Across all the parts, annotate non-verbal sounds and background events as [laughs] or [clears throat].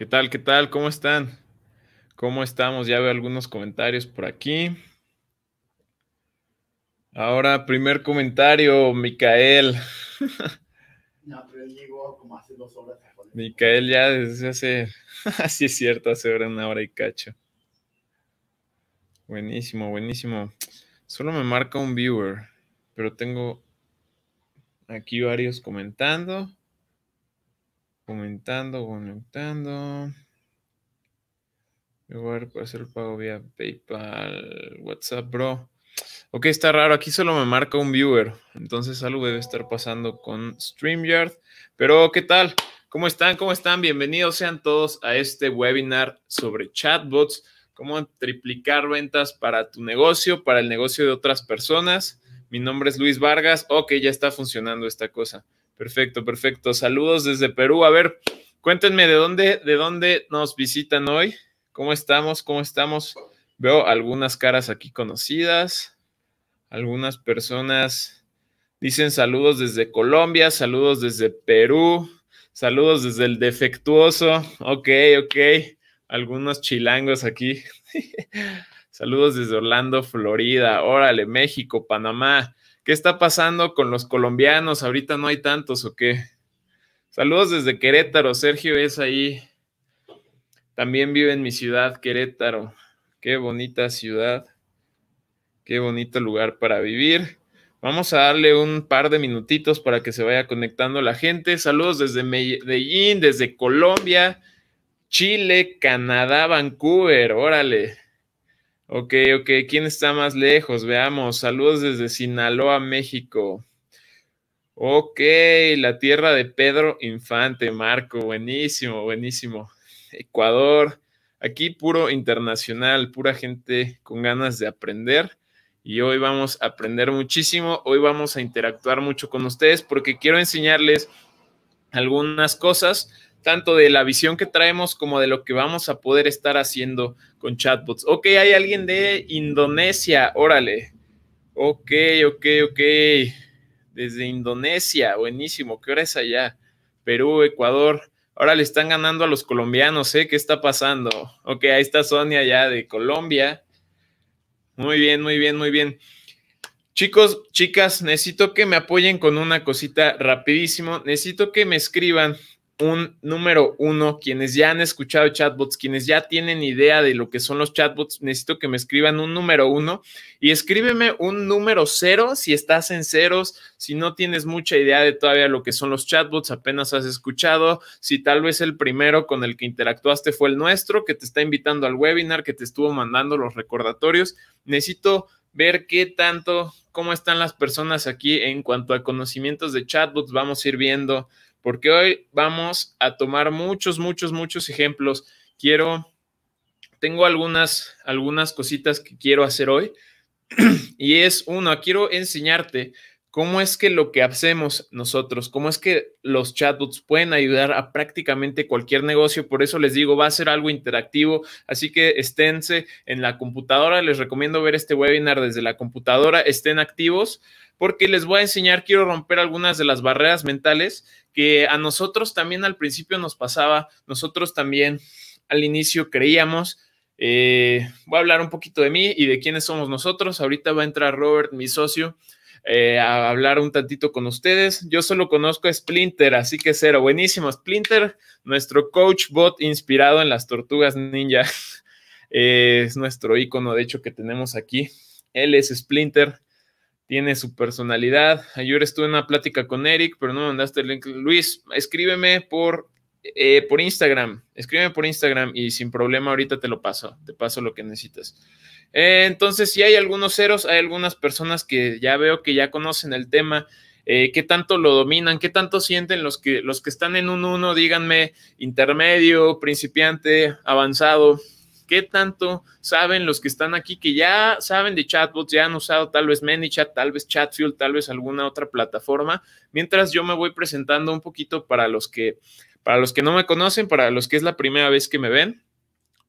¿Qué tal? ¿Qué tal? ¿Cómo están? ¿Cómo estamos? Ya veo algunos comentarios por aquí. Ahora, primer comentario, Micael. [laughs] Micael ya desde hace, así [laughs] ah, es cierto, hace una hora y cacho. Buenísimo, buenísimo. Solo me marca un viewer, pero tengo aquí varios comentando comentando, conectando. ver, para hacer el pago vía PayPal, WhatsApp, bro. Ok, está raro. Aquí solo me marca un viewer. Entonces algo debe estar pasando con StreamYard. Pero, ¿qué tal? ¿Cómo están? ¿Cómo están? Bienvenidos sean todos a este webinar sobre chatbots. Cómo triplicar ventas para tu negocio, para el negocio de otras personas. Mi nombre es Luis Vargas. Ok, ya está funcionando esta cosa. Perfecto, perfecto. Saludos desde Perú. A ver, cuéntenme de dónde, de dónde nos visitan hoy. ¿Cómo estamos? ¿Cómo estamos? Veo algunas caras aquí conocidas. Algunas personas dicen saludos desde Colombia, saludos desde Perú, saludos desde el defectuoso. Ok, ok. Algunos chilangos aquí. [laughs] saludos desde Orlando, Florida. Órale, México, Panamá. ¿Qué está pasando con los colombianos? Ahorita no hay tantos o qué. Saludos desde Querétaro. Sergio es ahí. También vive en mi ciudad, Querétaro. Qué bonita ciudad. Qué bonito lugar para vivir. Vamos a darle un par de minutitos para que se vaya conectando la gente. Saludos desde Medellín, desde Colombia, Chile, Canadá, Vancouver. Órale. Ok, ok. ¿Quién está más lejos? Veamos. Saludos desde Sinaloa, México. Ok, la tierra de Pedro Infante, Marco. Buenísimo, buenísimo. Ecuador. Aquí puro internacional, pura gente con ganas de aprender. Y hoy vamos a aprender muchísimo. Hoy vamos a interactuar mucho con ustedes porque quiero enseñarles algunas cosas tanto de la visión que traemos como de lo que vamos a poder estar haciendo con chatbots. Ok, hay alguien de Indonesia, órale. Ok, ok, ok. Desde Indonesia, buenísimo. ¿Qué hora es allá? Perú, Ecuador. Ahora le están ganando a los colombianos, ¿eh? ¿Qué está pasando? Ok, ahí está Sonia ya de Colombia. Muy bien, muy bien, muy bien. Chicos, chicas, necesito que me apoyen con una cosita rapidísimo. Necesito que me escriban un número uno, quienes ya han escuchado chatbots, quienes ya tienen idea de lo que son los chatbots, necesito que me escriban un número uno y escríbeme un número cero si estás en ceros, si no tienes mucha idea de todavía lo que son los chatbots, apenas has escuchado, si tal vez el primero con el que interactuaste fue el nuestro, que te está invitando al webinar, que te estuvo mandando los recordatorios, necesito ver qué tanto, cómo están las personas aquí en cuanto a conocimientos de chatbots, vamos a ir viendo porque hoy vamos a tomar muchos, muchos, muchos ejemplos. Quiero, tengo algunas, algunas cositas que quiero hacer hoy [clears throat] y es uno, quiero enseñarte cómo es que lo que hacemos nosotros, cómo es que los chatbots pueden ayudar a prácticamente cualquier negocio. Por eso les digo, va a ser algo interactivo. Así que esténse en la computadora. Les recomiendo ver este webinar desde la computadora. Estén activos porque les voy a enseñar, quiero romper algunas de las barreras mentales que a nosotros también al principio nos pasaba, nosotros también al inicio creíamos. Eh, voy a hablar un poquito de mí y de quiénes somos nosotros. Ahorita va a entrar Robert, mi socio, eh, a hablar un tantito con ustedes. Yo solo conozco a Splinter, así que cero. Buenísimo, Splinter, nuestro coach bot inspirado en las tortugas ninja. [laughs] es nuestro ícono, de hecho, que tenemos aquí. Él es Splinter tiene su personalidad. Ayer estuve en una plática con Eric, pero no me mandaste el link. Luis, escríbeme por, eh, por Instagram. Escríbeme por Instagram y sin problema ahorita te lo paso. Te paso lo que necesitas. Eh, entonces, si hay algunos ceros, hay algunas personas que ya veo que ya conocen el tema. Eh, qué tanto lo dominan, qué tanto sienten los que, los que están en un uno? díganme, intermedio, principiante, avanzado, qué tanto saben los que están aquí que ya saben de chatbots, ya han usado tal vez ManyChat, tal vez Chatfield, tal vez alguna otra plataforma, mientras yo me voy presentando un poquito para los que para los que no me conocen, para los que es la primera vez que me ven.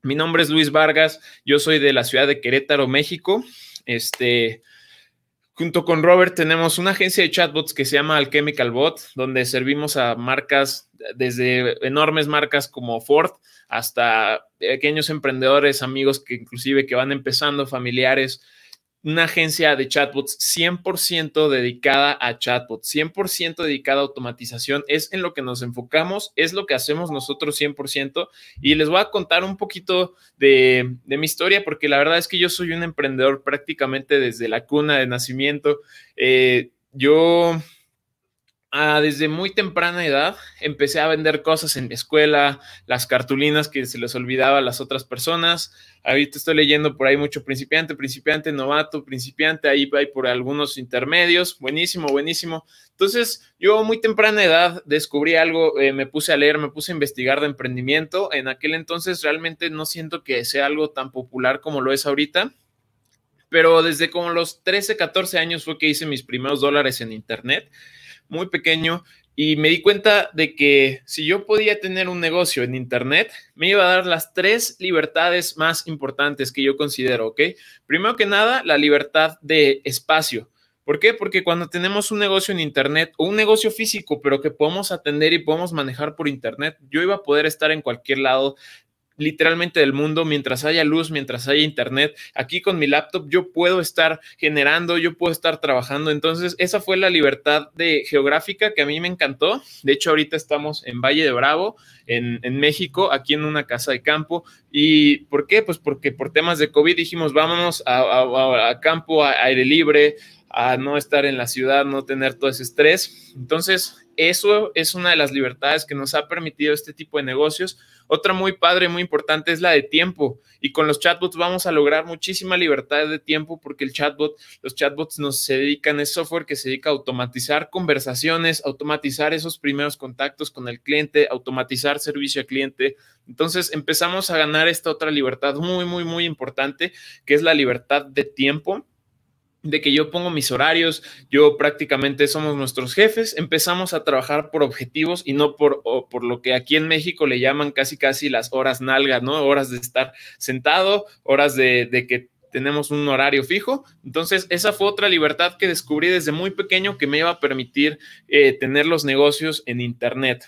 Mi nombre es Luis Vargas, yo soy de la ciudad de Querétaro, México. Este, Junto con Robert tenemos una agencia de chatbots que se llama Alchemical Bot, donde servimos a marcas, desde enormes marcas como Ford hasta pequeños emprendedores, amigos que inclusive que van empezando, familiares, una agencia de chatbots 100% dedicada a chatbots, 100% dedicada a automatización. Es en lo que nos enfocamos, es lo que hacemos nosotros 100%. Y les voy a contar un poquito de, mi historia, porque la verdad es que yo soy un emprendedor prácticamente desde la cuna de nacimiento. Eh, yo Ah, desde muy temprana edad empecé a vender cosas en mi escuela, las cartulinas que se les olvidaba a las otras personas. Ahorita estoy leyendo por ahí mucho principiante, principiante, novato, principiante, ahí y por algunos intermedios. Buenísimo, buenísimo. Entonces, yo muy temprana edad descubrí algo, eh, me puse a leer, me puse a investigar de emprendimiento. En aquel entonces realmente no siento que sea algo tan popular como lo es ahorita pero desde como los 13, 14 años fue que hice mis primeros dólares en Internet muy pequeño y me di cuenta de que si yo podía tener un negocio en Internet, me iba a dar las tres libertades más importantes que yo considero, ¿ok? Primero que nada, la libertad de espacio. ¿Por qué? Porque cuando tenemos un negocio en Internet o un negocio físico, pero que podemos atender y podemos manejar por Internet, yo iba a poder estar en cualquier lado literalmente del mundo, mientras haya luz, mientras haya internet, aquí con mi laptop yo puedo estar generando, yo puedo estar trabajando. Entonces, esa fue la libertad de geográfica que a mí me encantó. De hecho, ahorita estamos en Valle de Bravo, en, México, aquí en una casa de campo. ¿Y por qué? Pues porque por temas de COVID dijimos, vámonos a, a campo, a aire libre, a no estar en la ciudad, no tener todo ese estrés. Entonces, eso es una de las libertades que nos ha permitido este tipo de negocios otra muy padre, muy importante es la de tiempo. Y con los chatbots vamos a lograr muchísima libertad de tiempo porque el chatbot, los chatbots nos se dedican, es software que se dedica a automatizar conversaciones, automatizar esos primeros contactos con el cliente, automatizar servicio al cliente. Entonces empezamos a ganar esta otra libertad muy, muy, muy importante, que es la libertad de tiempo de que yo pongo mis horarios, yo prácticamente somos nuestros jefes, empezamos a trabajar por objetivos y no por, por lo que aquí en México le llaman casi casi las horas nalgas, ¿no? Horas de estar sentado, horas de, que tenemos un horario fijo. Entonces, esa fue otra libertad que descubrí desde muy pequeño que me iba a permitir eh, tener los negocios en Internet.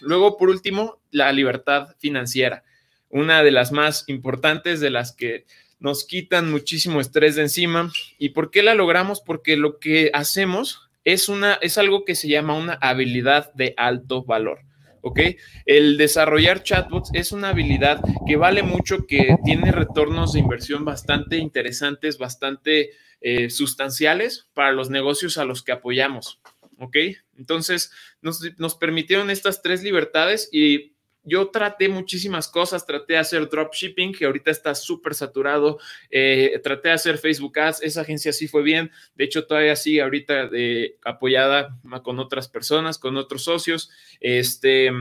Luego, por último, la libertad financiera, una de las más importantes de las que nos quitan muchísimo estrés de encima. ¿Y por qué la logramos? Porque lo que hacemos es, una, es algo que se llama una habilidad de alto valor. ¿ok? El desarrollar chatbots es una habilidad que vale mucho, que tiene retornos de inversión bastante interesantes, bastante eh, sustanciales para los negocios a los que apoyamos, ¿ok? Entonces, nos, nos permitieron estas tres libertades y yo traté muchísimas cosas, traté de hacer dropshipping, que ahorita está súper saturado, eh, traté de hacer Facebook Ads, esa agencia sí fue bien, de hecho todavía sigue ahorita eh, apoyada con otras personas, con otros socios, este...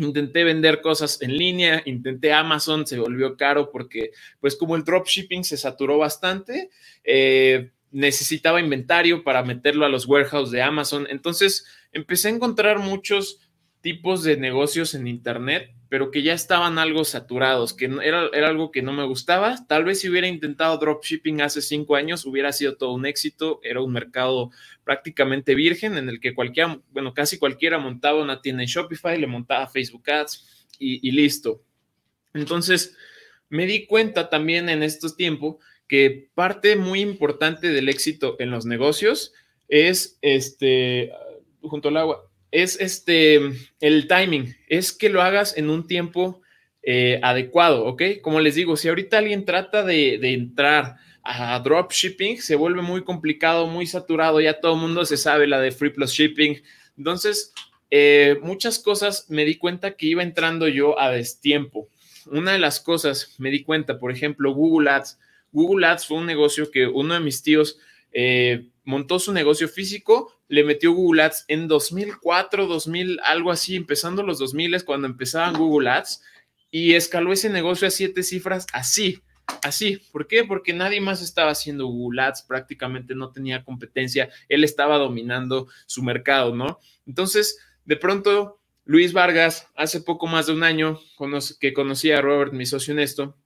Intenté vender cosas en línea, intenté Amazon, se volvió caro porque, pues como el dropshipping se saturó bastante, eh, necesitaba inventario para meterlo a los warehouses de Amazon. Entonces, empecé a encontrar muchos tipos de negocios en Internet, pero que ya estaban algo saturados, que era, algo que no me gustaba. Tal vez si hubiera intentado dropshipping hace cinco años, hubiera sido todo un éxito. Era un mercado prácticamente virgen en el que cualquiera, bueno, casi cualquiera montaba una tienda en Shopify, le montaba Facebook Ads y, y listo. Entonces, me di cuenta también en estos tiempos que parte muy importante del éxito en los negocios es este, junto al agua, es este, el timing, es que lo hagas en un tiempo eh, adecuado, ¿ok? Como les digo, si ahorita alguien trata de, entrar a dropshipping, se vuelve muy complicado, muy saturado, ya todo el mundo se sabe la de Free Plus Shipping. Entonces, eh, muchas cosas me di cuenta que iba entrando yo a destiempo. Una de las cosas me di cuenta, por ejemplo, Google Ads. Google Ads fue un negocio que uno de mis tíos eh, montó su negocio físico le metió Google Ads en 2004, 2000, algo así, empezando los 2000 es cuando empezaban Google Ads y escaló ese negocio a siete cifras así, así. ¿Por qué? Porque nadie más estaba haciendo Google Ads, prácticamente no tenía competencia, él estaba dominando su mercado, ¿no? Entonces, de pronto, Luis Vargas, hace poco más de un año que conocí a Robert, mi socio en esto,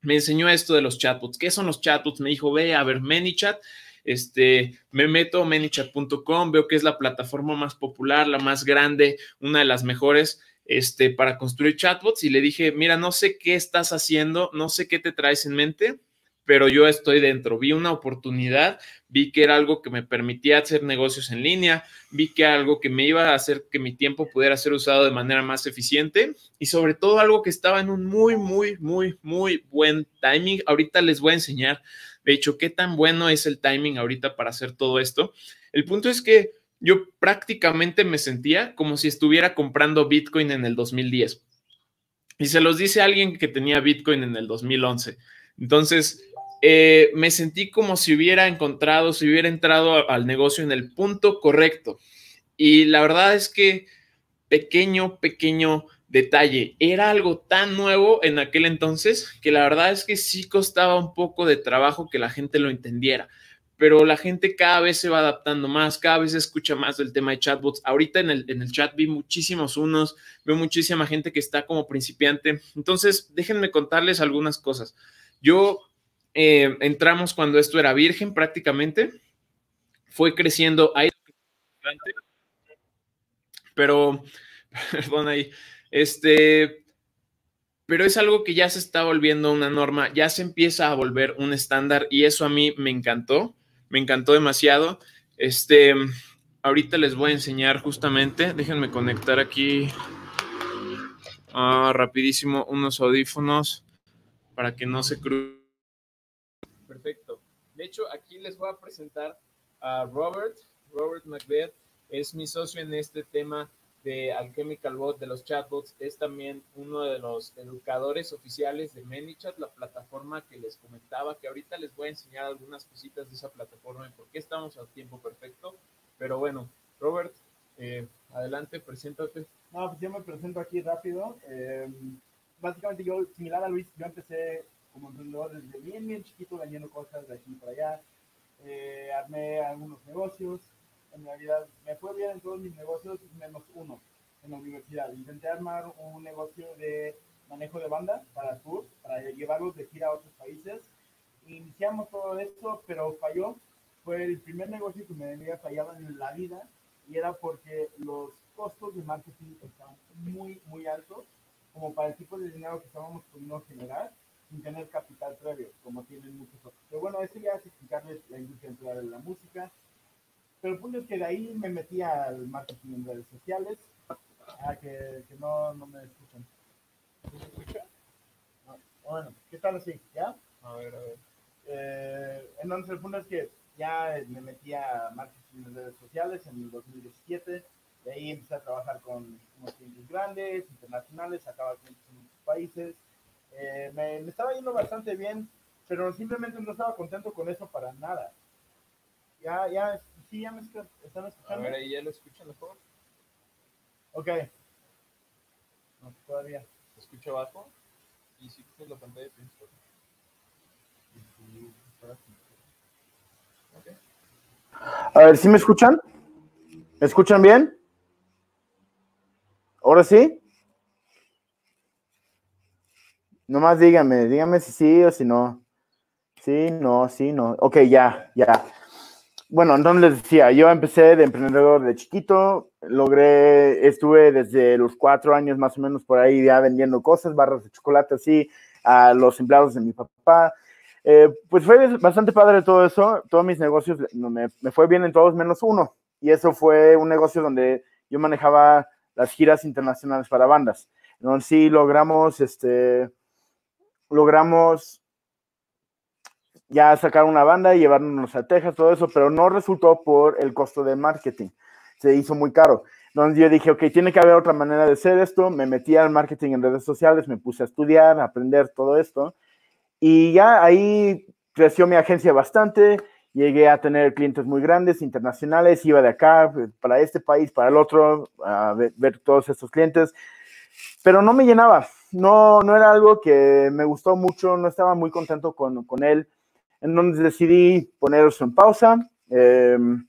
me enseñó esto de los chatbots. ¿Qué son los chatbots? Me dijo, ve a ver ManyChat este, me meto a manychat.com, veo que es la plataforma más popular, la más grande, una de las mejores este, para construir chatbots y le dije, mira, no sé qué estás haciendo, no sé qué te traes en mente, pero yo estoy dentro. Vi una oportunidad, vi que era algo que me permitía hacer negocios en línea, vi que algo que me iba a hacer que mi tiempo pudiera ser usado de manera más eficiente y sobre todo algo que estaba en un muy, muy, muy, muy buen timing. Ahorita les voy a enseñar de hecho, ¿qué tan bueno es el timing ahorita para hacer todo esto? El punto es que yo prácticamente me sentía como si estuviera comprando Bitcoin en el 2010. Y se los dice alguien que tenía Bitcoin en el 2011. Entonces, eh, me sentí como si hubiera encontrado, si hubiera entrado al negocio en el punto correcto. Y la verdad es que pequeño, pequeño Detalle, era algo tan nuevo en aquel entonces que la verdad es que sí costaba un poco de trabajo que la gente lo entendiera, pero la gente cada vez se va adaptando más, cada vez escucha más del tema de chatbots. Ahorita en el, en el chat vi muchísimos unos, veo muchísima gente que está como principiante. Entonces, déjenme contarles algunas cosas. Yo eh, entramos cuando esto era virgen prácticamente, fue creciendo ahí, pero, [laughs] perdón ahí, este, pero es algo que ya se está volviendo una norma, ya se empieza a volver un estándar y eso a mí me encantó, me encantó demasiado. Este, ahorita les voy a enseñar justamente, déjenme conectar aquí ah, rapidísimo unos audífonos para que no se cruce. Perfecto. De hecho, aquí les voy a presentar a Robert. Robert Macbeth, es mi socio en este tema de Alchemical Bot, de los chatbots, es también uno de los educadores oficiales de ManyChat, la plataforma que les comentaba, que ahorita les voy a enseñar algunas cositas de esa plataforma y por qué estamos a tiempo perfecto. Pero bueno, Robert, eh, adelante, preséntate. No, pues yo me presento aquí rápido. Em, básicamente yo, similar a Luis, yo empecé como emprendedor desde bien, bien chiquito, ganando cosas de aquí para allá. Eh, armé algunos negocios, en realidad me fue bien en todos mis negocios menos uno en la universidad. Intenté armar un negocio de manejo de banda para tours, para llevarlos de gira a otros países. Iniciamos todo esto, pero falló. Fue el primer negocio que me había fallado en la vida y era porque los costos de marketing estaban muy, muy altos, como para el tipo de dinero que estábamos pudiendo generar sin tener capital previo, como tienen muchos otros. Pero bueno, eso ya es explicarles la industria de la música, pero el punto es que de ahí me metí al marketing en redes sociales. Ah, que, no, no me escuchan. ¿Me escuchan? Bueno, ¿qué tal así? ¿Ya? A ver, a ver. Eh, entonces, el punto es que ya me metí a marketing en redes sociales en el 2017. De ahí empecé a trabajar con unos clientes grandes, internacionales, sacaba clientes en muchos países. Eh, me, me, estaba yendo bastante bien, pero simplemente no estaba contento con eso para nada. Ya, ya ¿Sí ya me están escuchando? A ver, ahí ya lo escuchan mejor. Ok. No, todavía. ¿Se escucha abajo? Y si tienes la pantalla principal. Okay. A ver, ¿sí me escuchan? ¿Me escuchan bien? ¿Ahora sí? Nomás díganme, díganme si sí o si no. Sí, no, sí, no. Ok, ya, ya bueno, entonces les decía, yo empecé de emprendedor de chiquito, logré, estuve desde los cuatro años más o menos por ahí ya vendiendo cosas, barras de chocolate así, a los empleados de mi papá. Eh, pues fue bastante padre todo eso, todos mis negocios, me, me fue bien en todos menos uno. Y eso fue un negocio donde yo manejaba las giras internacionales para bandas. Entonces sí logramos, este, logramos ya sacar una banda y llevarnos a Texas, todo eso, pero no resultó por el costo de marketing. Se hizo muy caro. Entonces yo dije, ok, tiene que haber otra manera de hacer esto. Me metí al marketing en redes sociales, me puse a estudiar, a aprender todo esto. Y ya ahí creció mi agencia bastante. Llegué a tener clientes muy grandes, internacionales. Iba de acá para este país, para el otro, a ver, todos estos clientes. Pero no me llenaba. No, no era algo que me gustó mucho. No estaba muy contento con, con él entonces decidí poner en pausa em,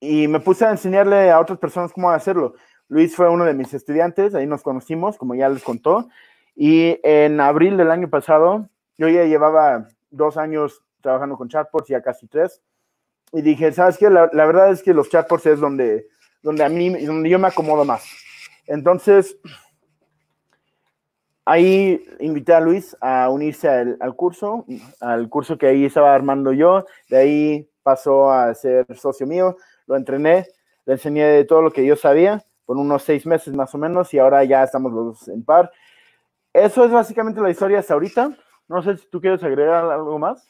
y me puse a enseñarle a otras personas cómo hacerlo. Luis fue uno de mis estudiantes, ahí nos conocimos, como ya les contó, y en abril del año pasado yo ya llevaba dos años trabajando con chatbots, ya casi tres, y dije, ¿sabes qué? La, verdad es que los chatbots es donde, donde a mí, donde yo me acomodo más. Entonces, ahí invité a Luis a unirse al, curso, al curso que ahí estaba armando yo, de ahí pasó a ser socio mío, lo entrené, le enseñé de todo lo que yo sabía por unos seis meses más o menos y ahora ya estamos los dos en par. Eso es básicamente la historia hasta ahorita. No sé si tú quieres agregar algo más.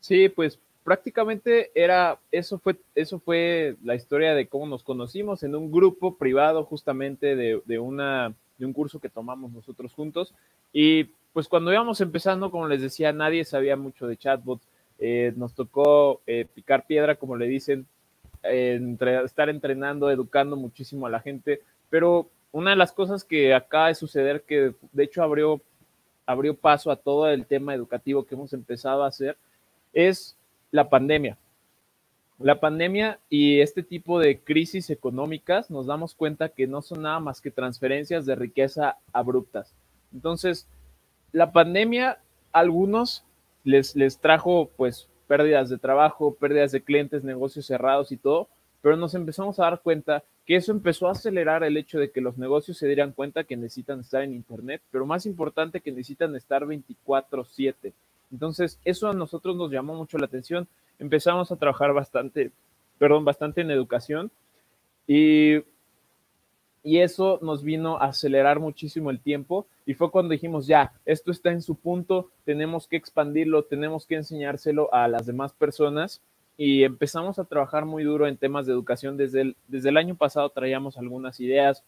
Sí, pues prácticamente era, eso fue, eso fue la historia de cómo nos conocimos en un grupo privado justamente de, una, de un curso que tomamos nosotros juntos. Y pues cuando íbamos empezando, como les decía, nadie sabía mucho de chatbots. Eh, nos tocó eh, picar piedra, como le dicen, eh, entre, estar entrenando, educando muchísimo a la gente. Pero una de las cosas que acaba de suceder, que de hecho abrió, abrió paso a todo el tema educativo que hemos empezado a hacer, es la pandemia. La pandemia y este tipo de crisis económicas nos damos cuenta que no son nada más que transferencias de riqueza abruptas. Entonces, la pandemia a algunos les, les trajo pues pérdidas de trabajo, pérdidas de clientes, negocios cerrados y todo, pero nos empezamos a dar cuenta que eso empezó a acelerar el hecho de que los negocios se dieran cuenta que necesitan estar en Internet, pero más importante que necesitan estar 24/7. Entonces, eso a nosotros nos llamó mucho la atención. Empezamos a trabajar bastante, perdón, bastante en educación y, eso nos vino a acelerar muchísimo el tiempo y fue cuando dijimos, ya, esto está en su punto, tenemos que expandirlo, tenemos que enseñárselo a las demás personas y empezamos a trabajar muy duro en temas de educación. Desde el, desde el año pasado traíamos algunas ideas.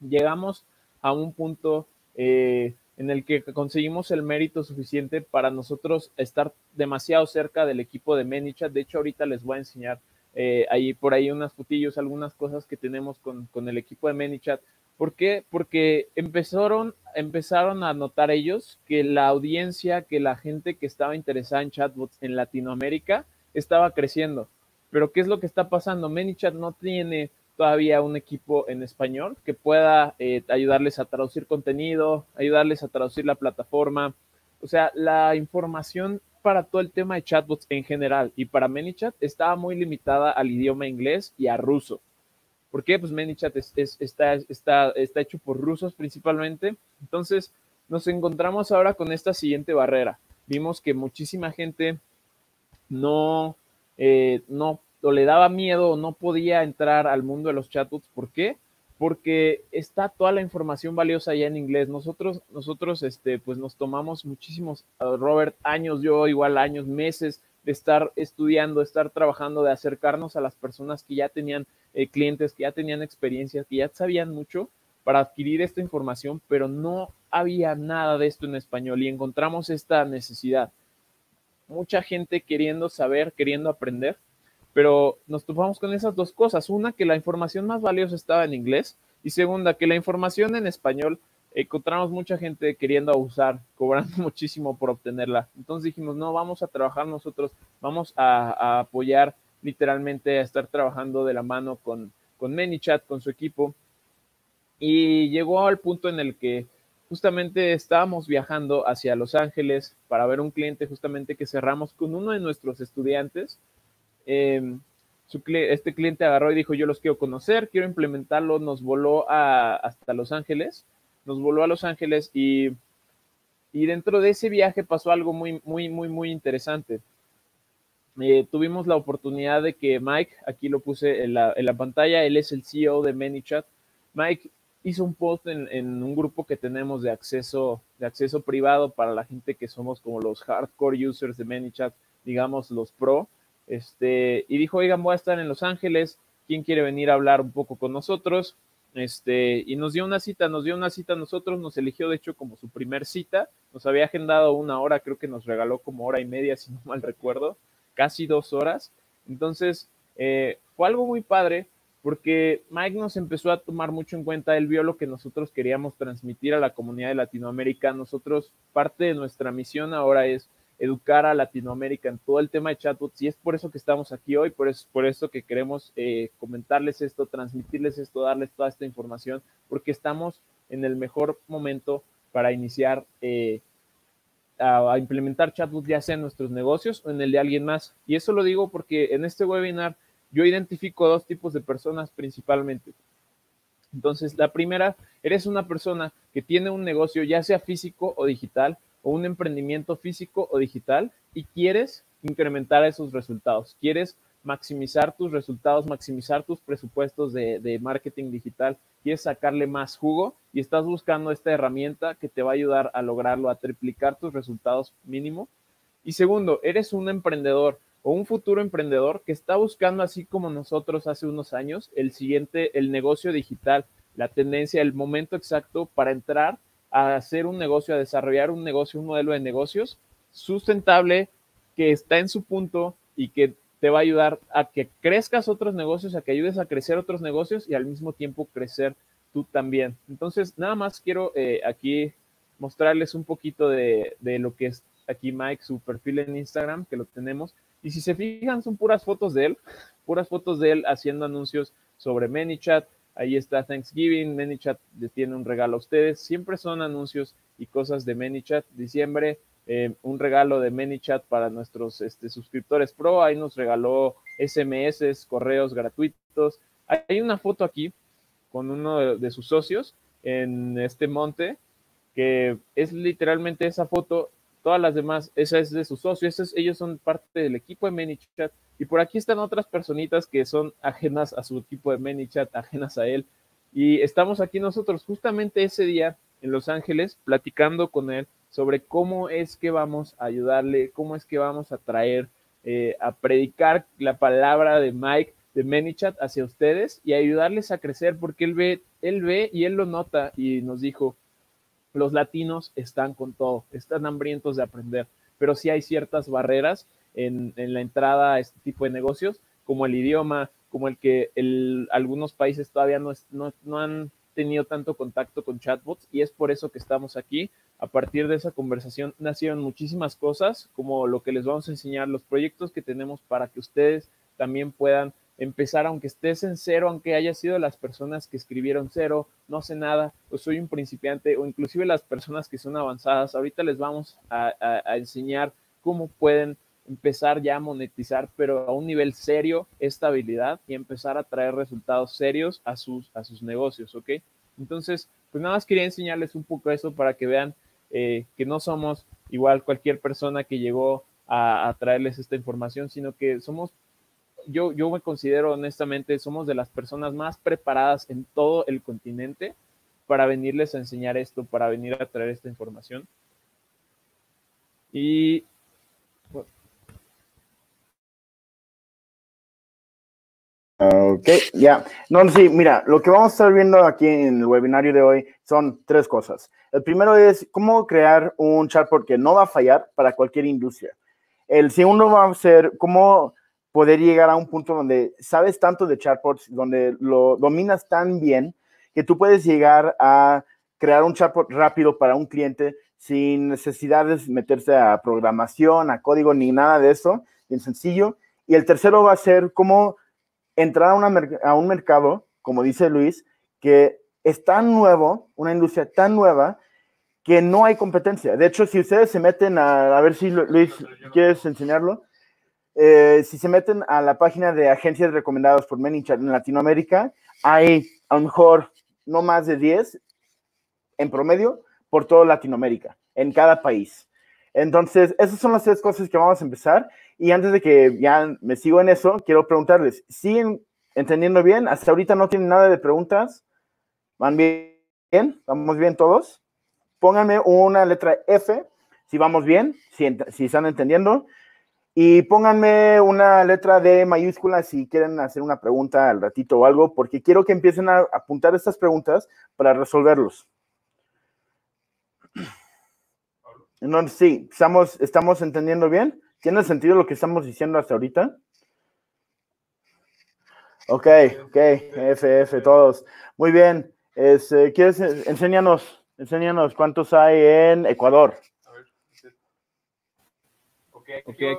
Llegamos a un punto eh, en el que conseguimos el mérito suficiente para nosotros estar demasiado cerca del equipo de ManyChat. De hecho, ahorita les voy a enseñar eh, ahí por ahí unas putillas, algunas cosas que tenemos con, con el equipo de Manychat. ¿Por qué? Porque empezaron, empezaron a notar ellos que la audiencia, que la gente que estaba interesada en chatbots en Latinoamérica estaba creciendo. Pero ¿qué es lo que está pasando? Manychat no tiene todavía un equipo en español que pueda eh, ayudarles a traducir contenido, ayudarles a traducir la plataforma, o sea, la información para todo el tema de chatbots en general y para ManyChat estaba muy limitada al idioma inglés y a ruso. ¿Por qué? Pues ManyChat está, está, está hecho por rusos principalmente. Entonces, nos encontramos ahora con esta siguiente barrera. Vimos que muchísima gente no, eh, no o le daba miedo o no podía entrar al mundo de los chatbots. ¿Por qué? Porque está toda la información valiosa ya en inglés. Nosotros, nosotros, este, pues nos tomamos muchísimos, ah, Robert, años, yo igual años, meses de estar estudiando, de estar trabajando, de acercarnos a las personas que ya tenían eh, clientes, que ya tenían experiencia, que ya sabían mucho para adquirir esta información, pero no había nada de esto en español y encontramos esta necesidad. Mucha gente queriendo saber, queriendo aprender, pero nos topamos con esas dos cosas. Una, que la información más valiosa estaba en inglés y segunda, que la información en español encontramos mucha gente queriendo abusar, [laughs] cobrando muchísimo por obtenerla. Entonces dijimos, no, vamos a trabajar nosotros, vamos a, apoyar literalmente, a estar trabajando de la mano con, con ManyChat, con su equipo. Y llegó al punto en el que justamente estábamos viajando hacia Los Ángeles para ver un cliente justamente que cerramos con uno de nuestros estudiantes Em, su, este cliente agarró y dijo, yo los quiero conocer, quiero implementarlo, nos voló hasta Los Ángeles, nos voló a Los Ángeles y, dentro de ese viaje pasó algo muy, muy, muy, muy interesante. Eh, tuvimos la oportunidad de que Mike, aquí lo puse en la, pantalla, él es el CEO de ManyChat. Mike hizo un post en, un grupo que tenemos de acceso, de acceso privado para la gente que somos como los hardcore users de ManyChat, digamos los pro. Este, y dijo, oigan, voy a estar en Los Ángeles, ¿quién quiere venir a hablar un poco con nosotros? Este, y nos dio una cita, nos dio una cita a nosotros, nos eligió de hecho como su primer cita, nos había agendado una hora, creo que nos regaló como hora y media, [laughs] si no mal recuerdo, casi dos horas. Entonces, eh, fue algo muy padre porque Mike nos empezó a tomar mucho en cuenta, él vio lo que nosotros queríamos transmitir a la comunidad de Latinoamérica, nosotros, parte de nuestra misión ahora es educar a Latinoamérica en todo el tema de chatbots y es por eso que estamos aquí hoy, por eso, por eso que queremos eh, comentarles esto, transmitirles esto, darles toda esta información, porque estamos en el mejor momento para iniciar eh, a, a, implementar chatbots ya sea en nuestros negocios o en el de alguien más. Y eso lo digo porque en este webinar yo identifico dos tipos de personas principalmente. Entonces, la primera, eres una persona que tiene un negocio ya sea físico o digital o un emprendimiento físico o digital y quieres incrementar esos resultados, quieres maximizar tus resultados, maximizar tus presupuestos de, marketing digital, quieres sacarle más jugo y estás buscando esta herramienta que te va a ayudar a lograrlo, a triplicar tus resultados mínimo. Y segundo, eres un emprendedor o un futuro emprendedor que está buscando, así como nosotros hace unos años, el siguiente, el negocio digital, la tendencia, el momento exacto para entrar a hacer un negocio, a desarrollar un negocio, un modelo de negocios sustentable que está en su punto y que te va a ayudar a que crezcas otros negocios, a que ayudes a crecer otros negocios y al mismo tiempo crecer tú también. Entonces, nada más quiero eh, aquí mostrarles un poquito de, de, lo que es aquí Mike, su perfil en Instagram, que lo tenemos. Y si se fijan, son puras fotos de él, puras fotos de él haciendo anuncios sobre ManyChat, Ahí está Thanksgiving, ManyChat les tiene un regalo a ustedes. Siempre son anuncios y cosas de ManyChat. Diciembre, eh, un regalo de ManyChat para nuestros este, suscriptores pro. Ahí nos regaló SMS, correos gratuitos. Hay una foto aquí con uno de, sus socios en este monte, que es literalmente esa foto. Todas las demás, esa es de sus socios. Esos, ellos son parte del equipo de ManyChat y por aquí están otras personitas que son ajenas a su equipo de ManyChat, ajenas a él. Y estamos aquí nosotros justamente ese día en Los Ángeles platicando con él sobre cómo es que vamos a ayudarle, cómo es que vamos a traer, eh, a predicar la palabra de Mike de ManyChat hacia ustedes y ayudarles a crecer porque él ve, él ve y él lo nota y nos dijo, los latinos están con todo, están hambrientos de aprender, pero sí hay ciertas barreras en, la entrada a este tipo de negocios, como el idioma, como el que algunos países todavía no, no, han tenido tanto contacto con chatbots y es por eso que estamos aquí. A partir de esa conversación nacieron muchísimas cosas, como lo que les vamos a enseñar, los proyectos que tenemos para que ustedes también puedan empezar, aunque estés en cero, aunque haya sido las personas que escribieron cero, no sé nada, o soy un principiante, o inclusive las personas que son avanzadas. Ahorita les vamos a, a enseñar cómo pueden empezar ya a monetizar, pero a un nivel serio, esta habilidad y empezar a traer resultados serios a sus, a sus negocios, ¿ok? Entonces, pues nada más quería enseñarles un poco eso para que vean eh, que no somos igual cualquier persona que llegó a, a, traerles esta información, sino que somos, yo, yo me considero honestamente, somos de las personas más preparadas en todo el continente para venirles a enseñar esto, para venir a traer esta información. Y Ok, ya. No, sí, mira, lo que vamos a estar viendo aquí en el webinario de hoy son tres cosas. El primero es cómo crear un chatbot que no va a fallar para cualquier industria. El segundo va a ser cómo poder llegar a un punto donde sabes tanto de chatbots, donde lo dominas tan bien que tú puedes llegar a crear un chatbot rápido para un cliente sin necesidad de meterse a programación, a código ni nada de eso, bien sencillo. Y el tercero va a ser cómo entrar a, un mercado, como dice Luis, que es tan nuevo, una industria tan nueva, que no hay competencia. De hecho, si ustedes se meten a, a ver si Luis, ¿quieres enseñarlo? Eh, si se meten a la página de agencias recomendadas por ManyChat en Latinoamérica, hay a lo mejor no más de 10 en promedio por toda Latinoamérica, en cada país. Entonces, esas son las tres cosas que vamos a empezar. Y antes de que ya me sigo en eso, quiero preguntarles, ¿siguen entendiendo bien? Hasta ahorita no tienen nada de preguntas. ¿Van bien? ¿Vamos bien todos? Pónganme una letra F si vamos bien, si, están entendiendo. Y pónganme una letra D mayúscula si quieren hacer una pregunta al ratito o algo, porque quiero que empiecen a apuntar estas preguntas para resolverlos. No, sí, estamos, estamos entendiendo bien. ¿Tiene sentido lo que estamos diciendo hasta ahorita? Ok, ok, F, todos. Muy bien. Este, ¿Quieres? Enséñanos, enséñanos cuántos hay en Ecuador. Ok,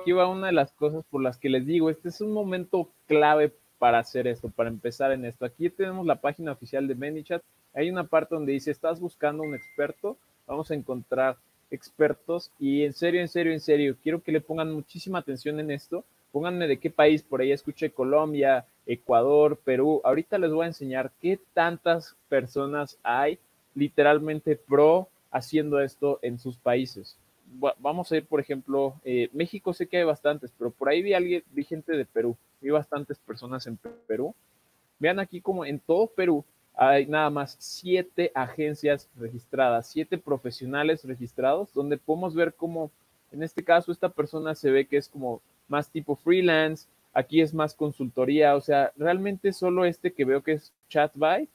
aquí va una de las cosas por las que les digo, este es un momento clave para hacer esto, para empezar en esto. Aquí tenemos la página oficial de ManyChat, hay una parte donde dice, estás buscando un experto, vamos a encontrar expertos y en serio, en serio, en serio, quiero que le pongan muchísima atención en esto. Pónganme de qué país, por ahí escuché Colombia, Ecuador, Perú. Ahorita les voy a enseñar qué tantas personas hay literalmente pro haciendo esto en sus países. Vamos a ir, por ejemplo, eh, México sé que hay bastantes, pero por ahí vi, alguien, vi gente de Perú, vi bastantes personas en Perú. Vean aquí como en todo Perú hay nada más siete agencias registradas, siete profesionales registrados, donde podemos ver cómo, en este caso, esta persona se ve que es como más tipo freelance, aquí es más consultoría, o sea, realmente solo este que veo que es ChatBuy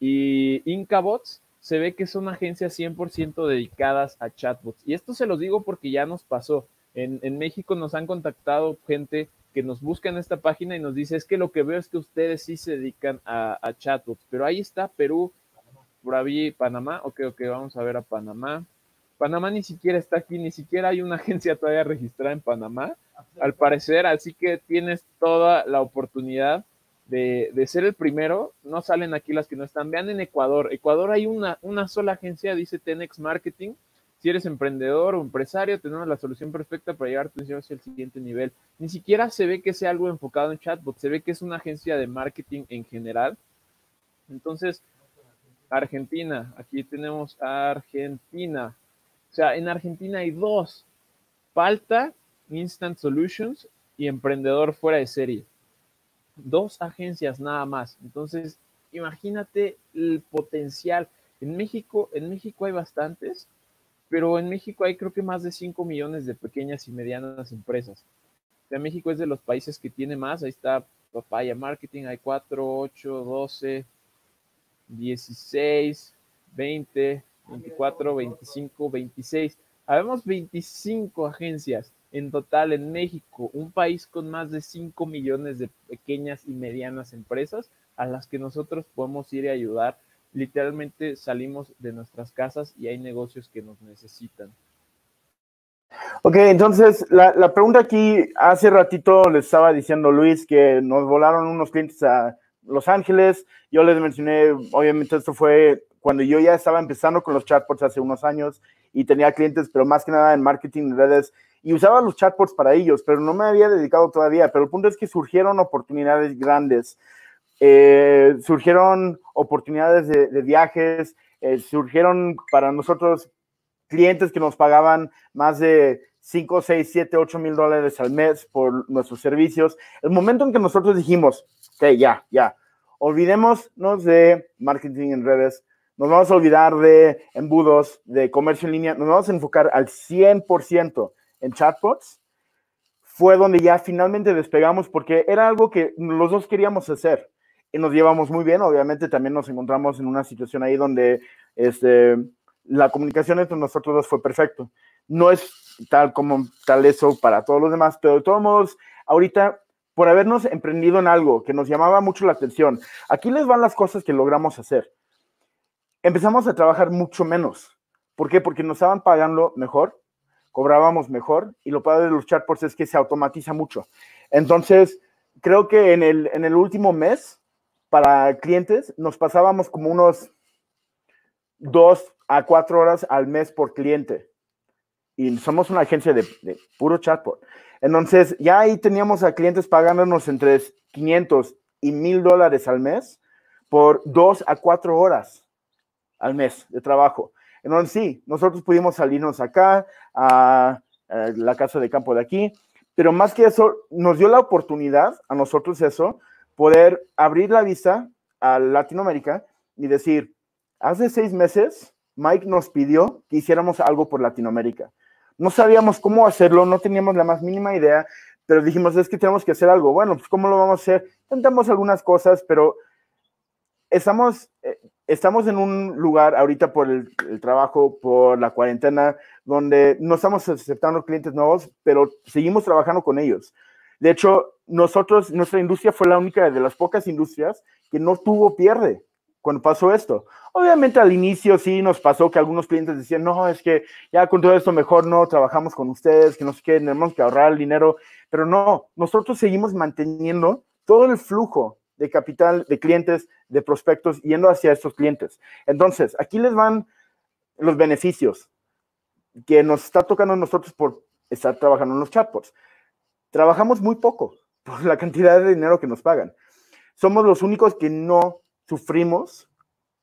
y Incabots, se ve que son agencias 100% dedicadas a chatbots. Y esto se los digo porque ya nos pasó. En, en México nos han contactado gente que nos busca en esta página y nos dice, es que lo que veo es que ustedes sí se dedican a, chatbots, pero ahí está Perú, por ahí Panamá, ok, ok, vamos a ver a Panamá. Panamá ni siquiera está aquí, ni siquiera hay una [laughs] agencia todavía registrada en Panamá, al parecer, así que tienes toda la oportunidad de, ser el primero, no salen aquí las que no están. Vean en Ecuador, Ecuador hay una, una sola agencia, dice Tenex Marketing, si eres emprendedor o empresario, tenemos la solución perfecta para llevar tu negocio hacia siguiente nivel. Ni siquiera se ve que sea algo enfocado en chatbot, se ve que es una agencia de marketing en general. Entonces, Argentina, aquí tenemos a Argentina. O sea, en Argentina hay dos. Falta Instant Solutions y Emprendedor fuera de serie. Dos agencias nada más. Entonces, imagínate el potencial. En México, en México hay bastantes, pero en México hay creo que más de 5 millones de pequeñas y medianas empresas. O sea, México es de los países que tiene más, ahí está Papaya Marketing, hay 4, 8, 12, 16, 20, 24, 25, 26. Habemos 25 agencias en total en México, un país con más de 5 millones de pequeñas y medianas empresas a las que nosotros podemos ir a ayudar literalmente salimos de nuestras casas y hay negocios que nos necesitan. Ok, entonces la, la pregunta aquí, hace ratito les estaba diciendo Luis que nos volaron unos clientes a Los Ángeles, yo les mencioné, obviamente esto fue cuando yo ya estaba empezando con los chatbots hace unos años y tenía clientes, pero más que nada en marketing, de redes, y usaba los chatbots para ellos, pero no me había dedicado todavía, pero el punto es que surgieron oportunidades grandes. Eh, surgieron oportunidades de, viajes, eh, surgieron para nosotros clientes que nos pagaban más de 5, 6, 7, 8 mil dólares al mes por nuestros servicios. El momento en que nosotros dijimos, ok, ya, ya, olvidémonos de marketing en redes, nos vamos a olvidar de embudos, de comercio en línea, nos vamos a enfocar al 100% en chatbots, fue donde ya finalmente despegamos porque era algo que los dos queríamos hacer. Y nos llevamos muy bien, obviamente también nos encontramos en una situación ahí donde este, la comunicación entre nosotros dos fue perfecto. No es tal como tal eso para todos los demás, pero de todos modos, ahorita, por habernos emprendido en algo que nos llamaba mucho la atención, aquí les van las cosas que logramos hacer. Empezamos a trabajar mucho menos. ¿Por qué? Porque nos estaban pagando mejor, cobrábamos mejor, y lo padre de los chatbots es que se automatiza mucho. Entonces, creo que en el, en el último mes, para clientes, nos pasábamos como unos dos a cuatro horas al mes por cliente. Y somos una agencia de, puro chatbot. Entonces, ya ahí teníamos a clientes pagándonos entre 500 y 1000 dólares al mes por dos a cuatro horas al mes de trabajo. Entonces, sí, nosotros pudimos salirnos acá, a, a la casa de campo de aquí, pero más que eso, nos dio la oportunidad a nosotros eso poder abrir la vista a Latinoamérica y decir, hace seis meses Mike nos pidió que hiciéramos algo por Latinoamérica. No sabíamos cómo hacerlo, no teníamos la más mínima idea, pero dijimos, es que tenemos que hacer algo. Bueno, pues ¿cómo lo vamos a hacer? Intentamos algunas cosas, pero estamos, eh, estamos en un lugar ahorita por el, trabajo, por la cuarentena, donde no estamos aceptando clientes nuevos, pero seguimos trabajando con ellos. De hecho, nosotros, nuestra industria fue la única de las pocas industrias que no tuvo pierde cuando pasó esto. Obviamente al inicio sí nos pasó que algunos clientes decían, no, es que ya con todo esto mejor no trabajamos con ustedes, que no sé qué, tenemos que ahorrar el dinero, pero no, nosotros seguimos manteniendo todo el flujo de capital, de clientes, de prospectos yendo hacia estos clientes. Entonces, aquí les van los beneficios que nos está tocando a nosotros por estar trabajando en los chatbots trabajamos muy poco [laughs] por la cantidad de dinero que nos pagan. Somos los únicos que no sufrimos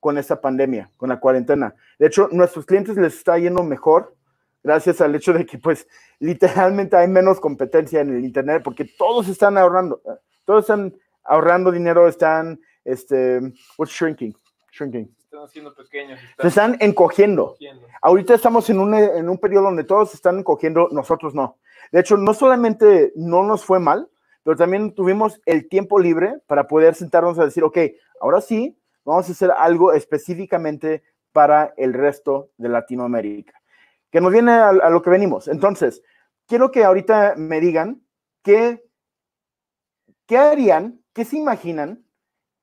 con esta pandemia, con la cuarentena. De hecho, nuestros clientes les está yendo mejor gracias al hecho de que, pues, literalmente hay menos competencia en el Internet porque todos están ahorrando, todos están ahorrando dinero, están, este, shrinking? Shrinking haciendo pequeños. se están encogiendo. Ahorita estamos en un, periodo donde todos se están encogiendo, nosotros no. De hecho, no solamente no nos fue mal, pero también tuvimos el tiempo libre para poder sentarnos a decir, ok, ahora sí, vamos a hacer algo específicamente para el resto de Latinoamérica. Que nos viene a, lo que venimos. Entonces, quiero que ahorita me digan qué, qué harían, qué se imaginan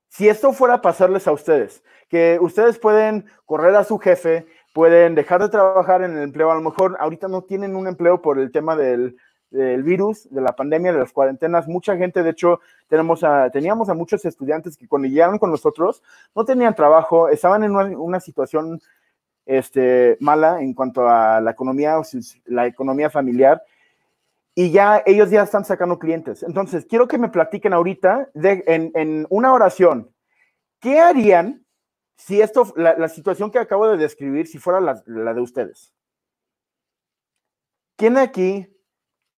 si esto fuera a pasarles a ustedes, que ustedes pueden correr a su jefe, pueden dejar de trabajar en el empleo, a lo mejor ahorita no tienen un empleo por el tema del, virus, de la pandemia, de las cuarentenas. Mucha gente, de hecho, tenemos teníamos a muchos estudiantes que cuando llegaron con nosotros no tenían trabajo, estaban en una, situación este, mala en cuanto a la economía, la economía familiar, y ya ellos ya están sacando clientes. Entonces, quiero que me platiquen ahorita en, una oración, ¿qué harían si esto, la, situación que acabo de describir, si fuera la, de ustedes? ¿Quién aquí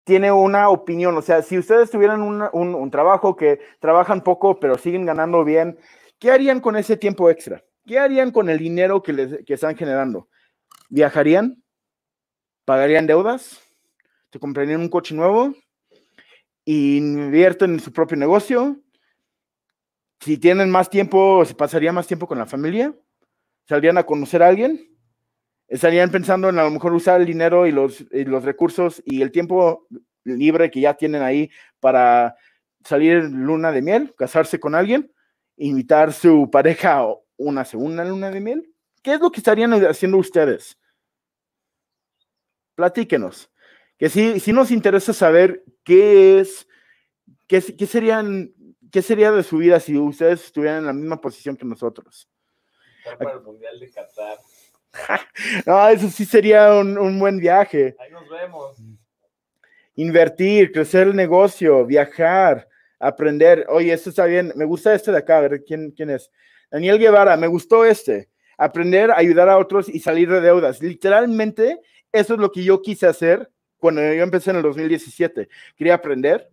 tiene una opinión? O sea, si ustedes tuvieran un, trabajo que trabajan poco pero siguen ganando bien, ¿qué harían con ese tiempo extra? ¿Qué harían con el dinero que, les, que están generando? ¿Viajarían? ¿Pagarían deudas? se comprarían un coche nuevo, invierten en su propio negocio. Si tienen más tiempo, se pasaría más tiempo con la familia, saldrían a conocer a alguien, estarían pensando en a lo mejor usar el dinero y los, y los recursos y el tiempo libre que ya tienen ahí para salir luna de miel, casarse con alguien, invitar a su pareja a una segunda luna de miel. ¿Qué es lo que estarían haciendo ustedes? Platíquenos que sí, nos interesa saber qué es, qué, qué, serían, qué sería de su vida si ustedes estuvieran en la misma posición que nosotros. Para el Mundial de Qatar. [laughs] no, eso sí sería un, buen viaje. Ahí nos vemos. Invertir, crecer el negocio, viajar, aprender. Oye, esto está bien. Me gusta este de acá, a ver quién, quién es. Daniel Guevara, me gustó este. Aprender, ayudar a otros y salir de deudas. Literalmente, eso es lo que yo quise hacer cuando yo empecé en el 2017. Quería aprender,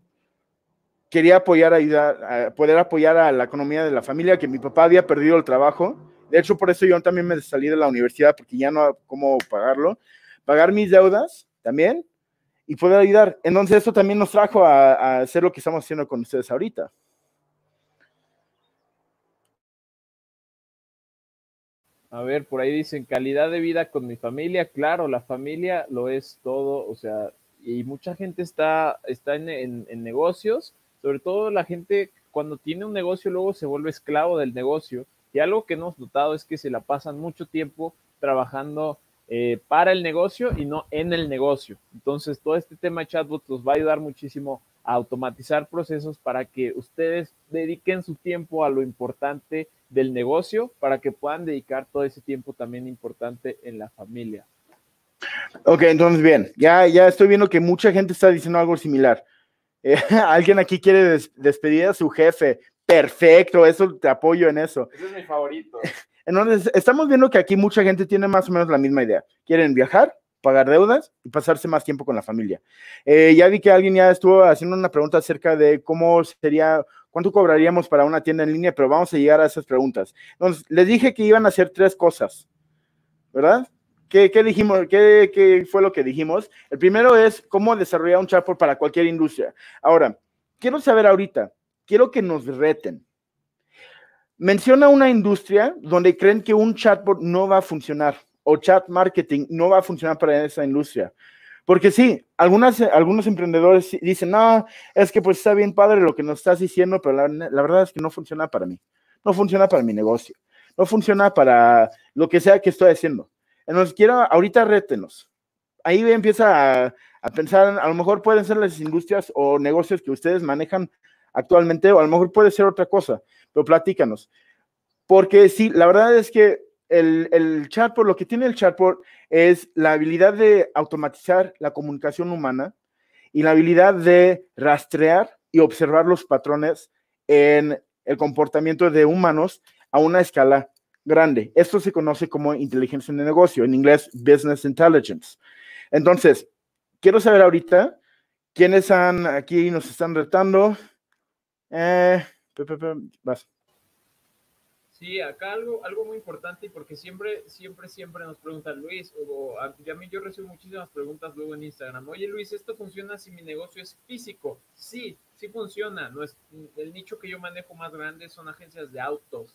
quería apoyar, ayudar, poder apoyar a la economía de la familia, que mi papá había perdido el trabajo. De hecho, por eso yo también me salí de la universidad, porque ya no cómo pagarlo. Pagar mis deudas también y poder ayudar. Entonces, eso también nos trajo a hacer lo que estamos haciendo con ustedes ahorita. A ver, por ahí dicen calidad de vida con mi familia. Claro, la familia lo es todo, o sea, y mucha gente está, está en, negocios, sobre todo la gente cuando tiene un negocio luego se vuelve esclavo del negocio. Y algo que hemos notado es que se la pasan mucho tiempo trabajando eh, para el negocio y no en el negocio. Entonces, todo este tema de chatbots los va a ayudar muchísimo a automatizar procesos para que ustedes dediquen su tiempo a lo importante del negocio para que puedan dedicar todo ese tiempo también importante en la familia. Ok, entonces bien, ya, ya estoy viendo que mucha gente está diciendo algo similar. Eh, [laughs] alguien aquí quiere despedir a su jefe. Perfecto, eso te apoyo en eso. Ese es mi favorito. [laughs] Entonces, estamos viendo que aquí mucha gente tiene más o menos la misma idea. Quieren viajar, pagar deudas y pasarse más tiempo con la familia. Eh, ya vi que alguien ya estuvo haciendo una pregunta acerca de cómo sería ¿Cuánto cobraríamos para una tienda en línea? Pero vamos a llegar a esas preguntas. Entonces, les dije que iban a hacer tres cosas, ¿verdad? ¿Qué, dijimos? Qué, ¿Qué fue lo que dijimos? El primero es cómo desarrollar un chatbot para cualquier industria. Ahora, quiero saber ahorita, quiero que nos reten. Menciona una industria donde creen que un chatbot no va a funcionar o chat marketing no va a funcionar para esa industria. Porque sí, algunos emprendedores dicen, no, es que pues está bien padre lo que nos estás diciendo, pero la, verdad es que no funciona para mí, no funciona para mi negocio, no funciona para lo que sea que estoy haciendo. Entonces, quiero, ahorita rétenos. Ahí empieza a, a pensar, a lo mejor pueden ser las industrias o negocios que ustedes manejan actualmente, o a lo mejor puede ser otra cosa, pero platícanos. Porque sí, la verdad es que el, el, chatbot, lo que tiene el chatbot es la habilidad de automatizar la comunicación humana y la habilidad de rastrear y observar los patrones en el comportamiento de humanos a una escala grande. Esto se conoce como inteligencia de negocio, en inglés business intelligence. Entonces, quiero saber ahorita quiénes aquí nos están retando. Eh, vas. Sí, acá algo, algo muy importante, porque siempre, siempre, siempre nos preguntan, Luis, o a, mí yo recibo muchísimas preguntas luego en Instagram, oye Luis, ¿esto funciona si mi negocio es físico? Sí, sí funciona. No es, el nicho que yo manejo más grande son agencias de autos.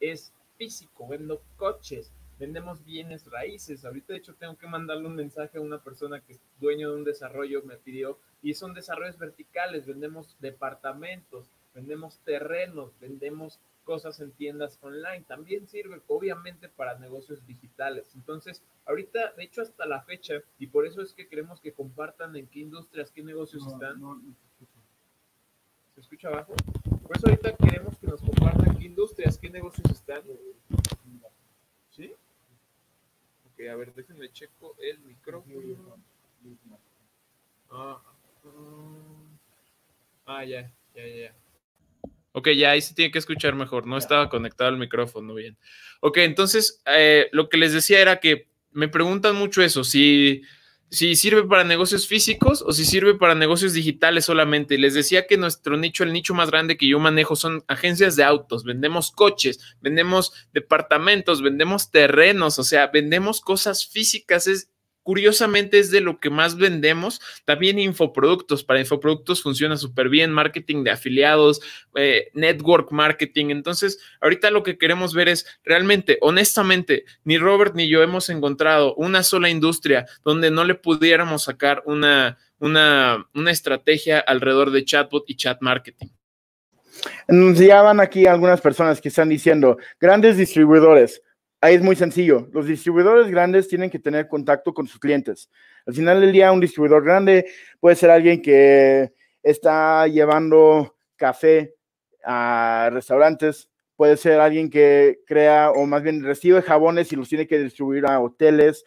Es físico, vendo coches, vendemos bienes raíces. Ahorita, de hecho, tengo que mandarle un mensaje a una persona que es dueño de un desarrollo, me pidió, y son desarrollos verticales, vendemos departamentos, vendemos terrenos, vendemos cosas en tiendas online. También sirve, obviamente, para negocios digitales. Entonces, ahorita, de hecho, hasta la fecha, y por eso es que queremos que compartan en qué industrias, qué negocios están. ¿Se escucha abajo? Por eso ahorita queremos que nos compartan qué industrias, qué negocios están. ¿Sí? Ok, a ver, déjenme checo el micrófono. Ah, ah, ah ya, ya, ya. Ok, ya ahí se tiene que escuchar mejor. No estaba conectado el micrófono bien. Ok, entonces eh, lo que les decía era que me preguntan mucho eso, si, si sirve para negocios físicos o si sirve para negocios digitales solamente. Les decía que nuestro nicho, el nicho más grande que yo manejo son agencias de autos, vendemos coches, vendemos departamentos, vendemos terrenos, o sea, vendemos cosas físicas. Es curiosamente es de lo que más vendemos. También infoproductos, para infoproductos funciona súper bien, marketing de afiliados, eh, network marketing. Entonces, ahorita lo que queremos ver es realmente, honestamente, ni Robert ni yo hemos encontrado una sola industria donde no le pudiéramos sacar una, una, una estrategia alrededor de chatbot y chat marketing. Anunciaban aquí algunas personas que están diciendo, grandes distribuidores, ahí es muy sencillo. Los distribuidores grandes tienen que tener contacto con sus clientes. Al final del día, un distribuidor grande puede ser alguien que está llevando café a restaurantes, puede ser alguien que crea o más bien recibe jabones y los tiene que distribuir a hoteles.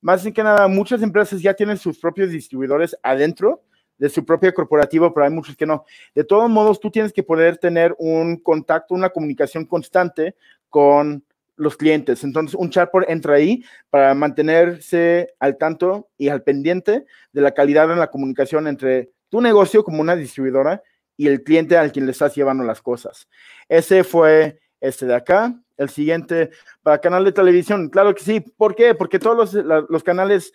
Más que nada, muchas empresas ya tienen sus propios distribuidores adentro de su propia corporativa, pero hay muchos que no. De todos modos, tú tienes que poder tener un contacto, una comunicación constante con los clientes. Entonces, un por entra ahí para mantenerse al tanto y al pendiente de la calidad en la comunicación entre tu negocio como una distribuidora y el cliente al quien le estás llevando las cosas. Ese fue este de acá. El siguiente para canal de televisión. Claro que sí. ¿Por qué? Porque todos los, los canales,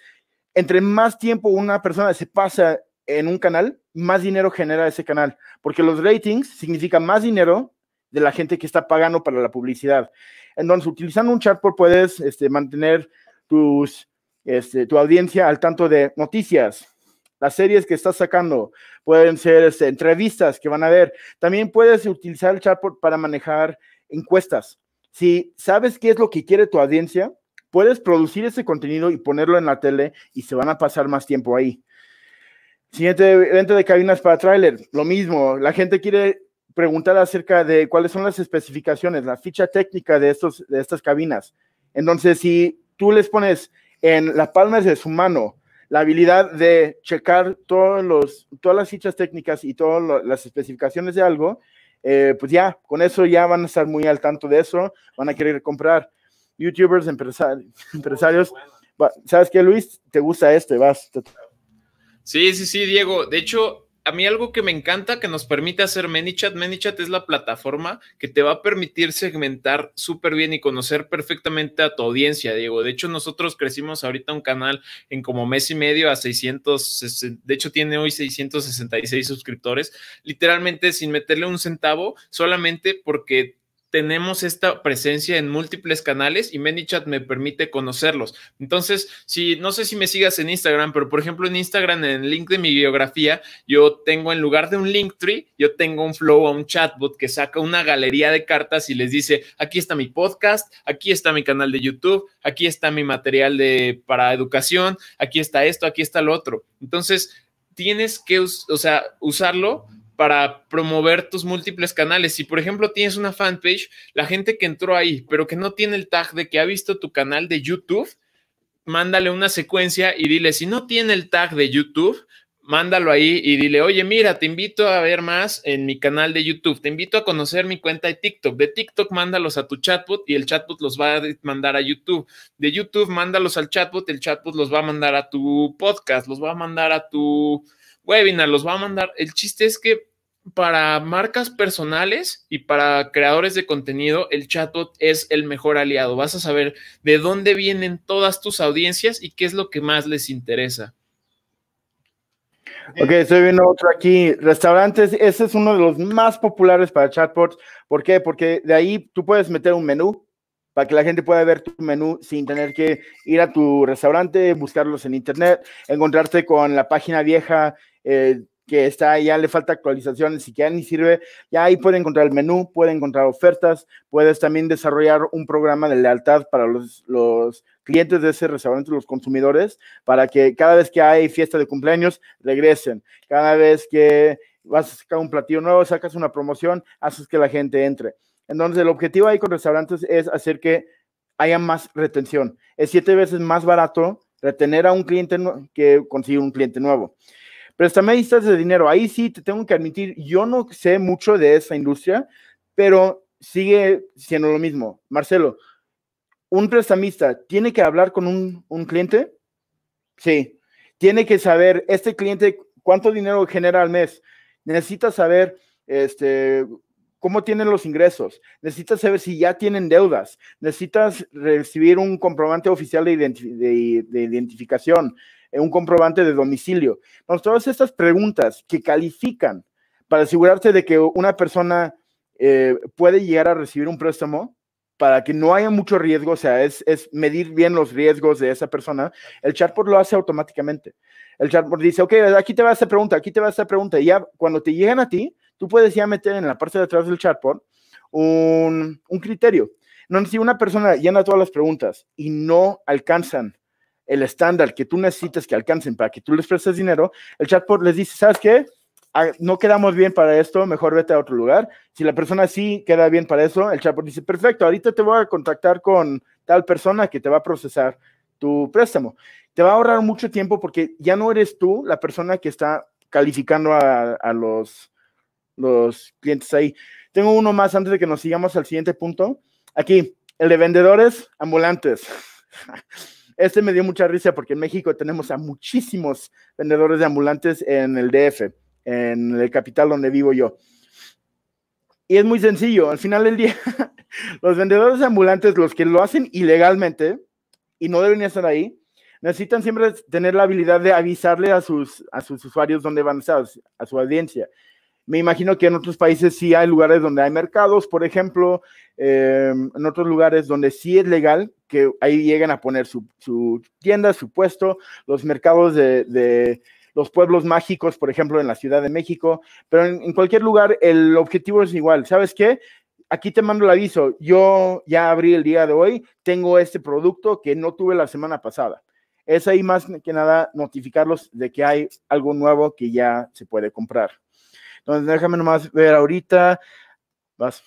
entre más tiempo una persona se pasa en un canal, más dinero genera ese canal. Porque los ratings significan más dinero de la gente que está pagando para la publicidad. Entonces, utilizando un chatbot puedes este, mantener tus, este, tu audiencia al tanto de noticias, las series que estás sacando, pueden ser este, entrevistas que van a ver. También puedes utilizar el chatbot para manejar encuestas. Si sabes qué es lo que quiere tu audiencia, puedes producir ese contenido y ponerlo en la tele y se van a pasar más tiempo ahí. Siguiente, venta de cabinas para tráiler, lo mismo. La gente quiere preguntar acerca de cuáles son las especificaciones, la ficha técnica de, estos, de estas cabinas. Entonces, si tú les pones en las palmas de su mano la habilidad de checar todos los, todas las fichas técnicas y todas las especificaciones de algo, eh, pues ya, con eso ya van a estar muy al tanto de eso, van a querer comprar. YouTubers, [laughs] empresarios, ¿sabes qué, Luis? ¿Te gusta este? Vas. Sí, sí, sí, Diego. De hecho, a mí algo que me encanta que nos permite hacer ManyChat, ManyChat es la plataforma que te va a permitir segmentar súper bien y conocer perfectamente a tu audiencia, Diego. De hecho, nosotros crecimos ahorita un canal en como mes y medio a 600, de hecho tiene hoy 666 suscriptores, literalmente sin meterle un centavo, solamente porque tenemos esta presencia en múltiples canales y ManyChat me permite conocerlos. Entonces, si no sé si me sigas en Instagram, pero por ejemplo en Instagram, en el link de mi biografía, yo tengo en lugar de un link tree, yo tengo un flow a un chatbot que saca una galería de cartas y les dice, aquí está mi podcast, aquí está mi canal de YouTube, aquí está mi material de, para educación, aquí está esto, aquí está lo otro. Entonces, tienes que, o sea, usarlo para promover tus múltiples canales. Si, por ejemplo, tienes una fanpage, la gente que entró ahí, pero que no tiene el tag de que ha visto tu canal de YouTube, mándale una secuencia y dile, si no tiene el tag de YouTube, mándalo ahí y dile, oye, mira, te invito a ver más en mi canal de YouTube, te invito a conocer mi cuenta de TikTok. De TikTok, mándalos a tu chatbot y el chatbot los va a mandar a YouTube. De YouTube, mándalos al chatbot, el chatbot los va a mandar a tu podcast, los va a mandar a tu webinar, los va a mandar. El chiste es que para marcas personales y para creadores de contenido, el chatbot es el mejor aliado. Vas a saber de dónde vienen todas tus audiencias y qué es lo que más les interesa. Ok, estoy viendo otro aquí. Restaurantes, ese es uno de los más populares para chatbots. ¿Por qué? Porque de ahí tú puedes meter un menú, para que la gente pueda ver tu menú sin tener que ir a tu restaurante, buscarlos en internet, encontrarte con la página vieja eh, que está, ya le falta actualizaciones y que ya ni sirve, ya ahí puede encontrar el menú, puede encontrar ofertas, puedes también desarrollar un programa de lealtad para los, los clientes de ese restaurante, los consumidores, para que cada vez que hay fiesta de cumpleaños, regresen, cada vez que vas a sacar un platillo nuevo, sacas una promoción, haces que la gente entre. Entonces, el objetivo ahí con restaurantes es hacer que haya más retención. Es siete veces más barato retener a un cliente que conseguir un cliente nuevo. Prestamistas de dinero, ahí sí te tengo que admitir, yo no sé mucho de esa industria, pero sigue siendo lo mismo. Marcelo, ¿un prestamista tiene que hablar con un, un cliente? Sí. Tiene que saber, este cliente, cuánto dinero genera al mes. Necesita saber este, cómo tienen los ingresos, necesitas saber si ya tienen deudas, necesitas recibir un comprobante oficial de, identificación, eh, un comprobante de domicilio. Entonces, todas estas preguntas que califican para asegurarte de que una persona eh, puede llegar a recibir un préstamo para que no haya mucho riesgo, o sea, es, medir bien los riesgos de esa persona, el chatbot lo hace automáticamente. El chatbot dice, ok, aquí te va esta pregunta, aquí te va esta pregunta, y ya cuando te llegan a ti, tú puedes ya meter en la parte de atrás del chatbot un, criterio. No, si una persona llena todas las preguntas y no alcanzan el estándar que tú necesitas que alcancen para que tú les prestes dinero, el chatbot les dice, ¿sabes qué? Ah, no quedamos bien para esto, mejor vete a otro lugar. Si la persona sí queda bien para eso, el chatbot dice, perfecto, ahorita te voy a contactar con tal persona que te va a procesar tu préstamo. Te va a ahorrar mucho tiempo porque ya no eres tú la persona que está calificando a los los clientes ahí. Tengo uno más antes de que nos sigamos al siguiente punto. Aquí, el de vendedores ambulantes. [laughs] Este me dio mucha risa porque en México tenemos a muchísimos vendedores de ambulantes en el DF, en el capital donde vivo yo. Y es muy sencillo, al final del día, [laughs] los vendedores de ambulantes, los que lo hacen ilegalmente y no deben estar ahí, necesitan siempre tener la habilidad de avisarle a sus, a sus usuarios dónde van a estar, a su audiencia. Me imagino que en otros países sí hay lugares donde hay mercados, por ejemplo, em, en otros lugares donde sí es legal, que ahí lleguen a poner su, tienda, su puesto, los mercados de, los pueblos mágicos, por ejemplo, en la Ciudad de México, pero en, cualquier lugar el objetivo es igual. ¿Sabes qué? Aquí te mando el aviso. Yo ya abrí el día de hoy, tengo este producto que no tuve la semana pasada. Es ahí más que nada notificarlos de que hay algo nuevo que ya se puede comprar. Entonces, déjame nomás ver ahorita. Vas.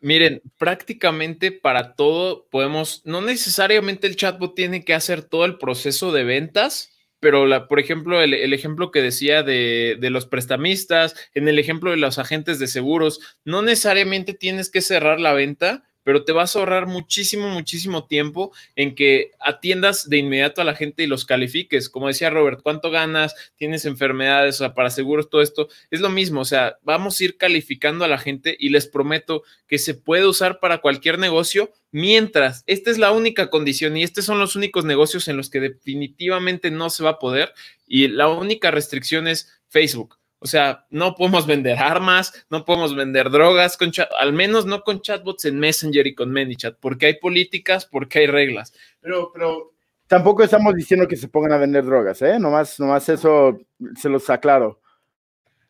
Miren, prácticamente para todo podemos, no necesariamente el chatbot tiene que hacer todo el proceso de ventas, pero la, por ejemplo, el, ejemplo que decía de, de, los prestamistas, en el ejemplo de los agentes de seguros, no necesariamente tienes que cerrar la venta, pero te vas a ahorrar muchísimo, muchísimo tiempo en que atiendas de inmediato a la gente y los califiques. Como decía Robert, ¿cuánto ganas? ¿Tienes enfermedades? O sea, para seguros, todo esto. Es lo mismo, o sea, vamos a ir calificando a la gente y les prometo que se puede usar para cualquier negocio mientras, esta es la única condición y estos son los únicos negocios en los que definitivamente no se va a poder y la única restricción es Facebook. O sea, no podemos vender armas, no podemos vender drogas, al menos no con chatbots en Messenger y con ManyChat, porque hay políticas, porque hay reglas. Pero, pero tampoco estamos diciendo que se pongan a vender drogas, ¿eh? Nomás, nomás eso se los aclaro.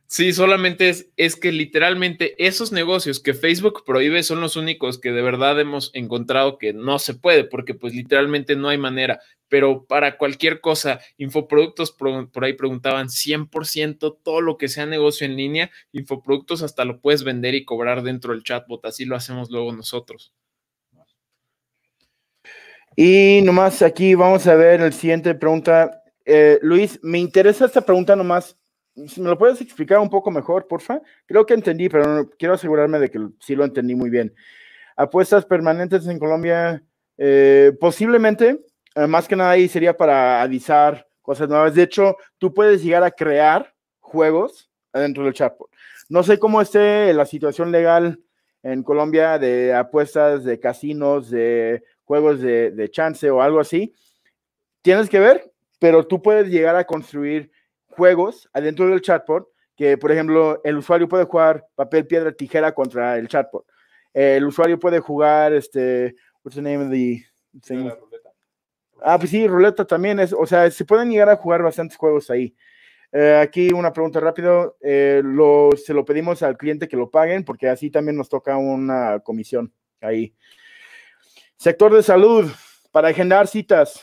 Sí, solamente es, es que literalmente esos negocios que Facebook prohíbe son los únicos que de verdad hemos encontrado que no se puede, porque pues literalmente no hay manera pero para cualquier cosa, Infoproductos por, ahí preguntaban 100% todo lo que sea negocio en línea, Infoproductos hasta lo puedes vender y cobrar dentro del chatbot, así lo hacemos luego nosotros. Y nomás aquí vamos a ver el siguiente pregunta. Eh, Luis, me interesa esta pregunta nomás. Si me lo puedes explicar un poco mejor, porfa. Creo que entendí, pero quiero asegurarme de que sí lo entendí muy bien. Apuestas permanentes en Colombia, eh, posiblemente, eh, más que nada ahí sería para avisar cosas nuevas. De hecho, tú puedes llegar a crear juegos adentro del chatbot. No sé cómo esté la situación legal en Colombia de apuestas, de casinos, de juegos de, chance o algo así. Tienes que ver, pero tú puedes llegar a construir juegos adentro del chatbot que, por ejemplo, el usuario puede jugar papel, piedra, tijera contra el chatbot. El usuario puede jugar, este, what's the name of the Ah, pues sí, ruleta también es, o sea, se pueden llegar a jugar bastantes juegos ahí. Eh, aquí una pregunta rápido, eh, se lo pedimos al cliente que lo paguen porque así también nos toca una comisión ahí. Sector de salud, para agendar citas,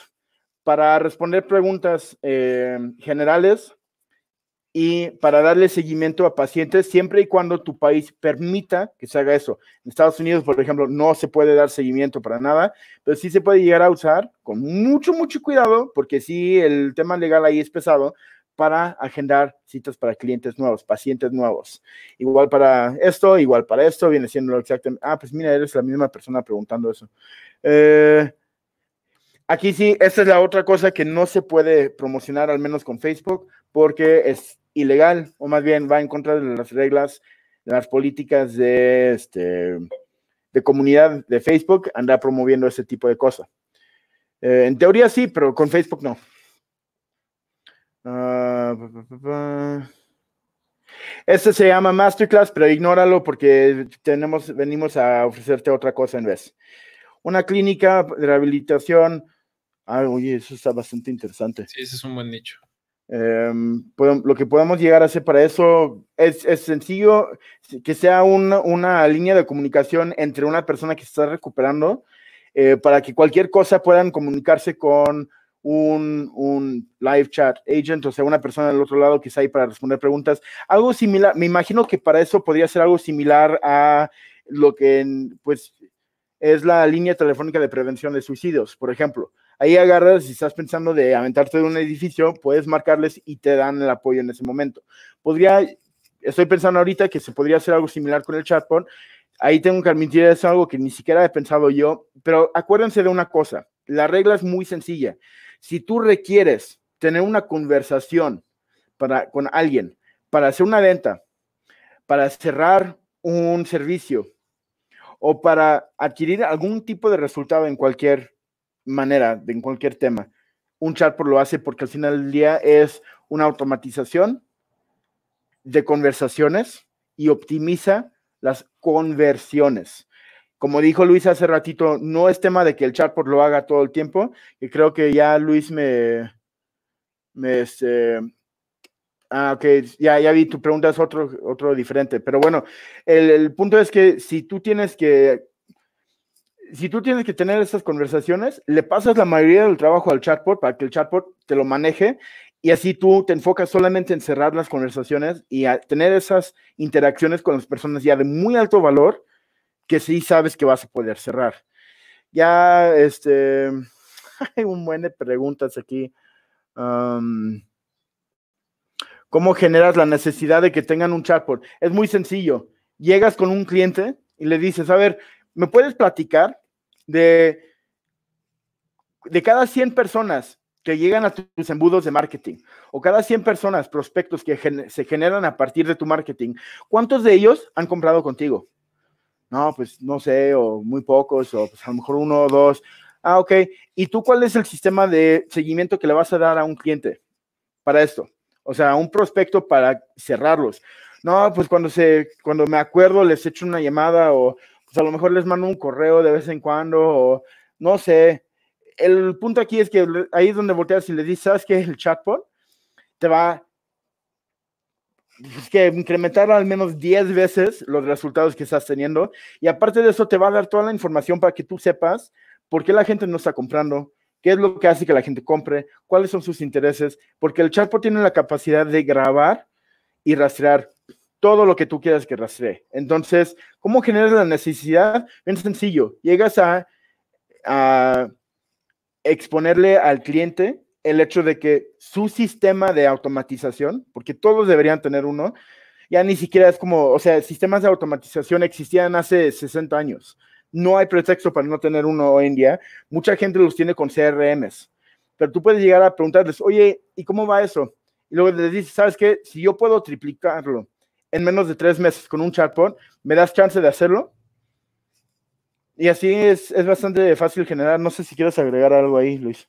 para responder preguntas eh, generales, y para darle seguimiento a pacientes siempre y cuando tu país permita que se haga eso. En Estados Unidos, por ejemplo, no se puede dar seguimiento para nada, pero sí se puede llegar a usar con mucho, mucho cuidado, porque sí el tema legal ahí es pesado, para agendar citas para clientes nuevos, pacientes nuevos. Igual para esto, igual para esto, viene siendo lo exactamente. Ah, pues mira, eres la misma persona preguntando eso. Eh, aquí sí, esta es la otra cosa que no se puede promocionar, al menos con Facebook, porque es, ilegal, o más bien va en contra de las reglas, de las políticas de, este, de comunidad de Facebook, anda promoviendo ese tipo de cosas. Eh, en teoría sí, pero con Facebook no. Ah, este se llama Masterclass, pero ignóralo porque tenemos, venimos a ofrecerte otra cosa en vez. Una clínica de rehabilitación. Ah, oye, eso está bastante interesante. Sí, ese es un buen nicho. Em, lo que podamos llegar a hacer para eso es, sencillo, que sea una, línea de comunicación entre una persona que se está recuperando, eh, para que cualquier cosa puedan comunicarse con un, live chat agent, o sea, una persona del otro lado que está ahí para responder preguntas. Algo similar, me imagino que para eso podría ser algo similar a lo que, pues, es la línea telefónica de prevención de suicidios, por ejemplo. Ahí agarras, si estás pensando de aventarte de un edificio, puedes marcarles y te dan el apoyo en ese momento. Podría, estoy pensando ahorita que se podría hacer algo similar con el chatbot. Ahí tengo que admitir, es algo que ni siquiera he pensado yo, pero acuérdense de una cosa, la regla es muy sencilla. Si tú requieres tener una conversación para, con alguien, para hacer una venta, para cerrar un servicio o para adquirir algún tipo de resultado en cualquier manera, en cualquier tema. Un chat por lo hace porque al final del día es una automatización de conversaciones y optimiza las conversiones. Como dijo Luis hace ratito, no es tema de que el chat por lo haga todo el tiempo, y creo que ya Luis me, me este, ah, ya, ya vi, tu pregunta es otro, otro diferente, pero bueno, el punto es que si tú tienes que si tú tienes que tener esas conversaciones, le pasas la mayoría del trabajo al chatbot para que el chatbot te lo maneje y así tú te enfocas solamente en cerrar las conversaciones y tener esas interacciones con las personas ya de muy alto valor que sí sabes que vas a poder cerrar. Ya, este, [laughs] hay un buen de preguntas aquí. ¿Cómo generas la necesidad de que tengan un chatbot? Es muy sencillo. Llegas con un cliente y le dices, a ver, ¿Me puedes platicar de, de cada 100 personas que llegan a tus embudos de marketing o cada 100 personas, prospectos que se generan a partir de tu marketing, ¿cuántos de ellos han comprado contigo? No, pues no sé, o muy pocos, o pues, a lo mejor uno o dos. Ah, ok. ¿Y tú cuál es el sistema de seguimiento que le vas a dar a un cliente para esto? O sea, un prospecto para cerrarlos. No, pues cuando cuando me acuerdo les echo una llamada o pues, a lo mejor les mando un correo de vez en cuando, o no sé. El punto aquí es que ahí es donde volteas y le dices, ¿sabes qué? El chatbot te va a pues, que incrementar al menos 10 veces los resultados que estás teniendo. Y aparte de eso, te va a dar toda la información para que tú sepas por qué la gente no está comprando, qué es lo que hace que la gente compre, cuáles son sus intereses, porque el chatbot tiene la capacidad de grabar y rastrear todo lo que tú quieras que rastree. Entonces, ¿cómo generas la necesidad? Bien sencillo, llegas a, exponerle al cliente el hecho de que su sistema de automatización, porque todos deberían tener uno, ya ni siquiera es como, o sea, sistemas de automatización existían hace 60 años. No hay pretexto para no tener uno hoy en día. Mucha gente los tiene con CRMs, pero tú puedes llegar a preguntarles, oye, ¿y cómo va eso? Y luego les dices, ¿sabes qué? Si yo puedo triplicarlo en menos de tres meses con un chatbot, ¿me das chance de hacerlo? Y así es, es bastante fácil generar. No sé si quieres agregar algo ahí, Luis.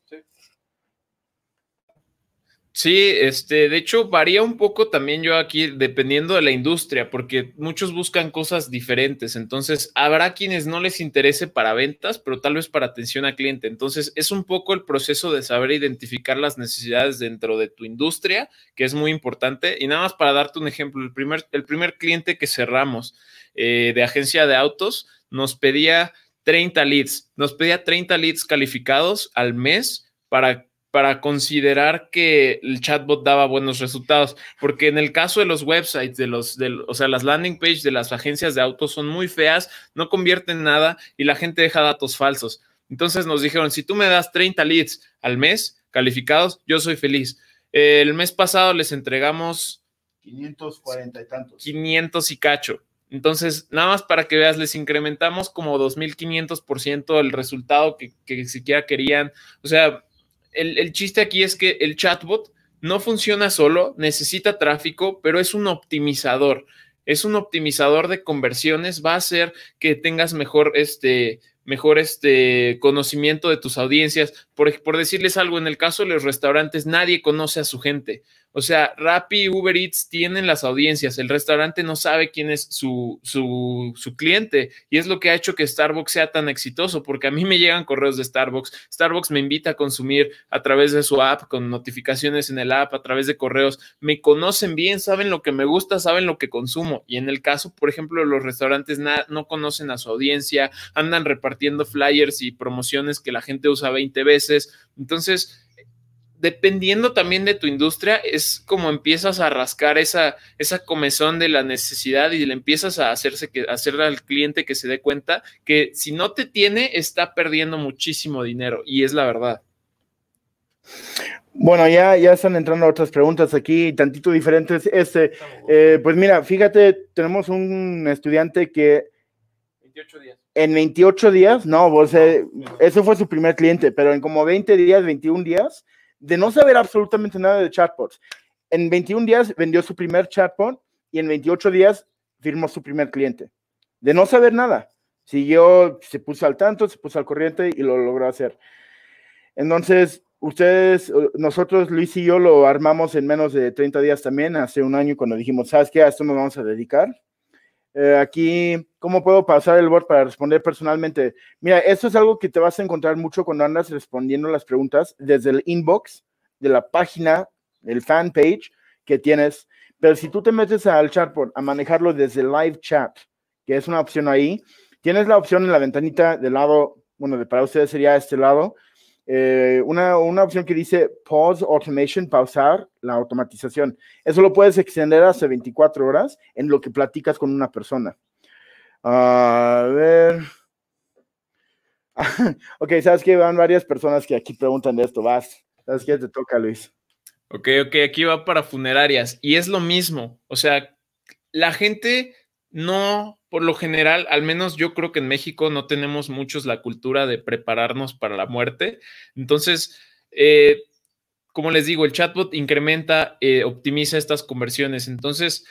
Sí, este, de hecho varía un poco también yo aquí dependiendo de la industria, porque muchos buscan cosas diferentes. Entonces, habrá quienes no les interese para ventas, pero tal vez para atención a cliente. Entonces, es un poco el proceso de saber identificar las necesidades dentro de tu industria, que es muy importante. Y nada más para darte un ejemplo, el primer, el primer cliente que cerramos eh, de agencia de autos nos pedía 30 leads, nos pedía 30 leads calificados al mes para para considerar que el chatbot daba buenos resultados, porque en el caso de los websites, de los, o sea, las landing page de las agencias de autos son muy feas, no convierten nada y la gente deja datos falsos. Entonces nos dijeron, si tú me das 30 leads al mes calificados, yo soy feliz. El mes pasado les entregamos 540 y tantos. 500 y cacho. Entonces, nada más para que veas, les incrementamos como 2.500% el resultado que, que siquiera querían. O sea, el, chiste aquí es que el chatbot no funciona solo, necesita tráfico, pero es un optimizador. Es un optimizador de conversiones, va a hacer que tengas mejor este mejor este conocimiento de tus audiencias. Por, por decirles algo, en el caso de los restaurantes, nadie conoce a su gente. O sea, Rappi y Uber Eats tienen las audiencias, el restaurante no sabe quién es su, su, cliente y es lo que ha hecho que Starbucks sea tan exitoso, porque a mí me llegan correos de Starbucks, Starbucks me invita a consumir a través de su app, con notificaciones en el app, a través de correos, me conocen bien, saben lo que me gusta, saben lo que consumo y en el caso, por ejemplo, los restaurantes no conocen a su audiencia, andan repartiendo flyers y promociones que la gente usa 20 veces, entonces dependiendo también de tu industria, es como empiezas a rascar esa, comezón de la necesidad y le empiezas a hacerse hacer al cliente que se dé cuenta que si no te tiene, está perdiendo muchísimo dinero y es la verdad. Bueno, ya, ya están entrando otras preguntas aquí, tantito diferentes. Este, eh, pues mira, fíjate, tenemos un estudiante que... 28 días. En 28 días, no, vos, eh, eso fue su primer cliente, pero en como 20 días, 21 días, de no saber absolutamente nada de chatbots. En 21 días vendió su primer chatbot y en 28 días firmó su primer cliente. De no saber nada, siguió, se puso al tanto, se puso al corriente y lo logró hacer. Entonces, ustedes, nosotros, Luis y yo, lo armamos en menos de 30 días también, hace un año cuando dijimos, ¿sabes qué? A esto nos vamos a dedicar. Eh, aquí, ¿cómo puedo pasar el bot para responder personalmente? Mira, esto es algo que te vas a encontrar mucho cuando andas respondiendo las preguntas desde el inbox de la página, el fan page que tienes. Pero si tú te metes al chatbot a manejarlo desde el live chat, que es una opción ahí, tienes la opción en la ventanita de lado, bueno, para ustedes sería este lado, eh, una, opción que dice pause automation, pausar la automatización. Eso lo puedes extender hasta 24 horas en lo que platicas con una persona. A ver. [laughs] ok, sabes que van varias personas que aquí preguntan de esto. Vas, sabes que te toca, Luis. Ok, ok, aquí va para funerarias y es lo mismo. O sea, la gente no por lo general, al menos yo creo que en México no tenemos muchos la cultura de prepararnos para la muerte. Entonces, eh, como les digo, el chatbot incrementa, eh, optimiza estas conversiones. Entonces,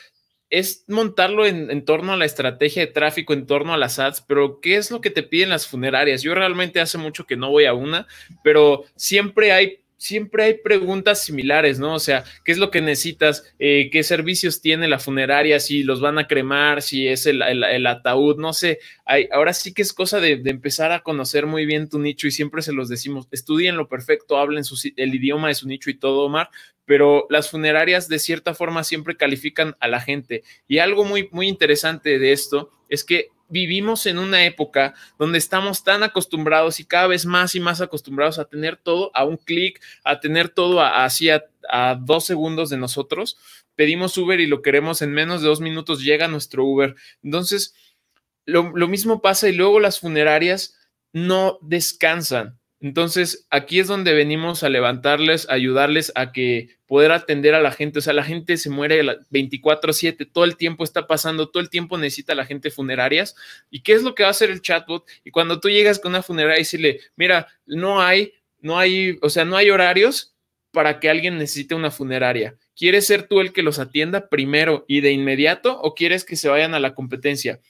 es montarlo en, en, torno a la estrategia de tráfico, en torno a las ads, pero ¿qué es lo que te piden las funerarias? Yo realmente hace mucho que no voy a una, pero siempre hay siempre hay preguntas similares, ¿no? O sea, ¿qué es lo que necesitas? Eh, ¿Qué servicios tiene la funeraria? Si los van a cremar, si es el, ataúd, no sé. ahora sí que es cosa de, empezar a conocer muy bien tu nicho y siempre se los decimos, estudien lo perfecto, hablen el idioma de su nicho y todo, Omar, pero las funerarias de cierta forma siempre califican a la gente. Y algo muy, muy interesante de esto es que vivimos en una época donde estamos tan acostumbrados y cada vez más y más acostumbrados a tener todo a un clic, a tener todo así a, dos segundos de nosotros. Pedimos Uber y lo queremos en menos de dos minutos, llega nuestro Uber. Entonces, lo mismo pasa y luego las funerarias no descansan. Entonces, aquí es donde venimos a levantarles, a ayudarles a que poder atender a la gente. O sea, la gente se muere 24/7, todo el tiempo está pasando, todo el tiempo necesita la gente funerarias. ¿Y qué es lo que va a hacer el chatbot? Y cuando tú llegas con una funeraria y decirle, mira, no hay, no hay, o sea, no hay horarios para que alguien necesite una funeraria. ¿Quieres ser tú el que los atienda primero y de inmediato o quieres que se vayan a la competencia?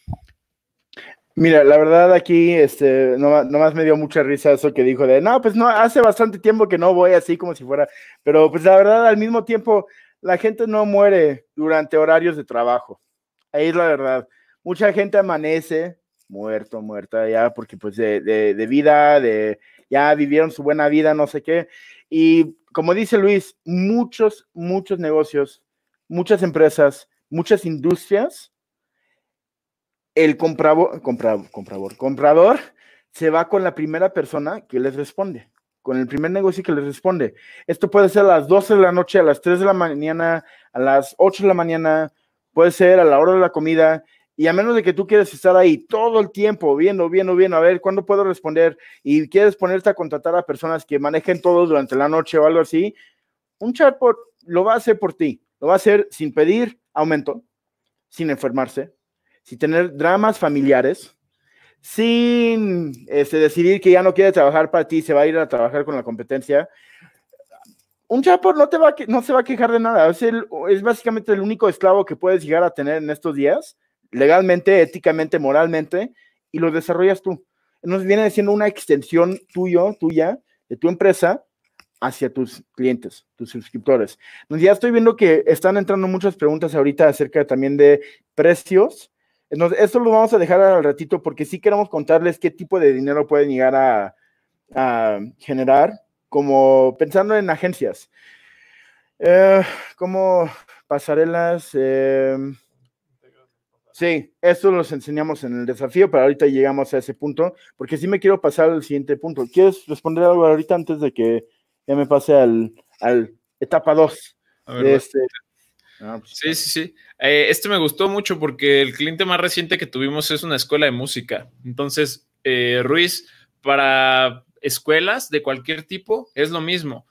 Mira, la verdad aquí, este, nomás, me dio mucha risa eso que dijo de, no, pues no, hace bastante tiempo que no voy así como si fuera, pero pues la verdad al mismo tiempo, la gente no muere durante horarios de trabajo. Ahí es la verdad. Mucha gente amanece muerto, muerta ya, porque pues de, de, de vida, de ya vivieron su buena vida, no sé qué. Y como dice Luis, muchos, muchos negocios, muchas empresas, muchas industrias el comprador, comprador se va con la primera persona que les responde, con el primer negocio que les responde. Esto puede ser a las 12 de la noche, a las 3 de la mañana, a las 8 de la mañana, puede ser a la hora de la comida. Y a menos de que tú quieras estar ahí todo el tiempo, viendo, viendo, viendo, a ver cuándo puedo responder y quieres ponerte a contratar a personas que manejen todo durante la noche o algo así, un chatbot lo va a hacer por ti, lo va a hacer sin pedir aumento, sin enfermarse, sin tener dramas familiares, sin este, decidir que ya no quiere trabajar para ti, se va a ir a trabajar con la competencia. Un chapo no, te va no se va a quejar de nada. Es, básicamente el único esclavo que puedes llegar a tener en estos días, legalmente, éticamente, moralmente, y lo desarrollas tú. Nos viene siendo una extensión tuya, tuya, de tu empresa, hacia tus clientes, tus suscriptores. ya estoy viendo que están entrando muchas preguntas ahorita acerca también de precios esto lo vamos a dejar al ratito porque sí queremos contarles qué tipo de dinero pueden llegar a, generar, como pensando en agencias, eh, como pasarelas. Em, sí, esto los enseñamos en el desafío, pero ahorita llegamos a ese punto, porque sí me quiero pasar al siguiente punto. ¿Quieres responder algo ahorita antes de que ya me pase al, etapa 2? este, Ah, pues sí, sí, sí. Eh, este me gustó mucho porque el cliente más reciente que tuvimos es una escuela de música. Entonces, eh, Ruiz, para escuelas de cualquier tipo es lo mismo.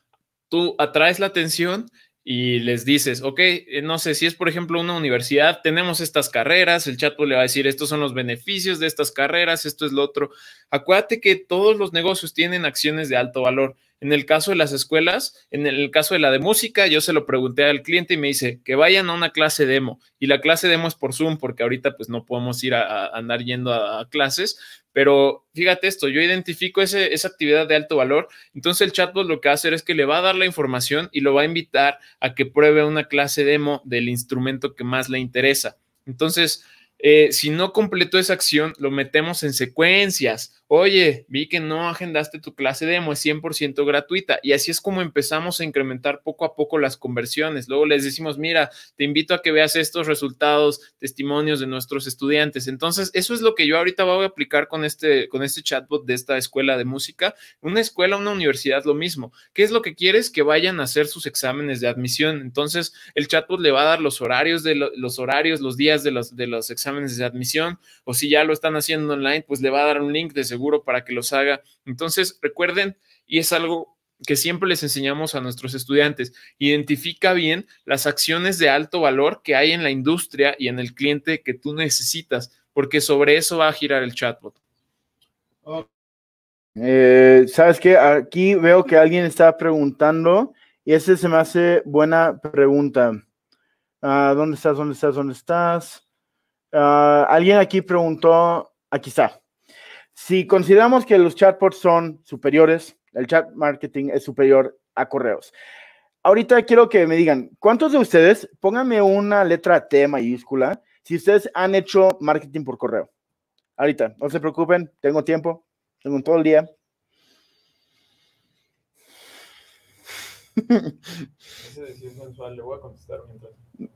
Tú atraes la atención y les dices, ok, eh, no sé, si es por ejemplo una universidad, tenemos estas carreras, el chatbot le va a decir, estos son los beneficios de estas carreras, esto es lo otro. Acuérdate que todos los negocios tienen acciones de alto valor. En el caso de las escuelas, en el caso de la de música, yo se lo pregunté al cliente y me dice que vayan a una clase demo. Y la clase demo es por Zoom, porque ahorita pues no podemos ir a, andar yendo a clases, pero fíjate esto, yo identifico esa actividad de alto valor, entonces el chatbot lo que va a hacer es que le va a dar la información y lo va a invitar a que pruebe una clase demo del instrumento que más le interesa. Entonces, eh, si no completó esa acción, lo metemos en secuencias oye, vi que no agendaste tu clase demo, es 100% gratuita. Y así es como empezamos a incrementar poco a poco las conversiones. Luego les decimos, mira, te invito a que veas estos resultados, testimonios de nuestros estudiantes. Entonces, eso es lo que yo ahorita voy a aplicar con este, con este chatbot de esta escuela de música. Una escuela, una universidad, lo mismo. ¿Qué es lo que quieres? Que vayan a hacer sus exámenes de admisión. Entonces, el chatbot le va a dar los horarios de los horarios, los días de los, de los exámenes de admisión, o si ya lo están haciendo online, pues le va a dar un link de seguro para que los haga. Entonces, recuerden, y es algo que siempre les enseñamos a nuestros estudiantes, identifica bien las acciones de alto valor que hay en la industria y en el cliente que tú necesitas, porque sobre eso va a girar el chatbot. Eh, Sabes que aquí veo que alguien está preguntando y ese se me hace buena pregunta. Ah, ¿Dónde estás? ¿Dónde estás? ¿Dónde estás? Ah, alguien aquí preguntó, aquí está. Si consideramos que los chatbots son superiores, el chat marketing es superior a correos. Ahorita quiero que me digan, ¿cuántos de ustedes, pónganme una letra T mayúscula, si ustedes han hecho marketing por correo? Ahorita, no se preocupen, tengo tiempo, tengo todo el día. le voy a contestar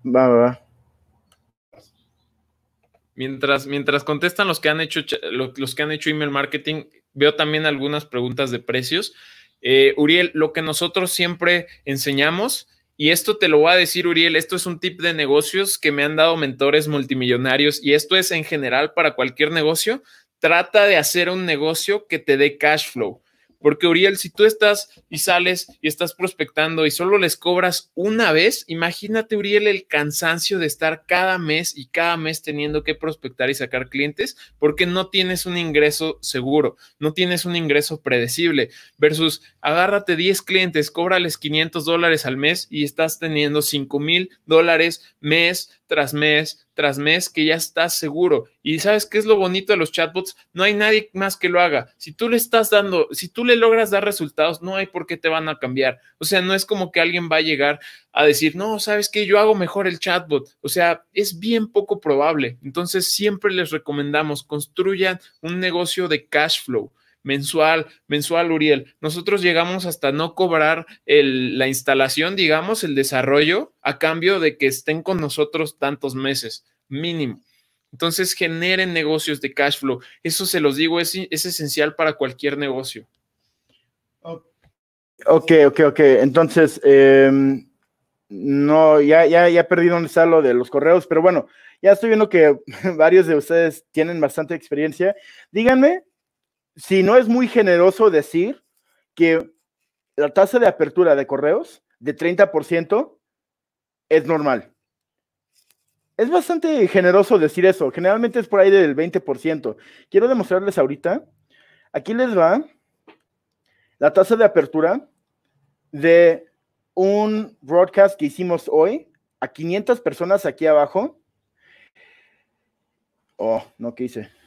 Va, va, va. Mientras, mientras contestan los que han hecho los que han hecho email marketing, veo también algunas preguntas de precios. Eh, Uriel, lo que nosotros siempre enseñamos, y esto te lo voy a decir, Uriel, esto es un tip de negocios que me han dado mentores multimillonarios, y esto es en general para cualquier negocio. Trata de hacer un negocio que te dé cash flow. Porque Uriel, si tú estás y sales y estás prospectando y solo les cobras una vez, imagínate Uriel el cansancio de estar cada mes y cada mes teniendo que prospectar y sacar clientes porque no tienes un ingreso seguro, no tienes un ingreso predecible versus agárrate 10 clientes, cóbrales 500 dólares al mes y estás teniendo 5 mil dólares mes tras mes, tras mes, que ya estás seguro. Y sabes qué es lo bonito de los chatbots, no hay nadie más que lo haga. Si tú le estás dando, si tú le logras dar resultados, no hay por qué te van a cambiar. O sea, no es como que alguien va a llegar a decir, no, sabes qué? yo hago mejor el chatbot. O sea, es bien poco probable. Entonces, siempre les recomendamos, construyan un negocio de cash flow mensual, mensual, Uriel. Nosotros llegamos hasta no cobrar la instalación, digamos, el desarrollo, a cambio de que estén con nosotros tantos meses, mínimo. Entonces, generen negocios de cash flow. Eso se los digo, es, esencial para cualquier negocio. Ok, ok, ok. Entonces, em, no, ya, ya, ya perdí dónde está lo de los correos, pero bueno, ya estoy viendo que [laughs] varios de ustedes tienen bastante experiencia. Díganme si no es muy generoso decir que la tasa de apertura de correos de 30% es normal. Es bastante generoso decir eso. Generalmente es por ahí del 20%. Quiero demostrarles ahorita. Aquí les va la tasa de apertura de un broadcast que hicimos hoy a 500 personas aquí abajo. Oh, no, quise. hice?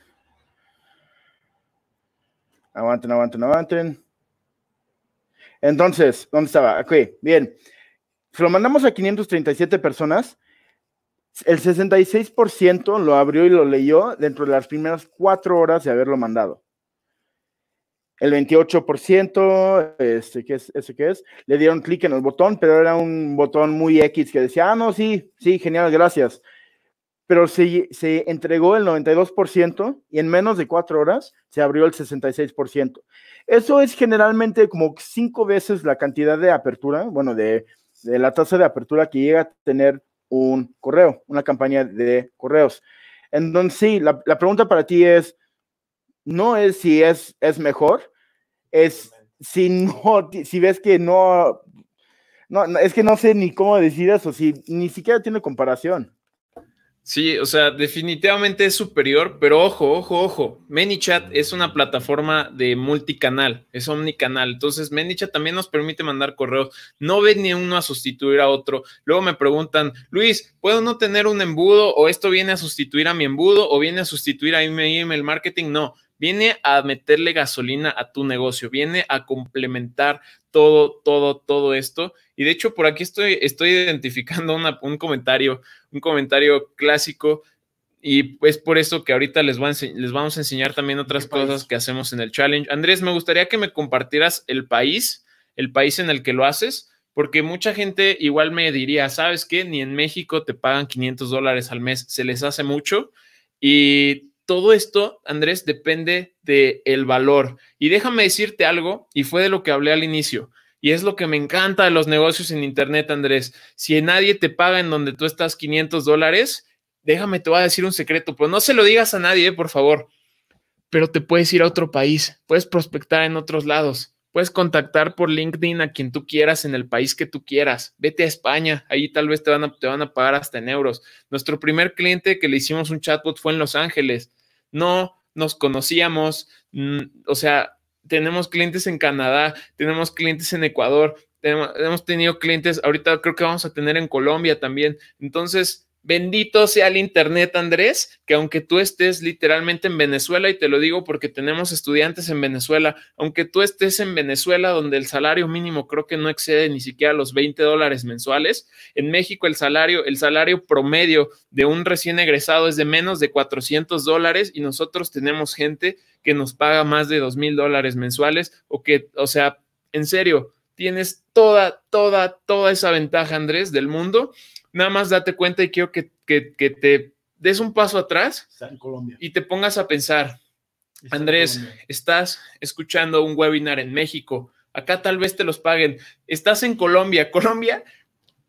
Aguanten, aguanten, aguanten. Entonces, ¿dónde estaba? Aquí, bien. Se lo mandamos a 537 personas. El 66% lo abrió y lo leyó dentro de las primeras cuatro horas de haberlo mandado. El 28%, este, ¿qué es, ¿ese qué es? Le dieron clic en el botón, pero era un botón muy X que decía, ah, no, sí, sí, genial, gracias pero se, se entregó el 92% y en menos de cuatro horas se abrió el 66%. Eso es generalmente como cinco veces la cantidad de apertura, bueno, de, la tasa de apertura que llega a tener un correo, una campaña de correos. Entonces, sí, la, la pregunta para ti es, no es si es, es mejor, es si [laughs] si ves que no, no, es que no sé ni cómo decir eso, si ni siquiera tiene comparación. Sí, o sea, definitivamente es superior, pero ojo, ojo, ojo. ManyChat es una plataforma de multicanal, es omnicanal. Entonces, ManyChat también nos permite mandar correos. No ven ni uno a sustituir a otro. Luego me preguntan, Luis, ¿puedo no tener un embudo o esto viene a sustituir a mi embudo o viene a sustituir a mi email marketing? No, viene a meterle gasolina a tu negocio, viene a complementar todo, todo, todo esto y de hecho, por aquí estoy, estoy identificando un comentario, un comentario clásico. Y es por eso que ahorita les, les vamos a enseñar también otras cosas que hacemos en el challenge. Andrés, me gustaría que me compartieras el país, el país en el que lo haces, porque mucha gente igual me diría, ¿sabes qué? Ni en México te pagan 500 dólares al mes, se les hace mucho. Y todo esto, Andrés, depende del el valor. Y déjame decirte algo, y fue de lo que hablé al inicio. Y es lo que me encanta de los negocios en Internet, Andrés. Si nadie te paga en donde tú estás 500 dólares, déjame, te voy a decir un secreto, pero no se lo digas a nadie, eh, por favor. Pero te puedes ir a otro país, puedes prospectar en otros lados, puedes contactar por LinkedIn a quien tú quieras en el país que tú quieras. Vete a España, ahí tal vez te van a, te van a pagar hasta en euros. Nuestro primer cliente que le hicimos un chatbot fue en Los Ángeles. No nos conocíamos, o sea, tenemos clientes en Canadá, tenemos clientes en Ecuador, tenemos, hemos tenido clientes, ahorita creo que vamos a tener en Colombia también. Entonces, Bendito sea el Internet, Andrés, que aunque tú estés literalmente en Venezuela, y te lo digo porque tenemos estudiantes en Venezuela, aunque tú estés en Venezuela donde el salario mínimo creo que no excede ni siquiera los 20 dólares mensuales, en México el salario, el salario promedio de un recién egresado es de menos de 400 dólares y nosotros tenemos gente que nos paga más de 2 mil dólares mensuales o que, o sea, en serio, tienes toda, toda, toda esa ventaja, Andrés, del mundo nada más date cuenta y quiero que, te des un paso atrás y te pongas a pensar, Andrés, estás escuchando un webinar en México, acá tal vez te los paguen, estás en Colombia, Colombia,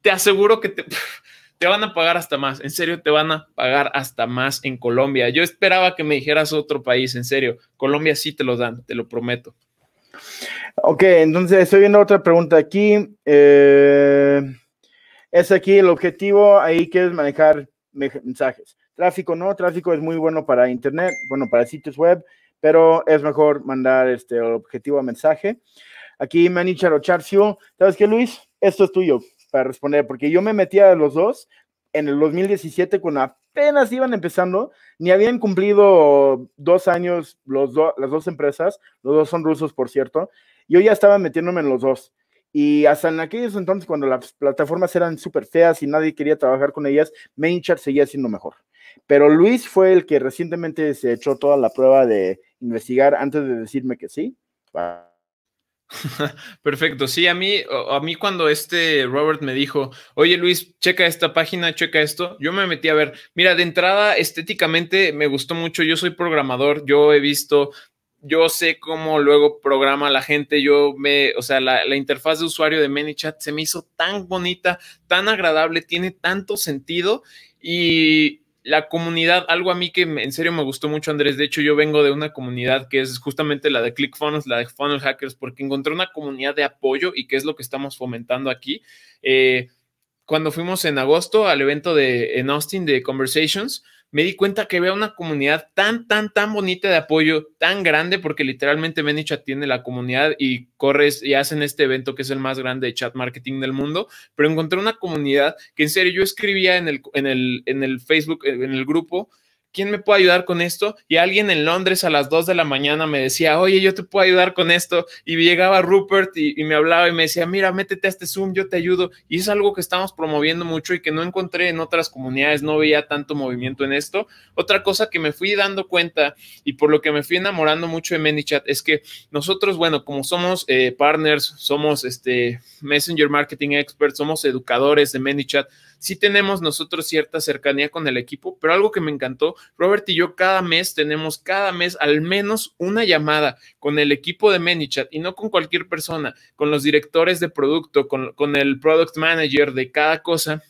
te aseguro que te, [laughs] te van a pagar hasta más, en serio, te van a pagar hasta más en Colombia. Yo esperaba que me dijeras otro país, en serio, Colombia sí te lo dan, te lo prometo. Ok, entonces estoy viendo otra pregunta aquí. Eh es aquí el objetivo, ahí quieres manejar mensajes. Tráfico no, tráfico es muy bueno para internet, bueno, para sitios web, pero es mejor mandar este objetivo a mensaje. Aquí me han Charcio, ¿sabes qué, Luis? Esto es tuyo para responder, porque yo me metía a los dos en el 2017 cuando apenas iban empezando, ni habían cumplido dos años los las dos empresas, los dos son rusos, por cierto, yo ya estaba metiéndome en los dos. Y hasta en aquellos entonces, cuando las plataformas eran súper feas y nadie quería trabajar con ellas, Mainchart seguía siendo mejor. Pero Luis fue el que recientemente se echó toda la prueba de investigar antes de decirme que sí. [laughs] Perfecto, sí, a mí, a mí cuando este Robert me dijo, oye Luis, checa esta página, checa esto, yo me metí a ver, mira, de entrada estéticamente me gustó mucho, yo soy programador, yo he visto yo sé cómo luego programa la gente, yo me, o sea, la, interfaz de usuario de ManyChat se me hizo tan bonita, tan agradable, tiene tanto sentido y la comunidad, algo a mí que en serio me gustó mucho, Andrés, de hecho yo vengo de una comunidad que es justamente la de ClickFunnels, la de Funnel Hackers, porque encontré una comunidad de apoyo y que es lo que estamos fomentando aquí. Eh, cuando fuimos en agosto al evento de, en Austin de Conversations, me di cuenta que veo una comunidad tan, tan, tan bonita de apoyo, tan grande, porque literalmente Menichat tiene la comunidad y corres y hacen este evento que es el más grande de chat marketing del mundo, pero encontré una comunidad que en serio yo escribía en el, en el, en el Facebook, en el grupo, ¿quién me puede ayudar con esto? Y alguien en Londres a las 2 de la mañana me decía, oye, yo te puedo ayudar con esto. Y llegaba Rupert y, me hablaba y me decía, mira, métete a este Zoom, yo te ayudo. Y es algo que estamos promoviendo mucho y que no encontré en otras comunidades, no veía tanto movimiento en esto. Otra cosa que me fui dando cuenta y por lo que me fui enamorando mucho de ManyChat es que nosotros, bueno, como somos eh, partners, somos este Messenger Marketing Experts, somos educadores de ManyChat, sí tenemos nosotros cierta cercanía con el equipo, pero algo que me encantó, Robert y yo cada mes tenemos cada mes al menos una llamada con el equipo de ManyChat y no con cualquier persona, con los directores de producto, con, con el product manager de cada cosa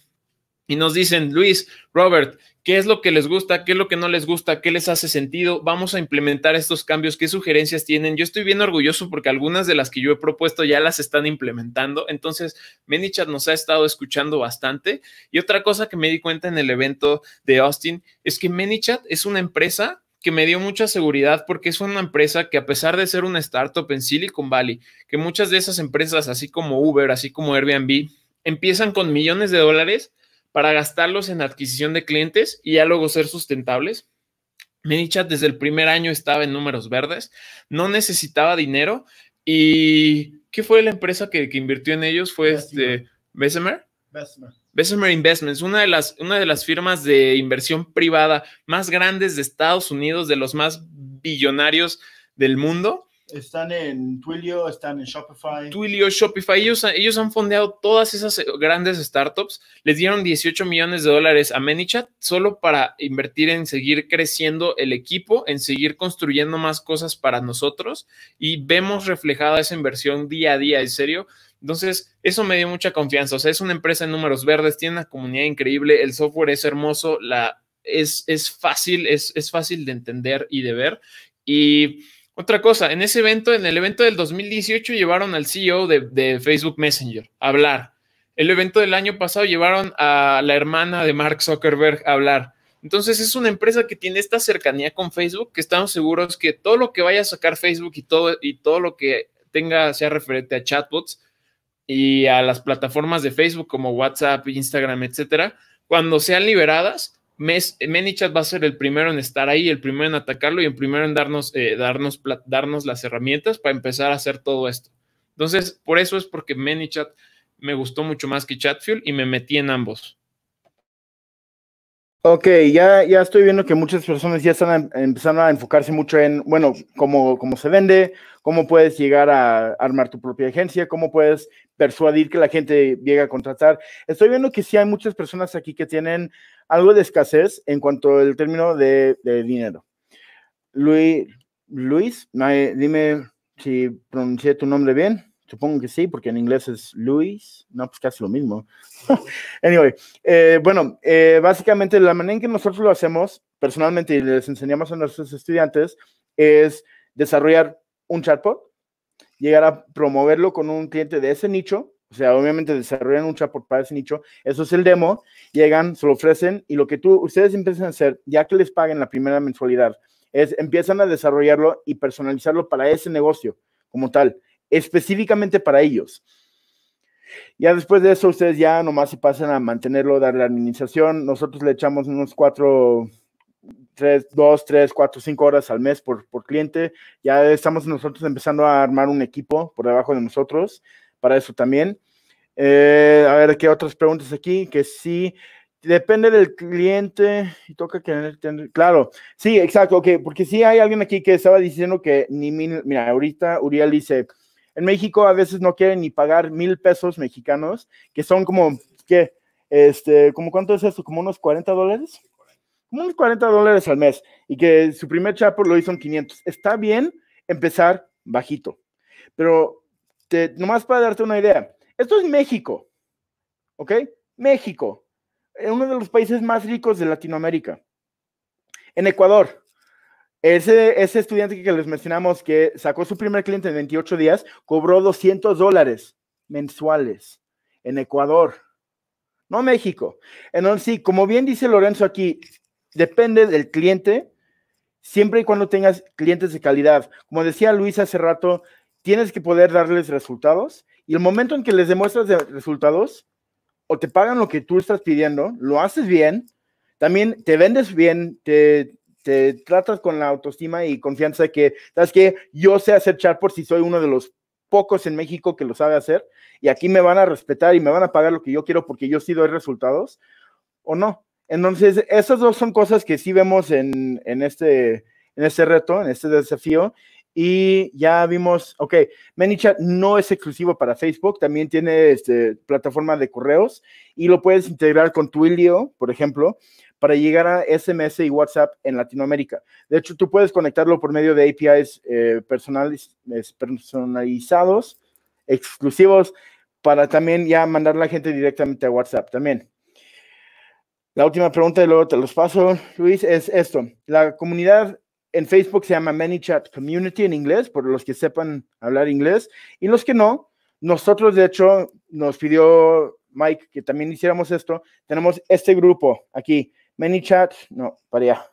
y nos dicen, Luis, Robert, qué es lo que les gusta, qué es lo que no les gusta, qué les hace sentido. Vamos a implementar estos cambios, qué sugerencias tienen. Yo estoy bien orgulloso porque algunas de las que yo he propuesto ya las están implementando. Entonces, ManyChat nos ha estado escuchando bastante. Y otra cosa que me di cuenta en el evento de Austin es que ManyChat es una empresa que me dio mucha seguridad porque es una empresa que a pesar de ser una startup en Silicon Valley, que muchas de esas empresas, así como Uber, así como Airbnb, empiezan con millones de dólares, para gastarlos en adquisición de clientes y ya luego ser sustentables. Minichat desde el primer año estaba en números verdes, no necesitaba dinero y ¿qué fue la empresa que, invirtió en ellos? Fue Bessemer. este Bessemer. Bessemer. Investments, una de, las, una de las firmas de inversión privada más grandes de Estados Unidos, de los más billonarios del mundo. Están en Twilio, están en Shopify. Twilio, Shopify, ellos, ellos han fondeado todas esas eh, grandes startups. Les dieron 18 millones de dólares a ManyChat solo para invertir en seguir creciendo el equipo, en seguir construyendo más cosas para nosotros y vemos reflejada esa inversión día a día, en serio. Entonces, eso me dio mucha confianza. O sea, es una empresa en números verdes, tiene una comunidad increíble, el software es hermoso, la, es, fácil, es, es fácil de entender y de ver. Y otra cosa, en ese evento, en el evento del 2018, llevaron al CEO de, Facebook Messenger a hablar. El evento del año pasado llevaron a la hermana de Mark Zuckerberg a hablar. Entonces es una empresa que tiene esta cercanía con Facebook, que estamos seguros que todo lo que vaya a sacar Facebook y todo, y todo lo que tenga sea referente a chatbots y a las plataformas de Facebook como WhatsApp, Instagram, etcétera, cuando sean liberadas, Mes, ManyChat va a ser el primero en estar ahí, el primero en atacarlo y el primero en darnos, eh, darnos, darnos las herramientas para empezar a hacer todo esto. Entonces, por eso es porque ManyChat me gustó mucho más que Chatfuel y me metí en ambos. Ok, ya, ya estoy viendo que muchas personas ya están em, empezando a enfocarse mucho en, bueno, cómo, cómo se vende, cómo puedes llegar a armar tu propia agencia, cómo puedes persuadir que la gente llegue a contratar. Estoy viendo que sí hay muchas personas aquí que tienen algo de escasez en cuanto al término de, dinero. Luis, Luis, dime si pronuncié tu nombre bien. Supongo que sí, porque en inglés es Luis. No, pues casi lo mismo. [laughs] anyway, eh, bueno, eh, básicamente la manera en que nosotros lo hacemos personalmente y les enseñamos a nuestros estudiantes es desarrollar un chatbot, llegar a promoverlo con un cliente de ese nicho o sea, obviamente desarrollan un chatbot para ese nicho. Eso es el demo. Llegan, se lo ofrecen y lo que tú, ustedes empiezan a hacer, ya que les paguen la primera mensualidad, es empiezan a desarrollarlo y personalizarlo para ese negocio como tal, específicamente para ellos. Ya después de eso, ustedes ya nomás se pasan a mantenerlo, dar la administración. Nosotros le echamos unos cuatro, tres, dos, tres, cuatro, cinco horas al mes por, por cliente. Ya estamos nosotros empezando a armar un equipo por debajo de nosotros para eso también. Eh, a ver, ¿qué otras preguntas aquí? Que sí, depende del cliente y toca que claro, sí, exacto, ok, porque sí hay alguien aquí que estaba diciendo que ni mil, mira, ahorita Uriel dice, en México a veces no quieren ni pagar mil pesos mexicanos, que son como, ¿qué? Este, cuánto es eso? ¿Como unos 40 dólares? Como unos 40 dólares al mes, y que su primer chapo lo hizo en 500. Está bien empezar bajito, pero este, nomás para darte una idea, esto es México, ¿ok? México, eh, uno de los países más ricos de Latinoamérica. En Ecuador, ese, ese estudiante que les mencionamos que sacó su primer cliente en 28 días, cobró 200 dólares mensuales en Ecuador, no México. Entonces, sí, como bien dice Lorenzo aquí, depende del cliente, siempre y cuando tengas clientes de calidad. Como decía Luis hace rato, tienes que poder darles resultados y el momento en que les demuestras resultados o te pagan lo que tú estás pidiendo, lo haces bien, también te vendes bien, te, te tratas con la autoestima y confianza que, ¿sabes que Yo sé hacer char por si soy uno de los pocos en México que lo sabe hacer y aquí me van a respetar y me van a pagar lo que yo quiero porque yo sí doy resultados o no. Entonces, esas dos son cosas que sí vemos en, en este, en este reto, en este desafío, y ya vimos, ok, ManyChat no es exclusivo para Facebook, también tiene este, plataforma de correos y lo puedes integrar con Twilio, por ejemplo, para llegar a SMS y WhatsApp en Latinoamérica. De hecho, tú puedes conectarlo por medio de APIs eh, personalizados, exclusivos, para también ya mandar la gente directamente a WhatsApp también. La última pregunta y luego te los paso, Luis, es esto. La comunidad en Facebook se llama ManyChat Community en inglés, por los que sepan hablar inglés y los que no. Nosotros, de hecho, nos pidió Mike que también hiciéramos esto. Tenemos este grupo aquí, ManyChat, no, para allá.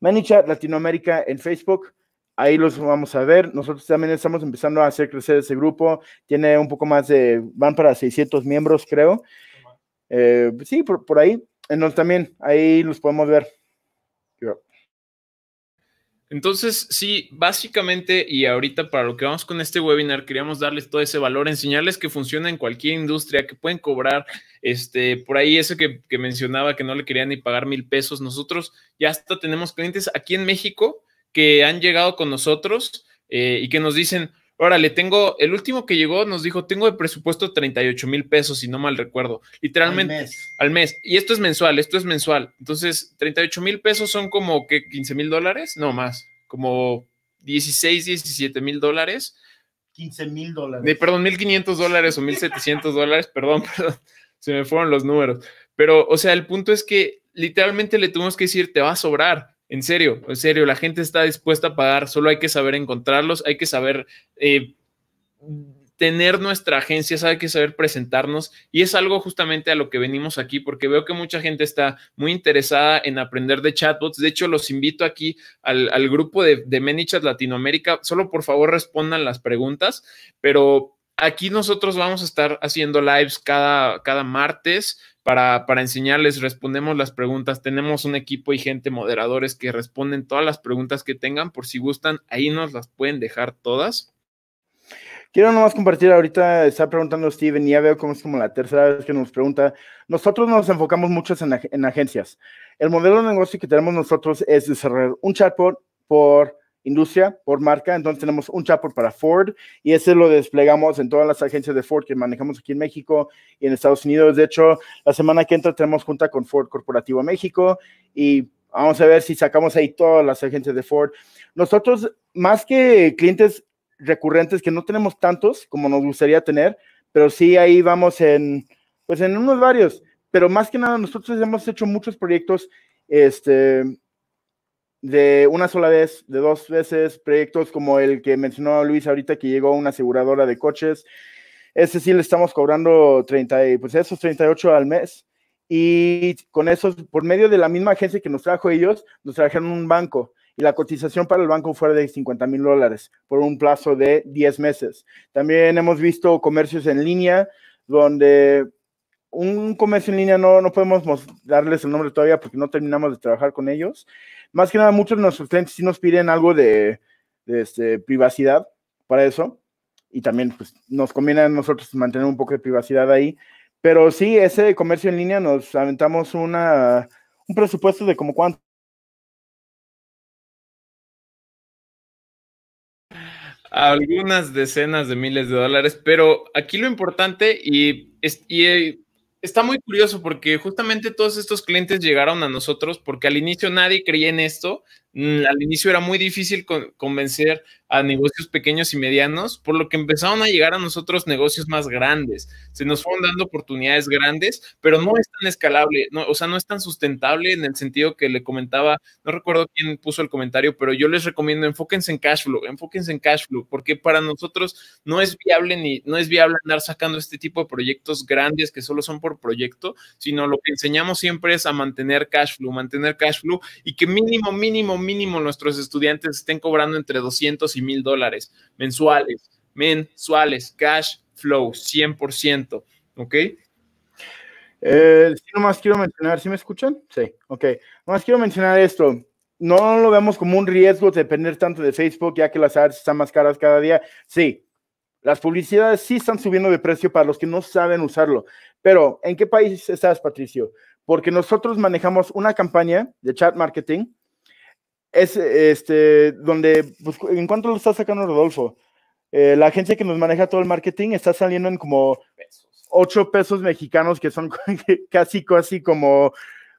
ManyChat Latinoamérica en Facebook. Ahí los vamos a ver. Nosotros también estamos empezando a hacer crecer ese grupo. Tiene un poco más de, van para 600 miembros, creo. Eh, sí, por, por ahí. Entonces también ahí los podemos ver. Entonces, sí, básicamente, y ahorita para lo que vamos con este webinar, queríamos darles todo ese valor, enseñarles que funciona en cualquier industria, que pueden cobrar, este, por ahí eso que, mencionaba, que no le querían ni pagar mil pesos. Nosotros ya hasta tenemos clientes aquí en México que han llegado con nosotros eh, y que nos dicen, Ahora le tengo, el último que llegó nos dijo, tengo de presupuesto 38 mil pesos, si no mal recuerdo, literalmente al mes. Y esto es mensual, esto es mensual. Entonces, 38 mil pesos son como que 15 mil dólares, no más, como 16, 17 mil dólares. 15 mil dólares. De, perdón, 1500 dólares o 1700 dólares, perdón, [laughs] perdón, se me fueron los números. Pero, o sea, el punto es que literalmente le tuvimos que decir, te va a sobrar. En serio, en serio, la gente está dispuesta a pagar, solo hay que saber encontrarlos, hay que saber eh, tener nuestra agencia, hay que saber presentarnos y es algo justamente a lo que venimos aquí porque veo que mucha gente está muy interesada en aprender de chatbots. De hecho, los invito aquí al, grupo de, de Latinoamérica. Solo por favor respondan las preguntas, pero aquí nosotros vamos a estar haciendo lives cada, cada martes para, para, enseñarles, respondemos las preguntas. Tenemos un equipo y gente moderadores que responden todas las preguntas que tengan. Por si gustan, ahí nos las pueden dejar todas. Quiero nomás compartir, ahorita está preguntando Steven, y ya veo cómo es como la tercera vez que nos pregunta. Nosotros nos enfocamos mucho en, en agencias. El modelo de negocio que tenemos nosotros es desarrollar un chatbot por industria por marca. Entonces tenemos un chapo para Ford y ese lo desplegamos en todas las agencias de Ford que manejamos aquí en México y en Estados Unidos. De hecho, la semana que entra tenemos junta con Ford Corporativo México y vamos a ver si sacamos ahí todas las agencias de Ford. Nosotros, más que clientes recurrentes, que no tenemos tantos como nos gustaría tener, pero sí ahí vamos en, pues en unos varios. Pero más que nada, nosotros hemos hecho muchos proyectos este, de una sola vez, de dos veces, proyectos como el que mencionó Luis ahorita que llegó una aseguradora de coches. Ese sí le estamos cobrando 30, pues esos 38 al mes. Y con eso, por medio de la misma agencia que nos trajo ellos, nos trajeron un banco y la cotización para el banco fue de 50 mil dólares por un plazo de 10 meses. También hemos visto comercios en línea donde un comercio en línea no, no podemos darles el nombre todavía porque no terminamos de trabajar con ellos, más que nada muchos de nuestros clientes sí nos piden algo de, este, privacidad para eso. Y también pues, nos conviene a nosotros mantener un poco de privacidad ahí. Pero sí, ese comercio en línea nos aventamos una, un presupuesto de como cuánto. algunas decenas de miles de dólares, pero aquí lo importante y, y, Está muy curioso porque justamente todos estos clientes llegaron a nosotros porque al inicio nadie creía en esto, Mm, al inicio era muy difícil convencer a negocios pequeños y medianos, por lo que empezaron a llegar a nosotros negocios más grandes. Se nos fueron dando oportunidades grandes, pero no es tan escalable, no, o sea, no es tan sustentable en el sentido que le comentaba, no recuerdo quién puso el comentario, pero yo les recomiendo enfóquense en cash flow, enfóquense en cash flow, porque para nosotros no es viable ni no es viable andar sacando este tipo de proyectos grandes que solo son por proyecto, sino lo que enseñamos siempre es a mantener cash flow, mantener cash flow y que mínimo, mínimo, mínimo nuestros estudiantes estén cobrando entre 200 y 1000 dólares mensuales, mensuales, cash flow, 100%, ¿ok? Eh, sí, nomás quiero mencionar, ¿sí me escuchan? Sí, ok. Nomás quiero mencionar esto. No lo vemos como un riesgo de depender tanto de Facebook, ya que las ads están más caras cada día. Sí, las publicidades sí están subiendo de precio para los que no saben usarlo. Pero, ¿en qué país estás, Patricio? Porque nosotros manejamos una campaña de chat marketing es este, donde, pues, ¿en cuanto lo está sacando Rodolfo? Eh, la agencia que nos maneja todo el marketing está saliendo en como 8 pesos mexicanos, que son [laughs] casi, casi como,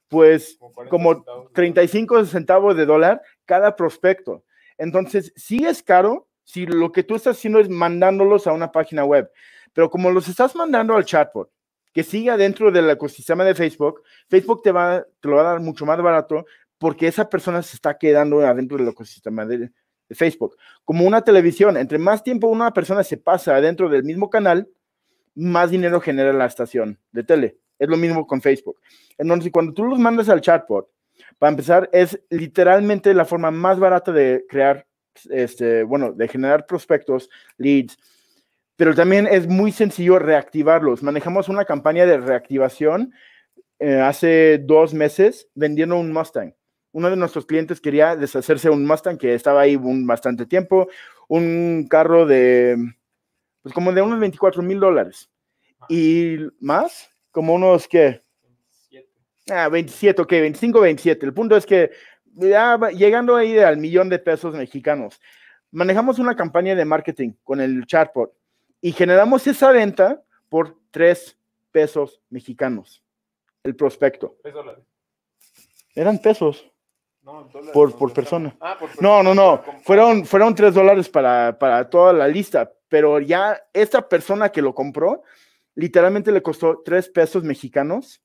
pues, como, 35 centavos de dólar cada prospecto. Entonces, sí es caro si lo que tú estás haciendo es mandándolos a una página web, pero como los estás mandando al chatbot, que siga dentro del ecosistema de Facebook, Facebook te, va, te lo va a dar mucho más barato, porque esa persona se está quedando adentro del ecosistema de, Facebook. Como una televisión, entre más tiempo una persona se pasa adentro del mismo canal, más dinero genera la estación de tele. Es lo mismo con Facebook. Entonces, cuando tú los mandas al chatbot, para empezar, es literalmente la forma más barata de crear, este, bueno, de generar prospectos, leads, pero también es muy sencillo reactivarlos. Manejamos una campaña de reactivación eh, hace dos meses vendiendo un Mustang uno de nuestros clientes quería deshacerse de un Mustang que estaba ahí un bastante tiempo, un carro de, pues como de unos 24 mil dólares. Y más, como unos que... Ah, 27, ok, 25, 27. El punto es que llegando ahí al millón de pesos mexicanos, manejamos una campaña de marketing con el chatbot y generamos esa venta por tres pesos mexicanos. El prospecto. Eran pesos por, por ah, persona. No, no, no. Fueron, fueron 3 dólares para, para toda la lista, pero ya esta persona que lo compró, literalmente le costó tres pesos mexicanos,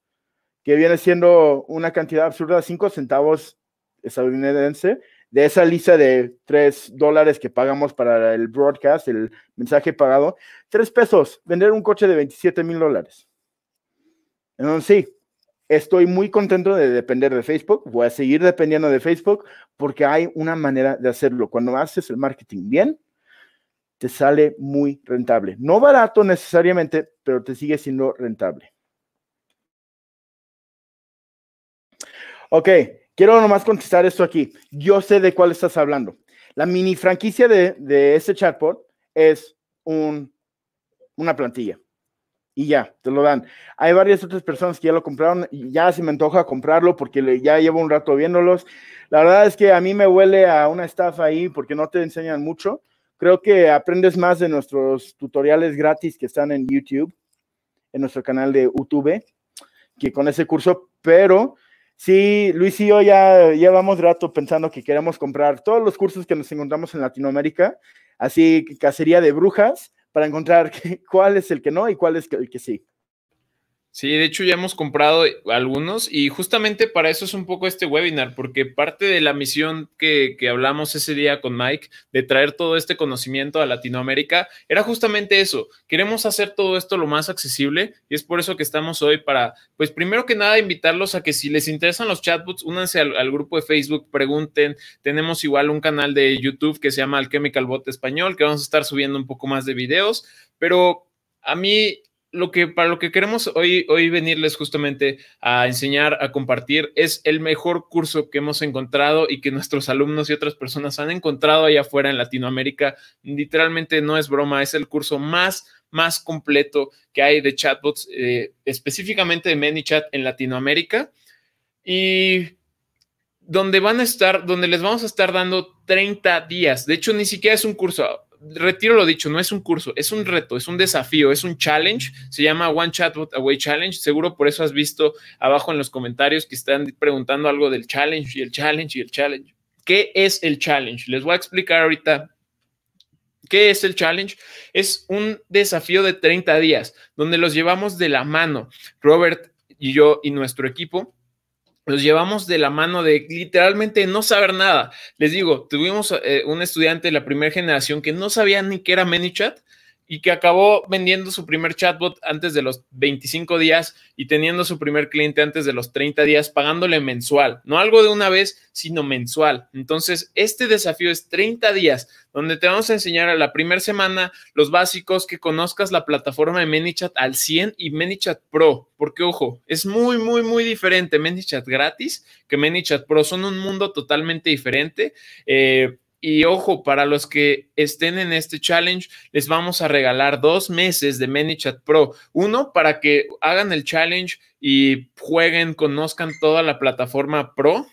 que viene siendo una cantidad absurda, cinco centavos estadounidense, de esa lista de tres dólares que pagamos para el broadcast, el mensaje pagado, tres pesos, vender un coche de 27 mil dólares. Entonces, sí, estoy muy contento de depender de Facebook, voy a seguir dependiendo de Facebook porque hay una manera de hacerlo. Cuando haces el marketing bien, te sale muy rentable. No barato necesariamente, pero te sigue siendo rentable. Ok, quiero nomás contestar esto aquí. Yo sé de cuál estás hablando. La mini franquicia de, de este chatbot es una plantilla y ya, te lo dan. Hay varias otras personas que ya lo compraron y ya se me antoja comprarlo porque ya llevo un rato viéndolos. La verdad es que a mí me huele a una estafa ahí porque no te enseñan mucho. Creo que aprendes más de nuestros tutoriales gratis que están en YouTube, en nuestro canal de YouTube, que con ese curso, pero sí, Luis y yo ya llevamos rato pensando que queremos comprar todos los cursos que nos encontramos en Latinoamérica, así cacería de brujas, para encontrar [laughs] cuál es el que no y cuál es el que sí. Sí, de hecho ya hemos comprado eh, algunos y justamente para eso es un poco este webinar, porque parte de la misión que, que, hablamos ese día con Mike de traer todo este conocimiento a Latinoamérica era justamente eso. Queremos hacer todo esto lo más accesible y es por eso que estamos hoy para, pues primero que nada, invitarlos a que si les interesan los chatbots, únanse al, al grupo de Facebook, pregunten. Tenemos igual un canal de YouTube que se llama Alchemical Bot Español, que vamos a estar subiendo un poco más de videos, pero... A mí lo que para lo que queremos hoy, hoy venirles justamente a enseñar, a compartir, es el mejor curso que hemos encontrado y que nuestros alumnos y otras personas han encontrado allá afuera en Latinoamérica. Literalmente no es broma, es el curso más más completo que hay de chatbots, eh, específicamente de ManyChat en Latinoamérica. Y donde van a estar, donde les vamos a estar dando 30 días. De hecho, ni siquiera es un curso retiro lo dicho, no es un curso, es un reto, es un desafío, es un challenge. Se llama One Chatbot Away Challenge. Seguro por eso has visto abajo en los comentarios que están preguntando algo del challenge y el challenge y el challenge. ¿Qué es el challenge? Les voy a explicar ahorita. ¿Qué es el challenge? Es un desafío de 30 días donde los llevamos de la mano, Robert y yo y nuestro equipo los llevamos de la mano de literalmente no saber nada. Les digo, tuvimos eh, un estudiante de la primera generación que no sabía ni qué era ManyChat y que acabó vendiendo su primer chatbot antes de los 25 días y teniendo su primer cliente antes de los 30 días, pagándole mensual, no algo de una vez, sino mensual. Entonces, este desafío es 30 días, donde te vamos a enseñar a la primera semana los básicos, que conozcas la plataforma de ManyChat al 100 y ManyChat Pro, porque ojo, es muy, muy, muy diferente ManyChat gratis que ManyChat Pro, son un mundo totalmente diferente. Eh, y ojo, para los que estén en este challenge, les vamos a regalar dos meses de ManyChat Pro. Uno, para que hagan el challenge y jueguen, conozcan toda la plataforma Pro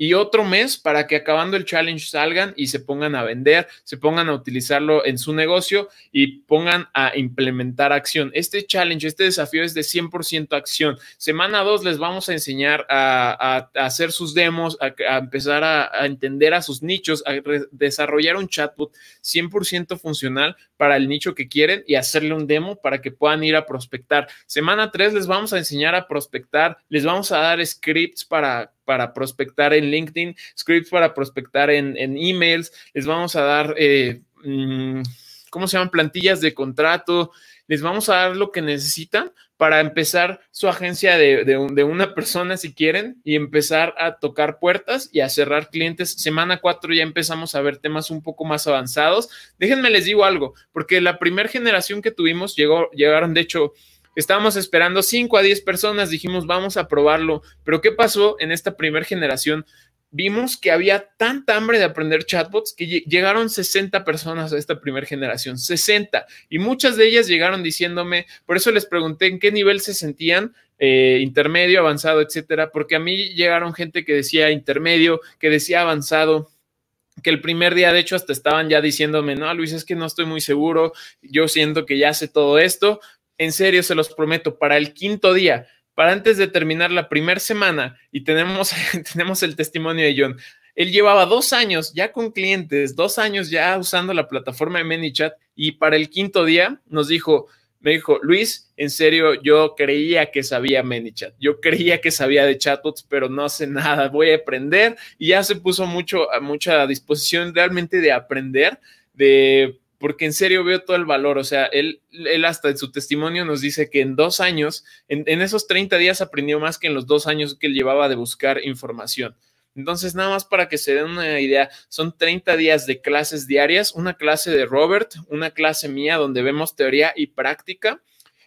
y otro mes para que acabando el challenge salgan y se pongan a vender, se pongan a utilizarlo en su negocio y pongan a implementar acción. Este challenge, este desafío es de 100% acción. Semana 2 les vamos a enseñar a, hacer sus demos, a, a empezar a, entender a sus nichos, a desarrollar un chatbot 100% funcional para el nicho que quieren y hacerle un demo para que puedan ir a prospectar. Semana 3 les vamos a enseñar a prospectar, les vamos a dar scripts para para prospectar en LinkedIn, scripts para prospectar en, emails, les vamos a dar, eh, mm, ¿cómo se llaman? Plantillas de contrato, les vamos a dar lo que necesitan para empezar su agencia de, una persona si quieren y empezar a tocar puertas y a cerrar clientes. Semana 4 ya empezamos a ver temas un poco más avanzados. Déjenme les digo algo, porque la primera generación que tuvimos llegó, llegaron de hecho Estábamos esperando 5 a 10 personas, dijimos, vamos a probarlo. Pero ¿qué pasó en esta primera generación? Vimos que había tanta hambre de aprender chatbots que llegaron 60 personas a esta primera generación, 60. Y muchas de ellas llegaron diciéndome, por eso les pregunté en qué nivel se sentían, eh, intermedio, avanzado, etcétera, porque a mí llegaron gente que decía intermedio, que decía avanzado que el primer día, de hecho, hasta estaban ya diciéndome, no, Luis, es que no estoy muy seguro, yo siento que ya sé todo esto, en serio, se los prometo, para el quinto día, para antes de terminar la primera semana, y tenemos, [laughs] tenemos el testimonio de John, él llevaba dos años ya con clientes, dos años ya usando la plataforma de ManyChat y para el quinto día nos dijo, me dijo, Luis, en serio, yo creía que sabía ManyChat, yo creía que sabía de chatbots, pero no sé nada, voy a aprender y ya se puso mucho, a mucha disposición realmente de aprender, de porque en serio veo todo el valor. O sea, él, él hasta en su testimonio nos dice que en dos años, en, esos 30 días aprendió más que en los dos años que él llevaba de buscar información. Entonces, nada más para que se den una idea, son 30 días de clases diarias, una clase de Robert, una clase mía donde vemos teoría y práctica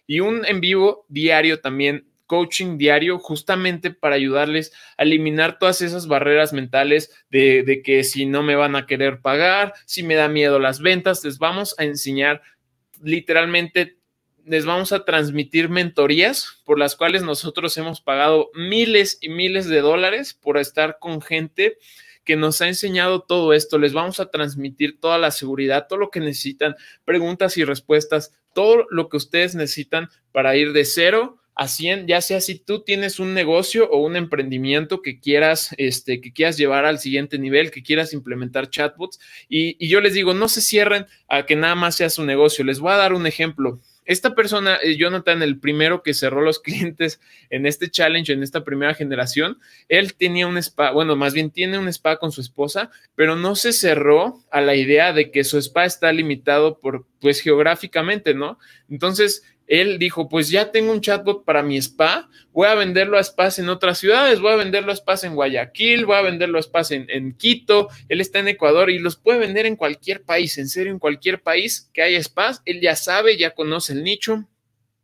y un en vivo diario también coaching diario justamente para ayudarles a eliminar todas esas barreras mentales de, que si no me van a querer pagar, si me da miedo las ventas, les vamos a enseñar literalmente, les vamos a transmitir mentorías por las cuales nosotros hemos pagado miles y miles de dólares por estar con gente que nos ha enseñado todo esto. Les vamos a transmitir toda la seguridad, todo lo que necesitan, preguntas y respuestas, todo lo que ustedes necesitan para ir de cero ya sea si tú tienes un negocio o un emprendimiento que quieras, este, que quieras llevar al siguiente nivel, que quieras implementar chatbots. Y, yo les digo, no se cierren a que nada más sea su negocio. Les voy a dar un ejemplo. Esta persona, eh, Jonathan, el primero que cerró los [laughs] clientes en este challenge, en esta primera generación, él tenía un spa, bueno, más bien tiene un spa con su esposa, pero no se cerró a la idea de que su spa está limitado por, pues, geográficamente, ¿no? Entonces, él dijo, pues ya tengo un chatbot para mi spa, voy a venderlo a spas en otras ciudades, voy a venderlo a spas en Guayaquil, voy a venderlo a spas en, Quito, él está en Ecuador y los puede vender en cualquier país, en serio, en cualquier país que haya spas, él ya sabe, ya conoce el nicho,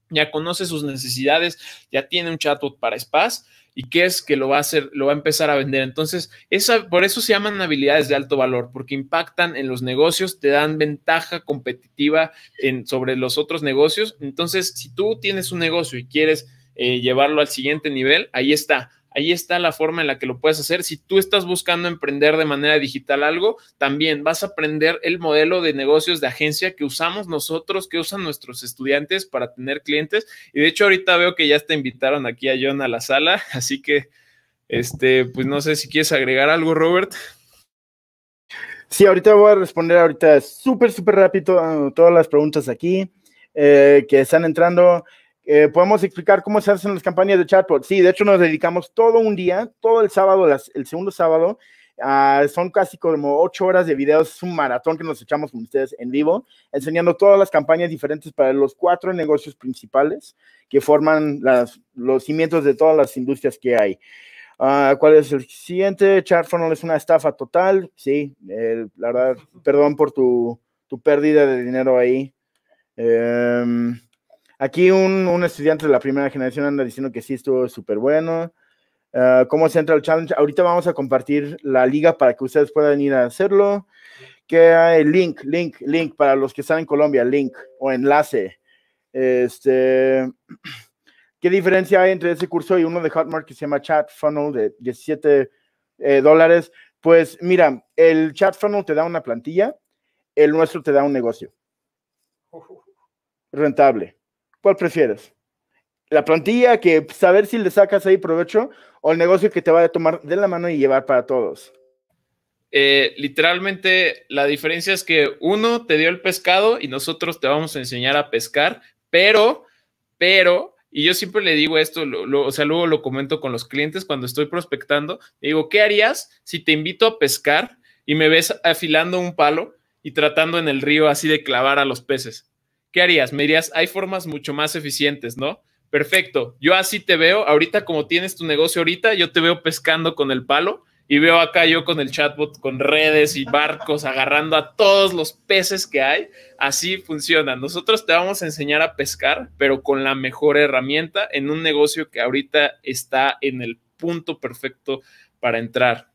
ya conoce sus necesidades, ya tiene un chatbot para spas y qué es que lo va a hacer, lo va a empezar a vender. Entonces, esa, por eso se llaman habilidades de alto valor, porque impactan en los negocios, te dan ventaja competitiva en, sobre los otros negocios. Entonces, si tú tienes un negocio y quieres eh, llevarlo al siguiente nivel, ahí está ahí está la forma en la que lo puedes hacer. Si tú estás buscando emprender de manera digital algo, también vas a aprender el modelo de negocios de agencia que usamos nosotros, que usan nuestros estudiantes para tener clientes. Y de hecho ahorita veo que ya te invitaron aquí a John a la sala, [laughs] así que, este, pues no sé si quieres agregar algo, Robert. Sí, ahorita voy a responder ahorita súper, súper rápido a ah, todas las preguntas aquí eh, que están entrando. Eh, podemos explicar cómo se hacen las campañas de chatbot. Sí, de hecho nos dedicamos todo un día, todo el sábado, el segundo sábado. son casi como ocho horas de videos, es un maratón que nos echamos con ustedes en vivo, enseñando todas las campañas diferentes para los cuatro negocios principales que forman los cimientos de todas las industrias que hay. Ah, ¿Cuál es el siguiente? no es una estafa total, sí, la verdad, perdón por tu, tu, pérdida de dinero ahí. Eh... Aquí un, estudiante de la primera generación anda diciendo que sí estuvo súper bueno. Ah, ¿Cómo se entra al challenge? Ahorita vamos a compartir la liga para que ustedes puedan ir a hacerlo. Que hay link, link, link para los que están en Colombia, link o enlace. Este, [clears throat] ¿Qué diferencia hay entre ese curso y uno de Hotmart que se llama Chat Funnel de 17 eh, dólares? Pues mira, el Chat Funnel te da una plantilla, el nuestro te da un negocio rentable. ¿Cuál prefieres? ¿La plantilla que saber si le sacas ahí provecho o el negocio que te va a tomar de la mano y llevar para todos? Eh, literalmente la diferencia es que uno te dio el pescado y nosotros te vamos a enseñar a pescar, pero, pero, y yo siempre le digo esto, o sea, luego lo comento con los clientes cuando estoy prospectando, le digo, ¿qué harías si te invito a pescar y me ves afilando un palo y tratando en el río así de clavar a los peces? ¿qué harías? Me dirías, hay formas mucho más eficientes, ¿no? Perfecto, yo así te veo, ahorita como tienes tu negocio ahorita, yo te veo pescando con el palo y veo acá yo con el chatbot, con redes y barcos, agarrando a todos los peces que hay. Así funciona. Nosotros te vamos a enseñar a pescar, pero con la mejor herramienta en un negocio que ahorita está en el punto perfecto para entrar.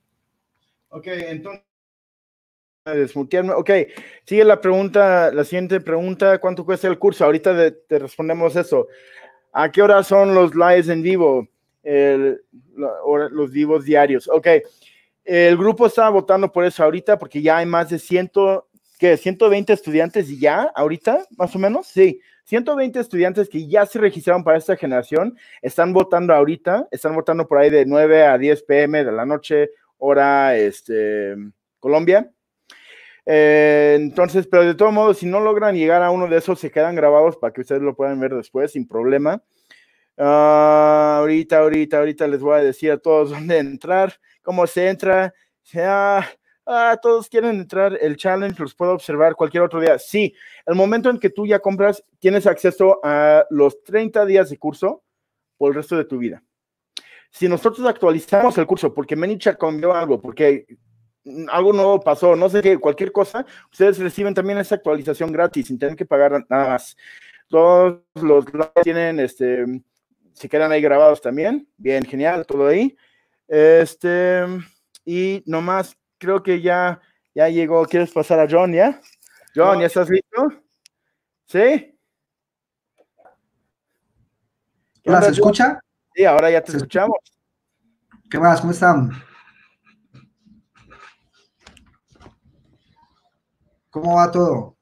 Ok, entonces desmutearme. Ok, sigue la pregunta, la siguiente pregunta, ¿cuánto cuesta el curso? Ahorita te respondemos eso. ¿A qué hora son los lives en vivo? los vivos diarios. Ok, el grupo está votando por eso ahorita porque ya hay más de 100, ¿qué? 120 estudiantes ya, ahorita, más o menos, sí. 120 estudiantes que ya se registraron para esta generación están votando ahorita, están votando por ahí de 9 a 10 pm de la noche, hora este, Colombia eh, entonces, pero de todo modo, si no logran llegar a uno de esos, se quedan grabados para que ustedes lo puedan ver después sin problema. Ah, ahorita, ahorita, ahorita les voy a decir a todos [laughs] dónde entrar, cómo se entra. Ah, todos quieren entrar. El challenge los puedo observar cualquier otro día. Sí, el momento en que tú ya compras, tienes acceso a los 30 días de curso por el resto de tu vida. Si nosotros actualizamos el curso, porque Menicha cambió algo, porque Mm, algo nuevo pasó, no sé qué, cualquier cosa, ustedes reciben también esa actualización gratis sin tener que pagar nada más. Todos los tienen, este, se quedan ahí grabados también. Bien, genial, todo ahí. Este, y nomás, creo que ya, ya llegó. ¿Quieres pasar a John ya? John, ¿ya estás listo? ¿Sí? ¿Hola, se escucha? Sí, ahora ya te escuchamos. ¿Qué más? ¿Cómo están? ¿Cómo va todo?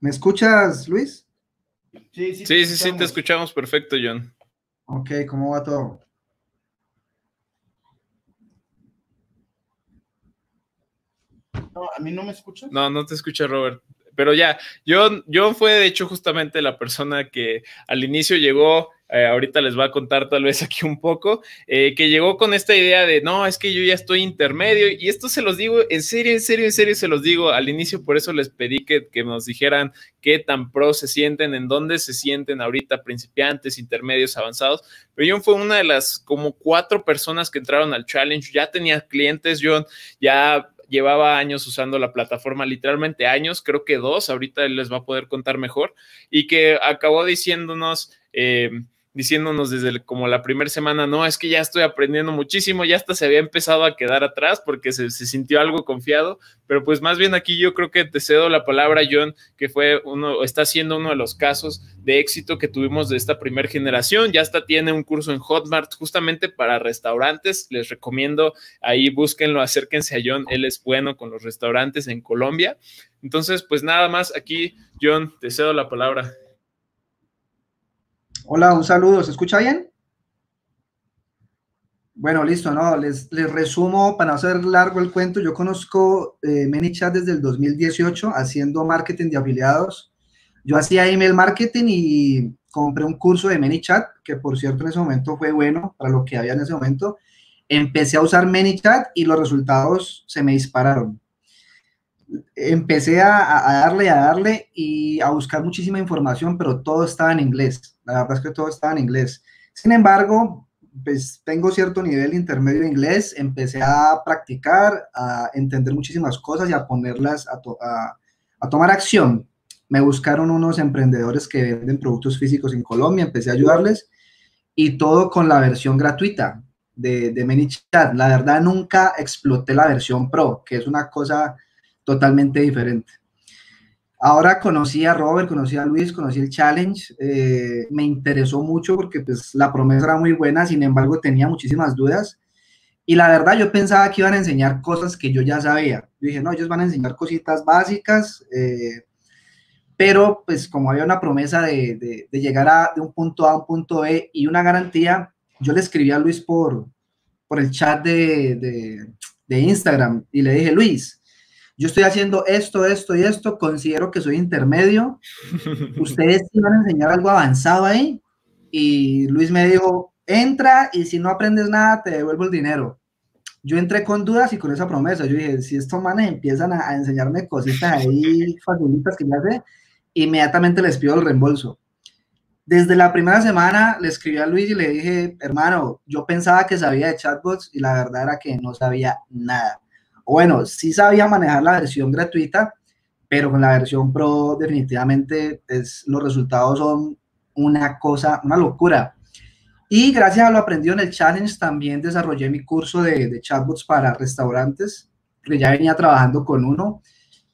¿Me escuchas, Luis? Sí, sí, sí, te escuchamos perfecto, John. Ok, ¿cómo va todo? No, a mí no me escucha. No, no te escucha, Robert. Pero ya, John, John fue de hecho justamente la persona que al inicio llegó eh, ahorita les va a contar tal vez [laughs] aquí un poco, eh, que llegó con esta idea de, no, es que yo ya estoy intermedio, y esto se los digo, en serio, en serio, en serio se los digo, al inicio por eso les pedí que, que nos dijeran qué tan pro se sienten, en dónde se sienten ahorita, principiantes, intermedios, avanzados, pero John fue una de las como cuatro personas que entraron al challenge, ya tenía clientes, John ya llevaba años usando la plataforma, literalmente años, creo que dos, ahorita él les va a poder contar mejor, y que acabó diciéndonos, eh, diciéndonos desde como la primera semana, no, es que ya estoy aprendiendo muchísimo, ya hasta se había empezado a quedar atrás porque se, sintió algo confiado, pero pues más bien aquí yo creo que te cedo la palabra, John, que fue uno, está siendo uno de los casos de éxito que tuvimos de esta primera generación, ya hasta tiene un curso en Hotmart justamente para restaurantes, les recomiendo ahí búsquenlo, acérquense a John, él es bueno con los restaurantes en Colombia, entonces pues nada más aquí, John, te cedo la palabra. Hola, un saludo. ¿Se escucha bien? Bueno, listo, no, les, resumo para no hacer largo el cuento. Yo conozco eh, ManyChat desde el 2018 haciendo marketing de afiliados. Yo hacía email marketing y compré un curso de ManyChat, que por cierto en ese momento fue bueno para lo que había en ese momento. Empecé a usar ManyChat y los resultados se me dispararon empecé a, darle, a darle y a buscar muchísima información, pero todo estaba en inglés. La verdad es que todo estaba en inglés. Sin embargo, pues tengo cierto nivel intermedio de inglés, empecé a practicar, a entender muchísimas cosas y a ponerlas, a, a tomar acción. Me buscaron unos emprendedores que venden productos físicos en Colombia, empecé a ayudarles y todo con la versión gratuita de, de ManyChat. La verdad, nunca exploté la versión pro, que es una cosa totalmente diferente. Ahora conocí a Robert, conocí a Luis, conocí el challenge, eh, me interesó mucho porque pues la promesa era muy buena, sin embargo tenía muchísimas dudas y la verdad yo pensaba que iban a enseñar cosas que yo ya sabía. Yo dije, no, ellos van a enseñar cositas básicas, eh, pero pues como había una promesa de, llegar a, de un punto A a un punto B y una garantía, yo le escribí a Luis por, por el chat de, de Instagram y le dije, Luis, yo estoy haciendo esto, esto y esto, considero que soy intermedio, [laughs] ustedes van a enseñar algo avanzado ahí, y Luis me dijo, entra y si no aprendes nada, te devuelvo el dinero. Yo entré con dudas y con esa promesa, yo dije, si estos manes empiezan a, enseñarme cositas ahí, [laughs] facilitas que ya sé, inmediatamente les pido el reembolso. Desde la primera semana le escribí a Luis y le dije, hermano, yo pensaba que sabía de chatbots y la verdad era que no sabía nada bueno, sí sabía manejar la versión gratuita, pero con la versión Pro definitivamente es, pues, los resultados son una cosa, una locura. Y gracias a lo aprendido en el challenge también desarrollé mi curso de, de chatbots para restaurantes, que ya venía trabajando con uno.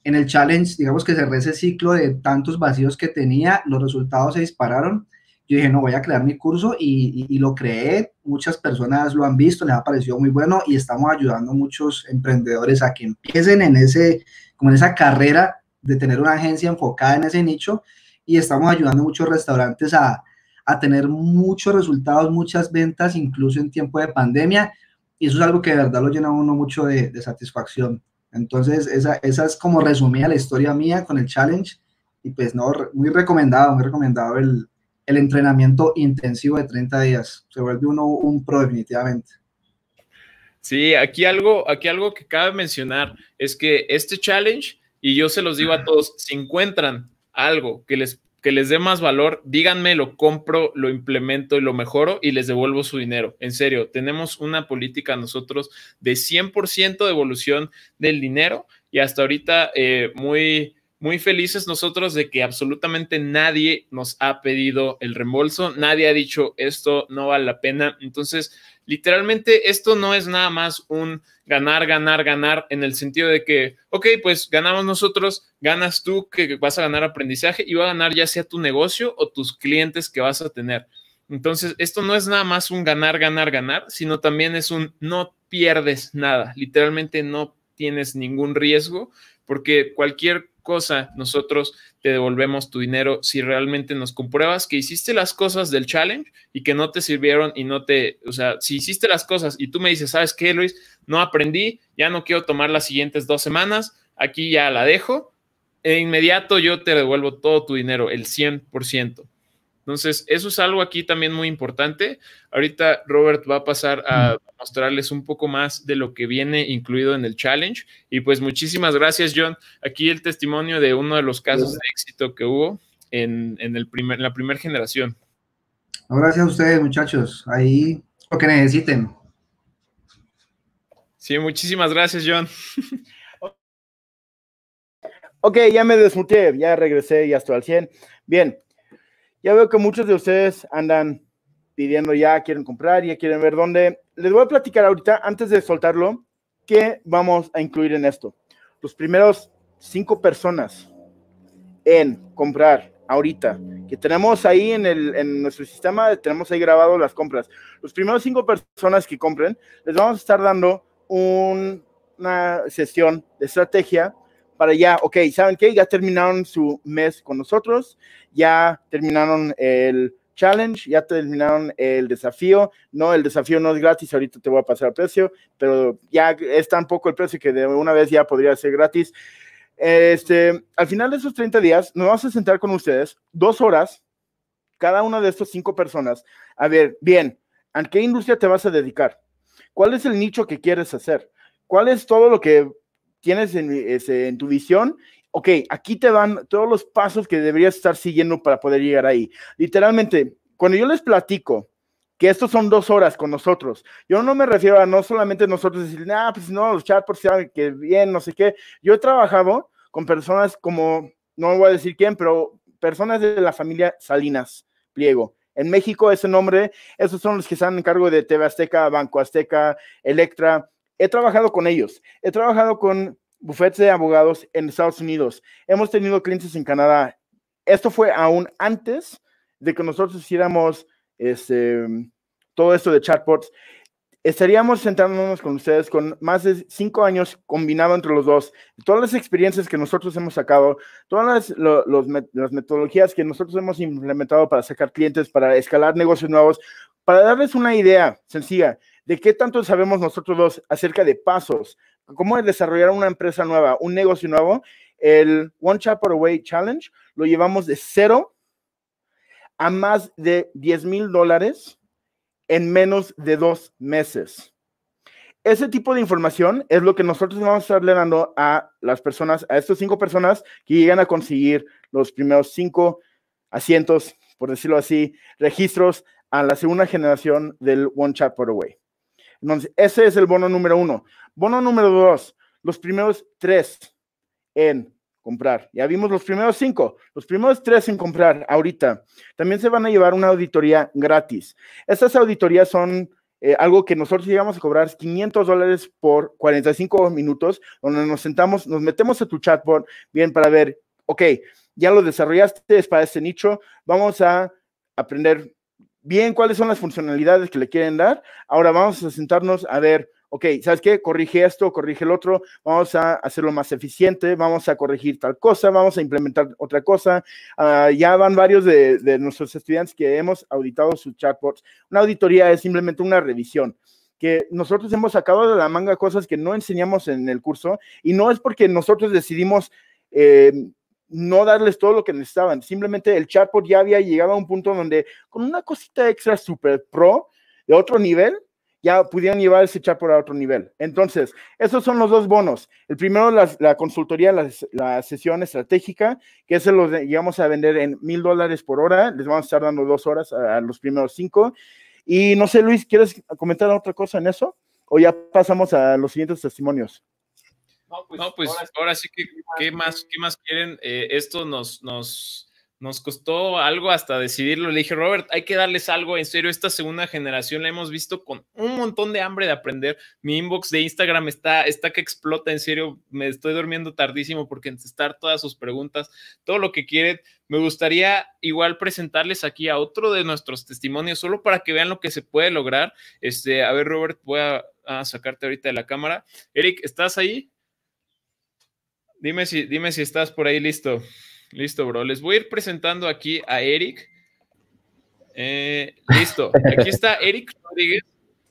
En el challenge, digamos que cerré ese ciclo de tantos vacíos que tenía, los resultados se dispararon yo dije, no, voy a crear mi curso y, lo creé, muchas personas lo han visto, les ha parecido muy bueno y estamos ayudando a muchos emprendedores a que empiecen en, ese, como en esa carrera de tener una agencia enfocada en ese nicho y estamos ayudando a muchos restaurantes a, a tener muchos resultados, muchas ventas, incluso en tiempo de pandemia y eso es algo que de verdad lo llena a uno mucho de, de satisfacción. Entonces, esa, esa es como resumida la historia mía con el challenge y pues no, muy recomendado, muy recomendado el el entrenamiento intensivo de 30 días. Se vuelve uno un pro definitivamente. Sí, aquí algo, aquí algo que cabe mencionar es que este challenge, y yo se los digo a todos, si encuentran algo que les, que les dé más valor, díganme, lo compro, lo implemento y lo mejoro y les devuelvo su dinero. En serio, tenemos una política nosotros de 100% de evolución del dinero y hasta ahorita eh, muy muy felices nosotros de que absolutamente nadie nos ha pedido el reembolso, nadie ha dicho esto no vale la pena. Entonces, literalmente esto no es nada más un ganar, ganar, ganar en el sentido de que, ok, pues ganamos nosotros, ganas tú que vas a ganar aprendizaje y va a ganar ya sea tu negocio o tus clientes que vas a tener. Entonces, esto no es nada más un ganar, ganar, ganar, sino también es un no pierdes nada, literalmente no tienes ningún riesgo porque cualquier cosa, nosotros te devolvemos tu dinero si realmente nos compruebas que hiciste las cosas del challenge y que no te sirvieron y no te, o sea, si hiciste las cosas y tú me dices, ¿sabes qué, Luis? No aprendí, ya no quiero tomar las siguientes dos semanas, aquí ya la dejo, e inmediato yo te devuelvo todo tu dinero, el 100%. Entonces, eso es algo aquí también muy importante. Ahorita Robert va a pasar a mostrarles un poco más de lo que viene incluido en el challenge. Y pues muchísimas gracias, John. Aquí el testimonio de uno de los casos de éxito que hubo en, en el primer, la primera generación. Gracias a ustedes, muchachos. Ahí lo que necesiten. Sí, muchísimas gracias, John. ok, ya me desmuteé, ya regresé y hasta al 100. Bien, ya veo que muchos de ustedes andan pidiendo ya, quieren comprar, ya quieren ver dónde. Les voy a platicar ahorita, antes de soltarlo, qué vamos a incluir en esto. Los primeros cinco personas en comprar ahorita, que tenemos ahí en, el, nuestro sistema, tenemos ahí grabado las compras. Los primeros cinco personas que compren, les vamos a estar dando una sesión de estrategia para ya, ok, ¿saben qué? Ya terminaron su mes con nosotros, ya terminaron el challenge, ya terminaron el desafío, no, el desafío no es gratis, ahorita te voy a pasar el precio, pero ya es tan poco el precio que de una vez ya podría ser gratis. Este, al final de esos 30 días, nos vamos a sentar con ustedes dos horas, cada una de estas cinco personas, a ver, bien, ¿a qué industria te vas a dedicar? ¿Cuál es el nicho que quieres hacer? ¿Cuál es todo lo que tienes en, tu visión ok, aquí te van todos los pasos que deberías estar siguiendo para poder llegar ahí. Literalmente, cuando yo les platico que estos son dos horas con nosotros, yo no me refiero a no solamente nosotros decir, ah, pues no, los si saben que bien, no sé qué. Yo he trabajado con personas como, no voy a decir quién, pero personas de la familia Salinas Pliego. En México ese nombre, esos son los que están en cargo de TV Azteca, Banco Azteca, Electra, He trabajado con ellos, he trabajado con bufetes de abogados en Estados Unidos, hemos tenido clientes en Canadá. Esto fue aún antes de que nosotros hiciéramos este, todo esto de chatbots. Estaríamos sentándonos con ustedes con más de cinco años combinado entre los dos. Todas las experiencias que nosotros hemos sacado, todas las metodologías que nosotros hemos implementado para sacar clientes, para escalar negocios nuevos, para darles una idea sencilla. ¿De qué tanto sabemos nosotros dos acerca de pasos? ¿Cómo desarrollar una empresa nueva, un negocio nuevo? El One Chapter Away Challenge lo llevamos de cero a más de 10 mil dólares en menos de dos meses. Ese tipo de información es lo que nosotros vamos a estar le dando a las personas, a estas cinco personas que llegan a conseguir los primeros cinco asientos, por decirlo así, registros a la segunda generación del One Chat Away. Entonces, ese es el bono número uno. Bono número dos, los primeros tres en comprar. Ya vimos los primeros cinco, los primeros tres en comprar ahorita. También se van a llevar una auditoría gratis. Estas auditorías son eh, algo que nosotros llegamos a cobrar 500 dólares por 45 minutos, donde nos sentamos, nos metemos a tu chatbot, bien, para ver, ok, ya lo desarrollaste, es para este nicho, vamos a aprender bien cuáles son las funcionalidades que le quieren dar. Ahora vamos a sentarnos a ver, ok, ¿sabes qué? Corrige esto, corrige el otro, vamos a hacerlo más eficiente, vamos a corregir tal cosa, vamos a implementar otra cosa. Ah, ya van varios de, nuestros estudiantes que hemos auditado sus chatbots. Una auditoría es simplemente una revisión que nosotros hemos sacado de la manga cosas que no enseñamos en el curso y no es porque nosotros decidimos eh, no darles todo lo que necesitaban. Simplemente el chatbot ya había llegado a un punto donde con una cosita extra super pro de otro nivel, ya pudieron llevar ese chatbot a otro nivel. Entonces, esos son los dos bonos. El primero, la, consultoría, la, sesión estratégica, que ese lo llegamos a vender en mil dólares por hora. Les vamos a estar dando dos horas a, a los primeros cinco. Y no sé, Luis, ¿quieres comentar otra cosa en eso? O ya pasamos a los siguientes testimonios. Pues, no, pues, ahora, sí que, ¿qué más, qué más quieren? Eh, esto nos, nos, nos costó algo hasta decidirlo. Le dije, Robert, hay que darles algo en serio. Esta segunda generación la hemos visto con un montón de hambre de aprender. Mi inbox de Instagram está, está que explota, en serio. Me estoy durmiendo tardísimo porque contestar todas sus preguntas, todo lo que quieren. Me gustaría igual presentarles aquí a otro de nuestros testimonios, solo para que vean lo que se puede lograr. Este, a ver, Robert, voy a sacarte ahorita de la cámara. Eric, ¿estás ahí? Dime si, dime si estás por ahí listo. Listo, bro. Les voy a ir presentando aquí a Eric. Eh, listo. Aquí está Eric Rodríguez.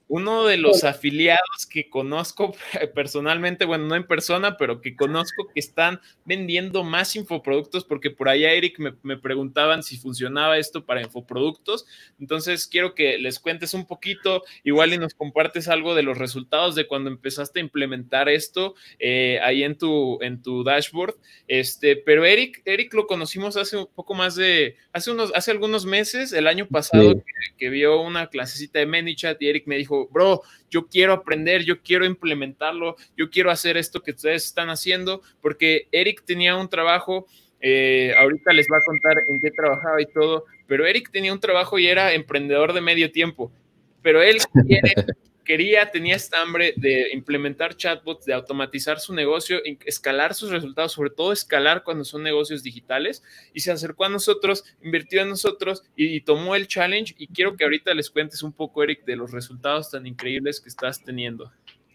Uno de los afiliados que conozco [laughs] personalmente, bueno, no en persona, pero que conozco que están vendiendo más infoproductos, porque por allá, Eric, me, preguntaban si funcionaba esto para infoproductos. Entonces, quiero que les cuentes un poquito, igual y nos compartes algo de los resultados de cuando empezaste a implementar esto eh, ahí en tu, en tu dashboard. Este, pero Eric, Eric lo conocimos hace un poco más de, hace, unos, hace algunos meses, el año pasado, que, que, vio una clasecita de ManyChat y Eric me dijo, bro, yo quiero aprender, yo quiero implementarlo, yo quiero hacer esto que ustedes están haciendo, porque Eric tenía un trabajo, eh, ahorita les va a contar en qué trabajaba y todo, pero Eric tenía un trabajo y era emprendedor de medio tiempo, pero él quiere [laughs] quería, tenía esta hambre de implementar chatbots, de automatizar su negocio, escalar sus resultados, sobre todo escalar cuando son negocios digitales, y se acercó a nosotros, invirtió en nosotros y, tomó el challenge. Y quiero que ahorita les cuentes un poco, Eric, de los resultados tan increíbles que estás teniendo.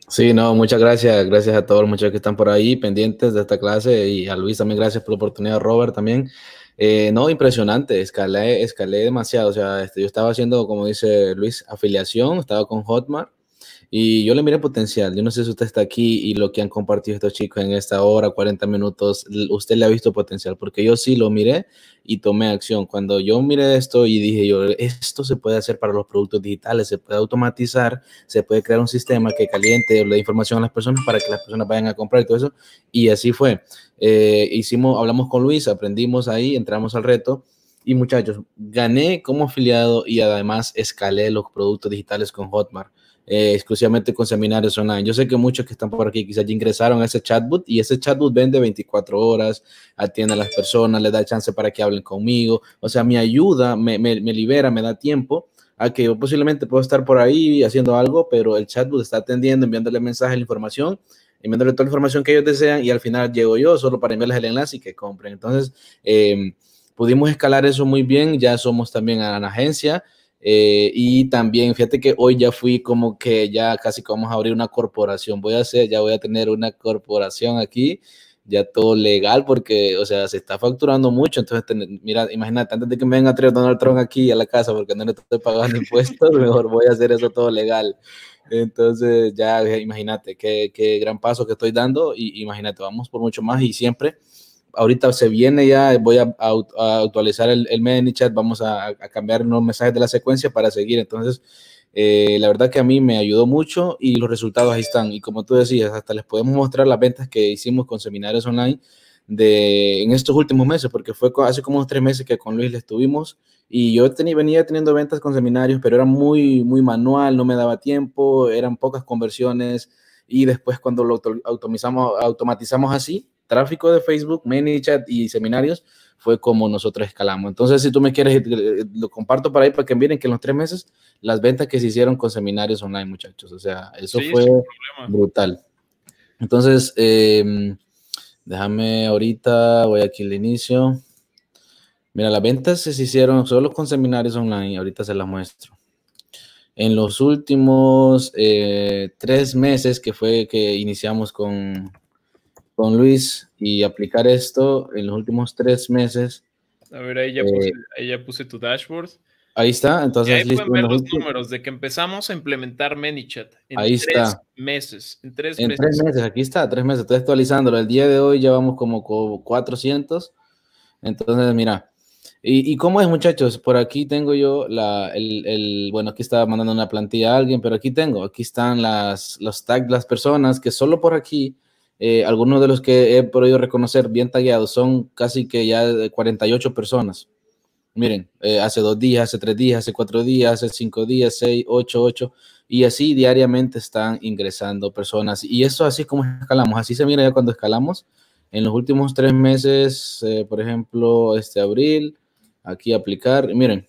Sí, no, muchas gracias. Gracias a todos los muchachos que están por ahí pendientes de esta clase y a Luis también gracias por la oportunidad, Robert también. Eh, no, impresionante, escalé, escalé demasiado. O sea, este, yo estaba haciendo, como dice Luis, afiliación, estaba con Hotmart y yo le miré potencial. Yo no sé si usted está aquí y lo que han compartido estos chicos en esta hora, 40 minutos, usted le ha visto potencial, porque yo sí lo miré y tomé acción. Cuando yo miré esto y dije yo, esto se puede hacer para los productos digitales, se puede automatizar, se puede crear un sistema que caliente la información a las personas para que las personas vayan a comprar y todo eso. Y así fue. Eh, hicimos, hablamos con Luis, aprendimos ahí, entramos al reto. Y muchachos, gané como afiliado y además escalé los productos digitales con Hotmart eh, exclusivamente con seminarios online. Yo sé que muchos que están por aquí quizás ya ingresaron a ese chatbot y ese chatbot vende 24 horas, atiende a las personas, les da chance para que hablen conmigo, o sea, me ayuda, me, libera, me da tiempo a que yo posiblemente puedo estar por ahí haciendo algo, pero el chatbot está atendiendo, enviándole mensajes, la información, enviándole toda la información que ellos desean y al final llego yo solo para enviarles el enlace y que compren. Entonces, eh, pudimos escalar eso muy bien, ya somos también a la agencia. Eh, y también, fíjate que hoy ya fui como que ya casi que vamos a abrir una corporación. Voy a hacer, ya voy a tener una corporación aquí, ya todo legal, porque, o sea, se está facturando mucho. Entonces, mira, imagínate, antes de que me venga a traer Donald Trump aquí a la casa porque no le estoy pagando [laughs] impuestos, mejor voy a hacer eso todo legal. Entonces, ya imagínate qué, qué gran paso que estoy dando. Y imagínate, vamos por mucho más y siempre ahorita se viene ya, voy a, actualizar el, el chat vamos a, cambiar los mensajes de la secuencia para seguir. Entonces, eh, la verdad que a mí me ayudó mucho y los resultados ahí están. Y como tú decías, hasta les podemos mostrar las ventas que hicimos con seminarios online de, en estos últimos meses, porque fue hace como tres meses que con Luis le estuvimos y yo tenía, venía teniendo ventas con seminarios, pero era muy, muy manual, no me daba tiempo, eran pocas conversiones y después cuando lo automatizamos así, tráfico de Facebook, ManyChat y seminarios fue como nosotros escalamos. Entonces, si tú me quieres, eh, lo comparto para ahí para que miren que en los tres meses las ventas que se hicieron con seminarios online, muchachos. O sea, eso fue brutal. Entonces, em, déjame ahorita, voy aquí al inicio. Mira, las ventas se hicieron solo con seminarios online, ahorita se las muestro. En los últimos eh, tres meses que fue que iniciamos con, con Luis y aplicar esto en los últimos tres meses. A ver, ahí ya, puse, eh, tu dashboard. Ahí está, entonces. los números de que empezamos a implementar ManyChat en ahí está. meses. En tres meses. tres meses, aquí está, tres meses. Estoy actualizándolo. El día de hoy ya vamos como 400. Entonces, mira. ¿Y, cómo es, muchachos? Por aquí tengo yo la, el, Bueno, aquí estaba mandando una plantilla a alguien, pero aquí tengo. Aquí están las, los tags las personas que solo por aquí eh, algunos de los que he podido reconocer bien tallados son casi que ya 48 personas. Miren, eh, hace dos días, hace tres días, hace cuatro días, hace cinco días, seis, ocho, ocho, y así diariamente están ingresando personas. Y eso así como escalamos, así se mira ya cuando escalamos. En los últimos tres meses, eh, por ejemplo, este abril, aquí aplicar, miren,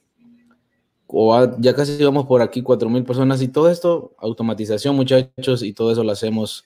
ya casi vamos por aquí cuatro mil personas y todo esto, automatización muchachos, y todo eso lo hacemos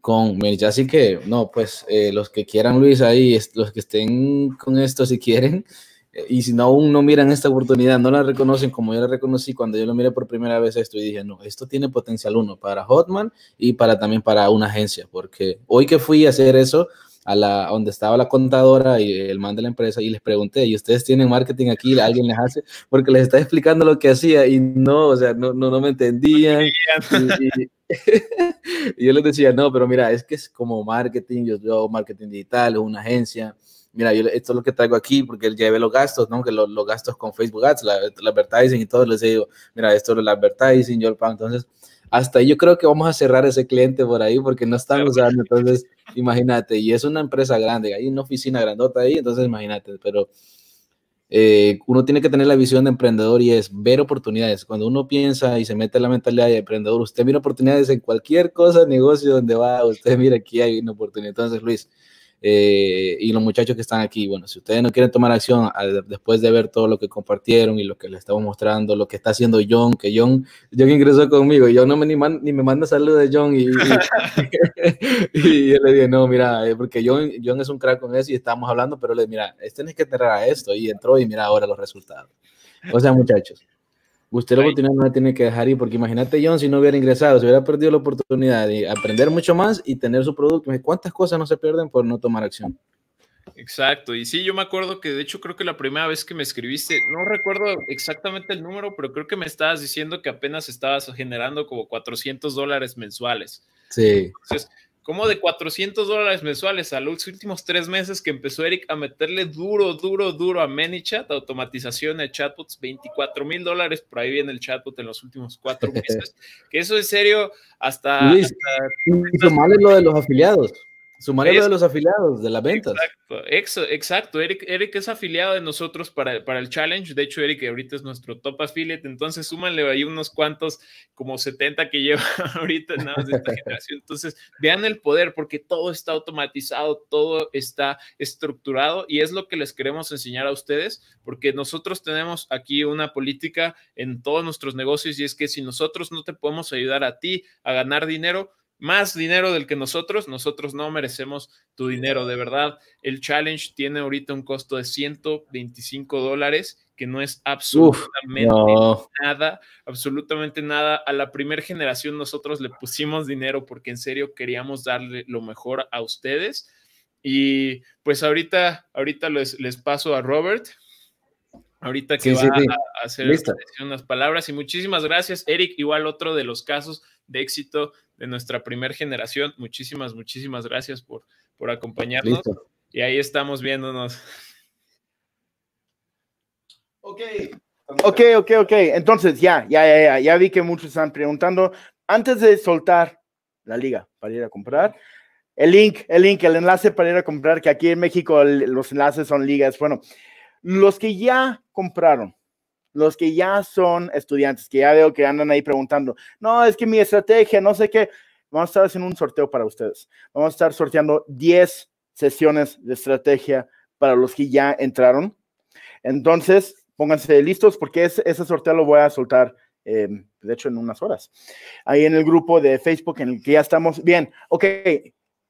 con ya Así que, no, pues eh, los que quieran, Luis, ahí, los que estén con esto, si quieren, eh, y si no, aún no miran esta oportunidad, no la reconocen como yo la reconocí cuando yo lo miré por primera vez estoy y dije, no, esto tiene potencial uno para Hotman y para también para una agencia, porque hoy que fui a hacer eso, a la donde estaba la contadora y el man de la empresa y les pregunté, ¿y ustedes tienen marketing aquí? ¿Alguien les hace? Porque les estaba explicando lo que hacía y no, o sea, no, no, me entendían. [laughs] y yo les decía, no, pero mira, es que es como marketing, yo, yo marketing digital, es una agencia. Mira, yo, esto es lo que traigo aquí porque él lleve los gastos, ¿no? Que los, los gastos con Facebook Ads, la, advertising y todo, les digo, mira, esto es el advertising, yo el pago. Entonces, hasta ahí yo creo que vamos a cerrar ese cliente por ahí porque no están usando. Entonces, imagínate, y es una empresa grande, hay una oficina grandota ahí, entonces imagínate, pero eh, uno tiene que tener la visión de emprendedor y es ver oportunidades. Cuando uno piensa y se mete la mentalidad de emprendedor, usted mira oportunidades en cualquier cosa, negocio donde va, usted mira aquí hay una oportunidad. Entonces, Luis, eh, y los muchachos que están aquí, bueno, si ustedes no quieren tomar acción después de ver todo lo que compartieron y lo que les estamos mostrando, lo que está haciendo John, que John, ingresó conmigo, Yo no me ni, me manda saludos de John y, [laughs] yo le dije, no, mira, eh, porque John, es un crack con eso y estábamos hablando, pero le dije, mira, este tienes que enterrar a esto y entró y mira ahora los resultados. O sea, muchachos, Usted no tiene que dejar ir, porque imagínate John si no hubiera ingresado, se hubiera perdido la oportunidad de aprender mucho más y tener su producto. ¿Cuántas cosas no se pierden por no tomar acción? Exacto, y sí, yo me acuerdo que de hecho creo que la primera vez que me escribiste, no recuerdo exactamente el número, pero creo que me estabas diciendo que apenas estabas generando como 400 dólares mensuales. Sí como de 400 dólares mensuales a los últimos tres meses que empezó Eric a meterle duro, duro, duro a ManyChat, automatización de chatbots, 24 mil dólares, por ahí viene el chatbot en los últimos cuatro [laughs] meses, que eso es serio hasta... Luis, hasta... Lo malo es lo de los afiliados. Sumario de los afiliados, de la venta. Exacto, exacto. Eric, Eric es afiliado de nosotros para, para el challenge. De hecho, Eric ahorita es nuestro top affiliate. Entonces, súmanle ahí unos cuantos, como 70 que lleva [laughs] ahorita [laughs] Entonces, vean el poder porque todo está automatizado, todo está estructurado y es lo que les queremos enseñar a ustedes porque nosotros tenemos aquí una política en todos nuestros negocios y es que si nosotros no te podemos ayudar a ti a ganar dinero, más dinero del que nosotros, nosotros no merecemos tu dinero, de verdad. El challenge tiene ahorita un costo de 125 dólares, que no es absolutamente nada, absolutamente nada. A la primera generación nosotros le pusimos dinero porque en serio queríamos darle lo mejor a ustedes. Y pues ahorita, ahorita les, les paso a Robert. Ahorita que va a hacer unas palabras y muchísimas gracias, Eric. Igual otro de los casos de éxito de nuestra primer generación. Muchísimas, muchísimas gracias por, por acompañarnos. Y ahí estamos viéndonos. Ok. Ok, ok, ok. Entonces, ya, ya, ya, ya, ya vi que muchos están preguntando. Antes de soltar la liga para ir a comprar, el link, el link, el enlace para ir a comprar, que aquí en México los enlaces son ligas. Bueno, los que ya compraron, los que ya son estudiantes, que ya veo que andan ahí preguntando, no, es que mi estrategia, no sé qué, vamos a estar haciendo un sorteo para ustedes. Vamos a estar sorteando 10 sesiones de estrategia para los que ya entraron. Entonces, pónganse listos porque ese, sorteo lo voy a soltar, em, de hecho, en unas horas. Ahí en el grupo de Facebook en el que ya estamos. Bien, ok,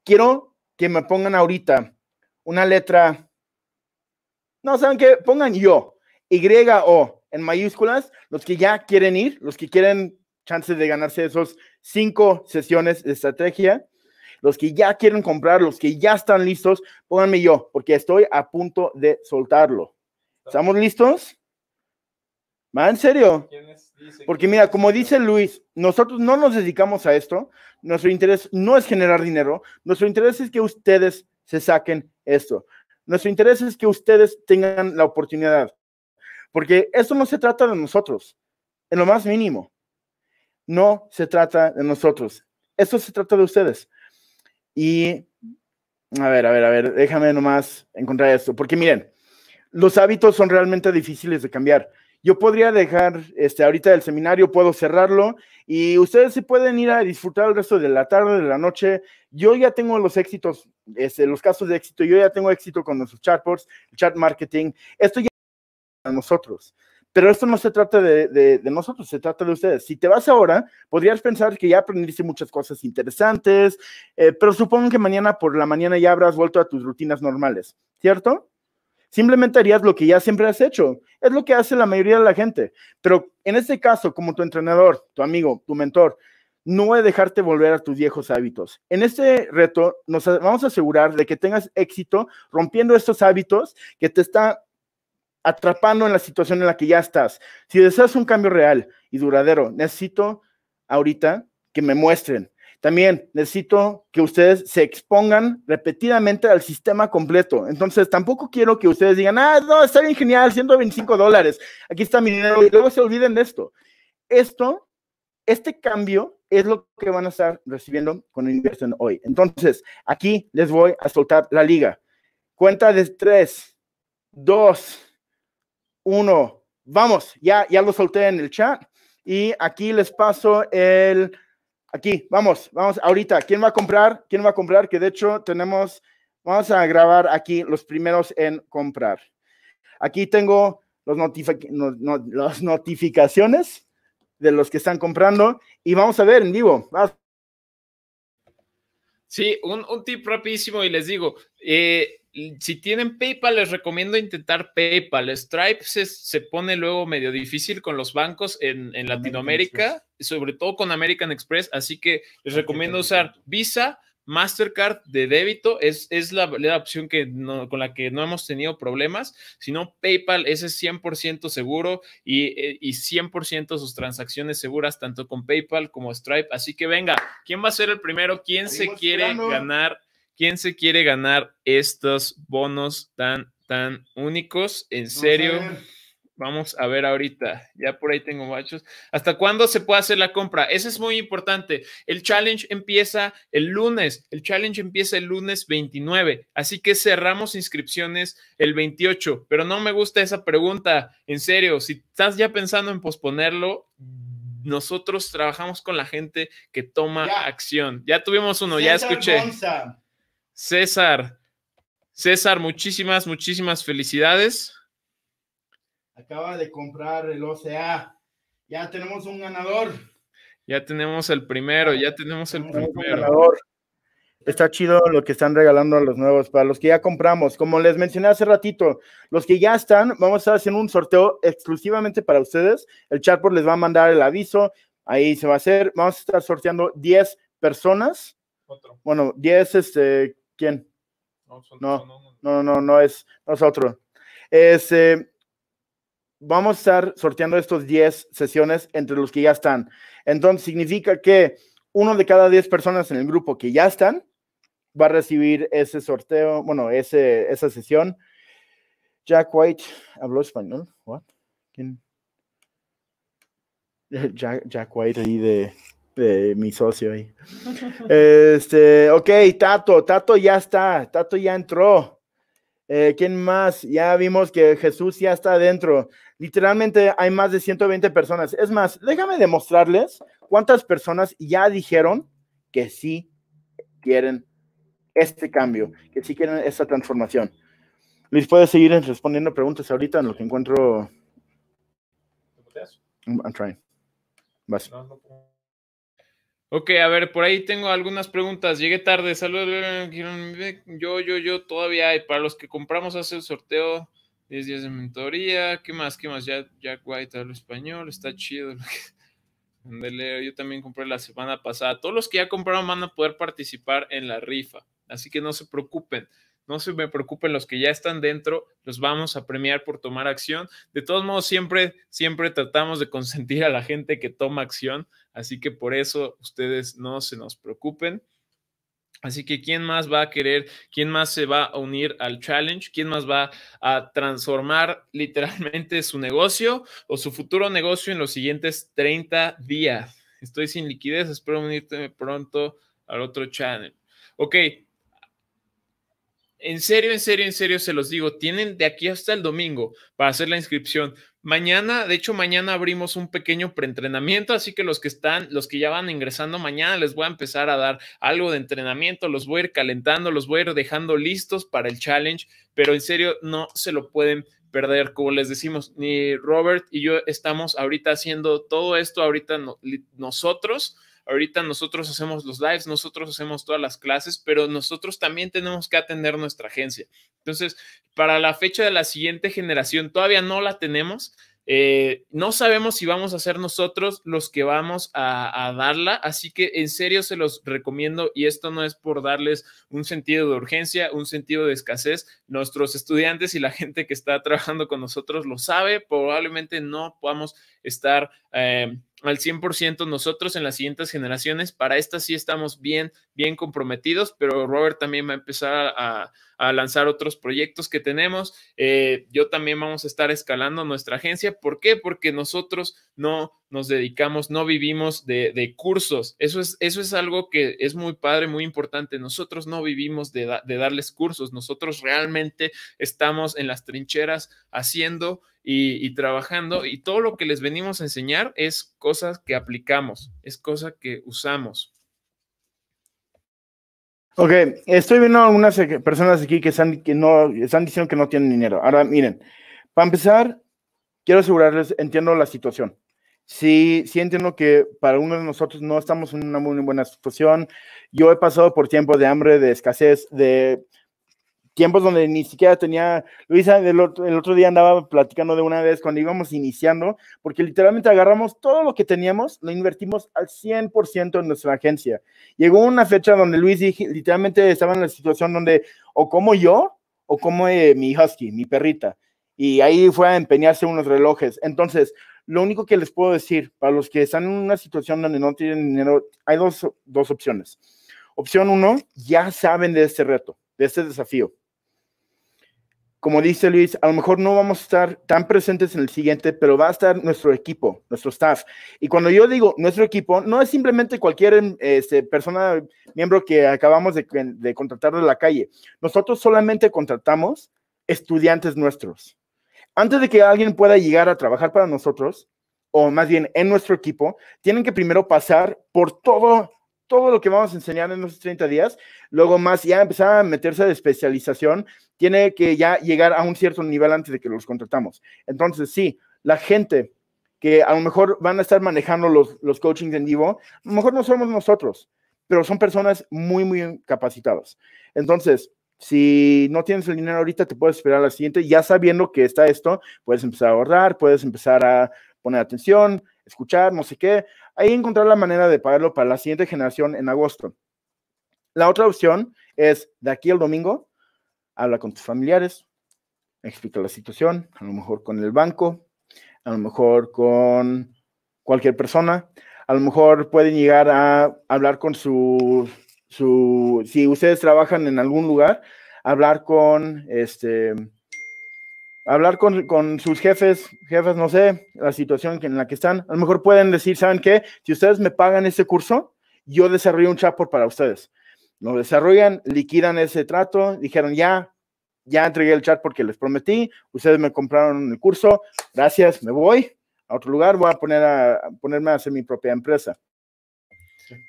quiero que me pongan ahorita una letra. No, ¿saben qué? Pongan yo, Y-O en mayúsculas, los que ya quieren ir, los que quieren chances de ganarse esos cinco sesiones de estrategia, los que ya quieren comprar, los que ya están listos, pónganme yo, porque estoy a punto de soltarlo. ¿Estamos listos? ¿Va en serio? Porque mira, como dice Luis, nosotros no nos dedicamos a esto, nuestro interés no es generar dinero, nuestro interés es que ustedes se saquen esto. Nuestro interés es que ustedes tengan la oportunidad. Porque esto no se trata de nosotros, en lo más mínimo. No se trata de nosotros. Esto se trata de ustedes. Y, a ver, a ver, a ver, déjame nomás encontrar esto. Porque miren, los hábitos son realmente difíciles de cambiar. Yo podría dejar este ahorita del seminario, puedo cerrarlo y ustedes se pueden ir a disfrutar el resto de la tarde, de la noche. Yo ya tengo los éxitos, este, los casos de éxito, yo ya tengo éxito con nuestros chatbots, chat marketing. Esto a nosotros. Pero esto no se trata de, nosotros, se trata de ustedes. Si te vas ahora, podrías pensar que ya aprendiste muchas cosas interesantes, eh, pero supongo que mañana por la mañana ya habrás vuelto a tus rutinas normales, ¿cierto? Simplemente harías lo que ya siempre has hecho. Es lo que hace la mayoría de la gente. Pero en este caso, como tu entrenador, tu amigo, tu mentor, no voy a dejarte volver a tus viejos hábitos. En este reto nos vamos a asegurar de que tengas éxito rompiendo estos hábitos que te están atrapando en la situación en la que ya estás. Si deseas un cambio real y duradero, necesito ahorita que me muestren. También necesito que ustedes se expongan repetidamente al sistema completo. Entonces, tampoco quiero que ustedes digan, ah, no, está bien genial, 125 dólares, aquí está mi dinero, y luego se olviden de esto. Esto, este cambio es lo que van a estar recibiendo con Invierten hoy. Entonces, aquí les voy a soltar la liga. Cuenta de 3, 2, uno. Vamos, ya, ya lo solté en el chat. Y aquí les paso el. Aquí, vamos, vamos, ahorita. ¿Quién va a comprar? ¿Quién va a comprar? Que de hecho tenemos. Vamos a grabar aquí los primeros en comprar. Aquí tengo los las notificaciones de los que están comprando y vamos a ver en vivo. Sí, un, un, tip rapidísimo y les digo, eh, si tienen PayPal, les recomiendo intentar PayPal. Stripe se, pone luego medio difícil con los bancos en, Latinoamérica, sobre todo con American Express, así que les recomiendo usar Visa. Mastercard de débito es, es la, opción que con la que no hemos tenido problemas, sino PayPal, ese es 100% seguro y, 100% eh, sus transacciones seguras, tanto con PayPal como Stripe. Así que venga, ¿quién va a ser el primero? ¿Quién se quiere ganar ¿Quién se quiere ganar estos bonos tan, tan únicos? En serio. Vamos a, ver ahorita. Ya por ahí tengo machos. ¿Hasta cuándo se puede hacer la compra? Eso es muy importante. El challenge empieza el lunes. El challenge empieza el lunes 29. Así que cerramos inscripciones el 28. Pero no me gusta esa pregunta. En serio, si estás ya pensando en posponerlo, nosotros trabajamos con la gente que toma acción. Ya tuvimos uno, ya escuché. César, César, muchísimas, muchísimas felicidades. Acaba de comprar el OCA. Ya tenemos un ganador. Ya tenemos el primero, ya tenemos el primero. Ganador. Está chido lo que están regalando a los nuevos, para los que ya compramos. Como les mencioné hace ratito, los que ya están, vamos a estar haciendo un sorteo exclusivamente para ustedes. El chatbot les va a mandar el aviso, ahí se va a hacer. Vamos a estar sorteando 10 personas. Bueno, 10 este, ¿Quién? No, no, no, no, es nosotros. Este, vamos a estar sorteando estos 10 sesiones entre los que ya están. Entonces, significa que uno de cada 10 personas en el grupo que ya están va a recibir ese sorteo, bueno, ese, esa sesión. Jack White habló español. What? ¿Quién? [laughs] Jack White ahí de de mi socio ahí. [laughs] Este, ok, Tato, Tato ya está, Tato ya entró. Eh, ¿Quién más? Ya vimos que Jesús ya está adentro. Literalmente hay más de 120 personas. Es más, déjame demostrarles cuántas personas ya dijeron que sí quieren este cambio, que sí quieren esta transformación. Luis, puedes seguir respondiendo preguntas ahorita en lo que encuentro. I'm, trying. Vas. Ok, a ver, por ahí tengo algunas preguntas. Llegué tarde, saludos. Yo, yo, yo, todavía hay. Para los que compramos hace el sorteo, 10 días de mentoría. ¿Qué más? ¿Qué más? Ya, Jack White habla español, está chido. [laughs] yo también compré la semana pasada. Todos los que ya compraron van a poder participar en la rifa, así que no se preocupen no se me preocupen los que ya están dentro, los vamos a premiar por tomar acción. De todos modos, siempre, siempre tratamos de consentir a la gente que toma acción, así que por eso ustedes no se nos preocupen. Así que, ¿quién más va a querer? ¿Quién más se va a unir al challenge? ¿Quién más va a transformar literalmente su negocio o su futuro negocio en los siguientes 30 días? Estoy sin liquidez, espero unirte pronto al otro channel. Ok, en serio, en serio, en serio, se los digo, tienen de aquí hasta el domingo para hacer la inscripción. Mañana, de hecho, mañana abrimos un pequeño preentrenamiento, así que los que están, los que ya van ingresando mañana, les voy a empezar a dar algo de entrenamiento, los voy a ir calentando, los voy a ir dejando listos para el challenge, pero en serio, no se lo pueden perder, como les decimos, ni Robert y yo estamos ahorita haciendo todo esto, ahorita nosotros Ahorita nosotros hacemos los lives, nosotros hacemos todas las clases, pero nosotros también tenemos que atender nuestra agencia. Entonces, para la fecha de la siguiente generación, todavía no la tenemos. Eh, no sabemos si vamos a ser nosotros los que vamos a, a, darla, así que en serio se los recomiendo y esto no es por darles un sentido de urgencia, un sentido de escasez. Nuestros estudiantes y la [laughs] gente que está trabajando con nosotros lo sabe, probablemente no podamos estar eh, al 100% nosotros en las siguientes generaciones. Para estas sí estamos bien, bien comprometidos, pero Robert también va a empezar a, lanzar otros proyectos que tenemos. Eh, yo también vamos a estar escalando nuestra agencia. ¿Por qué? Porque nosotros no nos dedicamos, no vivimos de, cursos. Eso es, eso es algo que es muy padre, muy importante. Nosotros no vivimos de, de darles cursos. Nosotros realmente estamos en las trincheras haciendo y, trabajando. Y todo lo que les venimos a enseñar es cosas que aplicamos, es cosa que usamos. Ok, estoy viendo algunas personas aquí que están, que no, están diciendo que no tienen dinero. Ahora, miren, para empezar, quiero asegurarles, entiendo la situación. Sí, sí entiendo que para algunos de nosotros no estamos en una muy buena situación. Yo he pasado por tiempos de hambre, de escasez, de tiempos donde ni siquiera tenía, Luisa el otro, el otro día andaba platicando de una vez cuando íbamos iniciando, porque literalmente agarramos todo lo que teníamos, lo invertimos al 100% en nuestra agencia. Llegó una fecha donde Luis literalmente estaba en la situación donde o como yo o como eh, mi husky, mi perrita, y ahí fue a empeñarse unos relojes. Entonces, lo único que les puedo decir para los que están en una situación donde no tienen dinero, hay dos, dos opciones. Opción uno, ya saben de este reto, de este desafío como dice Luis, a lo mejor no vamos a estar tan presentes en el siguiente, pero va a estar nuestro equipo, nuestro staff. Y cuando yo digo nuestro equipo, no es simplemente cualquier em, este, persona, miembro que acabamos de, de contratar de la calle. Nosotros solamente contratamos estudiantes nuestros. Antes de que alguien pueda llegar a trabajar para nosotros, o más bien en nuestro equipo, tienen que primero pasar por todo todo lo que vamos a enseñar en esos 30 días, luego más ya empezar a meterse de especialización, tiene que ya llegar a un cierto nivel antes de que los contratamos. Entonces, sí, la gente que a lo mejor van a estar manejando los, los coachings en vivo, a lo mejor no somos nosotros, pero son personas muy, muy capacitadas. Entonces, si no tienes el dinero ahorita, te puedes esperar a la siguiente. Ya sabiendo que está esto, puedes empezar a ahorrar, puedes empezar a poner atención, escuchar, no sé qué ahí encontrar la manera de pagarlo para la siguiente generación en agosto. La otra opción es de aquí al domingo, habla con tus familiares, explica la situación, a lo mejor con el banco, a lo mejor con cualquier persona, a lo mejor pueden llegar a hablar con su, su si ustedes trabajan en algún lugar, hablar con este hablar con, sus jefes, jefes, no sé, la situación en la que están. A lo mejor pueden decir, ¿saben qué? Si ustedes me pagan este curso, yo desarrollo un chatbot para ustedes. Lo desarrollan, liquidan ese trato, dijeron, ya, ya entregué el chat porque les prometí, ustedes me compraron el curso, gracias, me voy a otro lugar, voy a, poner a ponerme a hacer mi propia empresa.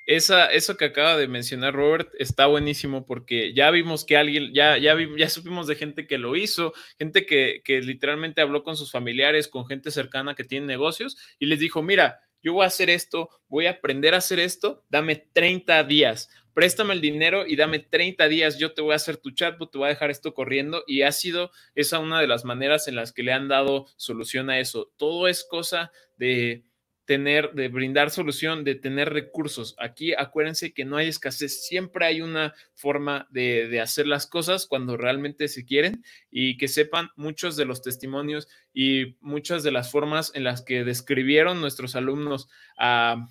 Esa, eso que acaba de mencionar Robert está buenísimo porque ya vimos que alguien, ya, ya, ya supimos de gente que lo hizo, gente que, que literalmente habló con sus familiares, con gente cercana que tiene negocios y les dijo, mira, yo voy a hacer esto, voy a aprender a hacer esto, dame 30 días, préstame el dinero y dame 30 días, yo te voy a hacer tu chatbot, te voy a dejar esto corriendo y ha sido esa una de las maneras en las que le han dado solución a eso. Todo es cosa de tener, de brindar solución, de tener recursos. Aquí acuérdense que no hay escasez, siempre hay una forma de, de, hacer las cosas cuando realmente se quieren y que sepan muchos de los testimonios y muchas de las formas en las que describieron nuestros alumnos a,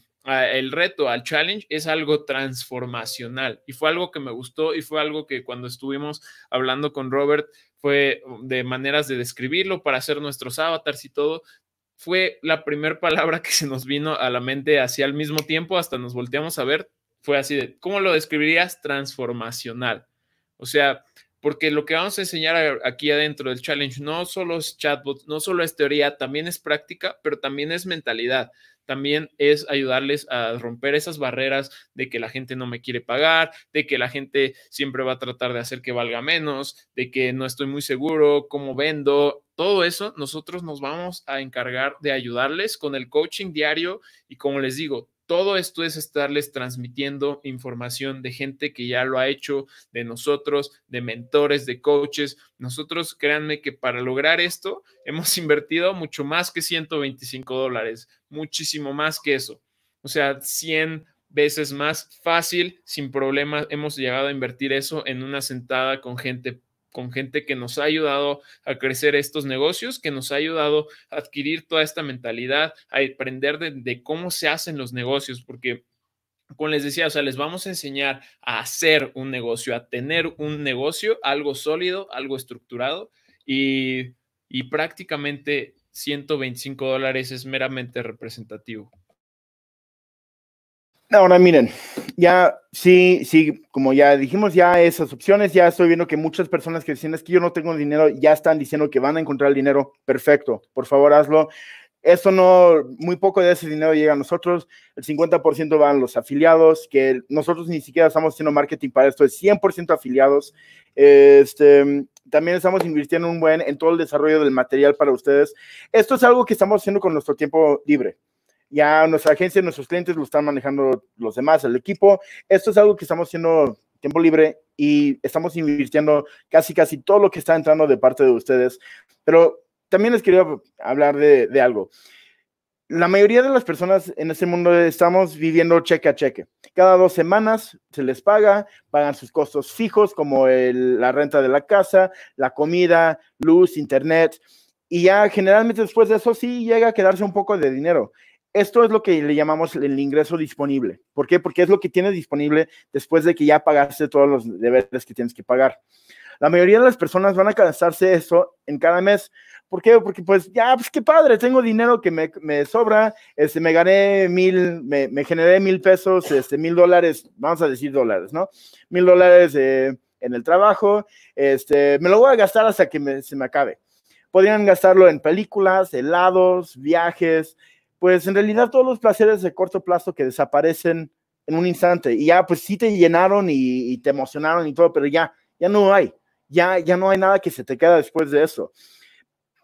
el reto, al challenge, es algo transformacional y fue algo que me gustó y fue algo que cuando estuvimos hablando con Robert fue de maneras de describirlo para hacer nuestros avatars y todo, fue la primera palabra que se nos vino a la mente hacia al mismo tiempo, hasta nos volteamos a ver, fue así de, ¿cómo lo describirías? Transformacional. O sea, porque lo que vamos a enseñar aquí adentro del challenge no solo es chatbot, no solo es teoría, también es práctica, pero también es mentalidad también es ayudarles a romper esas barreras de que la gente no me quiere pagar, de que la gente siempre va a tratar de hacer que valga menos, de que no estoy muy seguro, cómo vendo, todo eso, nosotros nos vamos a encargar de ayudarles con el coaching diario y como les digo, todo esto es estarles transmitiendo información de gente que ya lo ha hecho, de nosotros, de mentores, de coaches. Nosotros, créanme que para lograr esto [laughs] hemos invertido mucho más que 125 dólares, muchísimo más que eso. O sea, 100 veces más fácil, sin problemas. Hemos llegado a invertir eso en una sentada con gente con gente que nos ha ayudado a crecer estos negocios, que nos ha ayudado a adquirir toda esta mentalidad, a aprender de, cómo se hacen los negocios, porque como les decía, o sea, les vamos a enseñar a hacer un negocio, a tener un negocio, algo sólido, algo estructurado y, y prácticamente 125 dólares es meramente representativo. Ahora miren, ya sí, sí, como ya dijimos, ya esas opciones, ya estoy viendo que muchas personas que dicen es que yo no tengo dinero, ya están diciendo que van a encontrar el dinero. Perfecto, por favor hazlo. Esto no, muy poco de ese dinero llega a nosotros, el 50% van los afiliados, que nosotros ni siquiera estamos haciendo marketing para esto, es 100% afiliados. Este, también estamos invirtiendo un buen en todo el desarrollo del material para ustedes. Esto es algo que estamos haciendo con nuestro tiempo libre ya nuestra agencia, nuestros clientes lo están manejando los demás, el equipo. Esto es algo que estamos haciendo tiempo libre y estamos invirtiendo casi, casi todo lo que está entrando de parte de ustedes. Pero también les quería hablar de, algo. La mayoría de las personas en este mundo estamos viviendo cheque a cheque. Cada dos semanas se les paga, pagan sus costos fijos como la renta de la casa, la comida, luz, internet. Y ya generalmente después de eso sí llega a quedarse un poco de dinero. Esto es lo que le llamamos el ingreso disponible. ¿Por qué? Porque es lo que tienes disponible después de que ya pagaste todos los deberes que tienes que pagar. La mayoría de las personas van a gastarse eso en cada mes. ¿Por qué? Porque pues ya, pues qué padre, tengo dinero que me, me sobra, este, me gané mil, me, me, generé mil pesos, este, mil dólares, vamos a decir dólares, ¿no? Mil dólares eh, en el trabajo, este, me lo voy a gastar hasta que se me acabe. Podrían gastarlo en películas, helados, viajes, pues en realidad todos los placeres de corto plazo que desaparecen en un instante y ya pues sí te llenaron y, te emocionaron y todo, pero ya, ya no hay, ya, ya no hay nada que se te queda después de eso.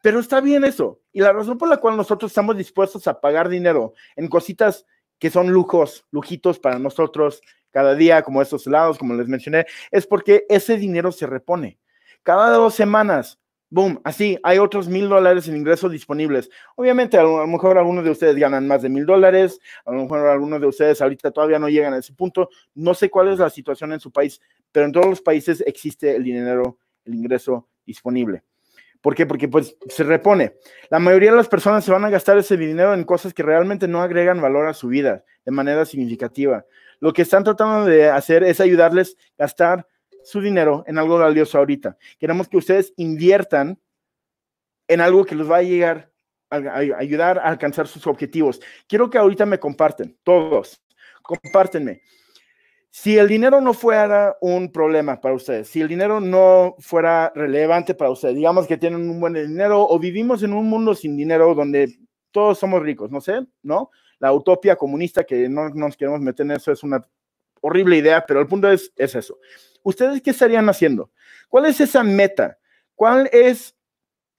Pero está bien eso. Y la razón por la cual nosotros estamos dispuestos a pagar dinero en cositas que son lujos, lujitos para nosotros cada día, como estos helados, como les mencioné, es porque ese dinero se repone. Cada dos semanas boom, así hay otros mil dólares en ingresos disponibles. Obviamente, a lo mejor algunos de ustedes ganan más de mil dólares, a lo mejor algunos de ustedes ahorita todavía no llegan a ese punto. No sé cuál es la situación en su país, pero en todos los países existe el dinero, el ingreso disponible. ¿Por qué? Porque pues se repone. La mayoría de las personas se van a gastar ese dinero en cosas que realmente no agregan valor a su vida de manera significativa. Lo que están tratando de hacer es ayudarles a gastar su dinero en algo valioso ahorita. Queremos que ustedes inviertan en algo que les va a llegar a, ayudar a alcanzar sus objetivos. Quiero que ahorita me comparten, todos, compártenme. Si el dinero no fuera un problema para ustedes, si el dinero no fuera relevante para ustedes, digamos que tienen un buen dinero o vivimos en un mundo sin dinero donde todos somos ricos, no sé, ¿no? La utopía comunista que no nos queremos meter en eso es una horrible idea, pero el punto es, es eso. ¿ustedes qué estarían haciendo? ¿Cuál es esa meta? ¿Cuál es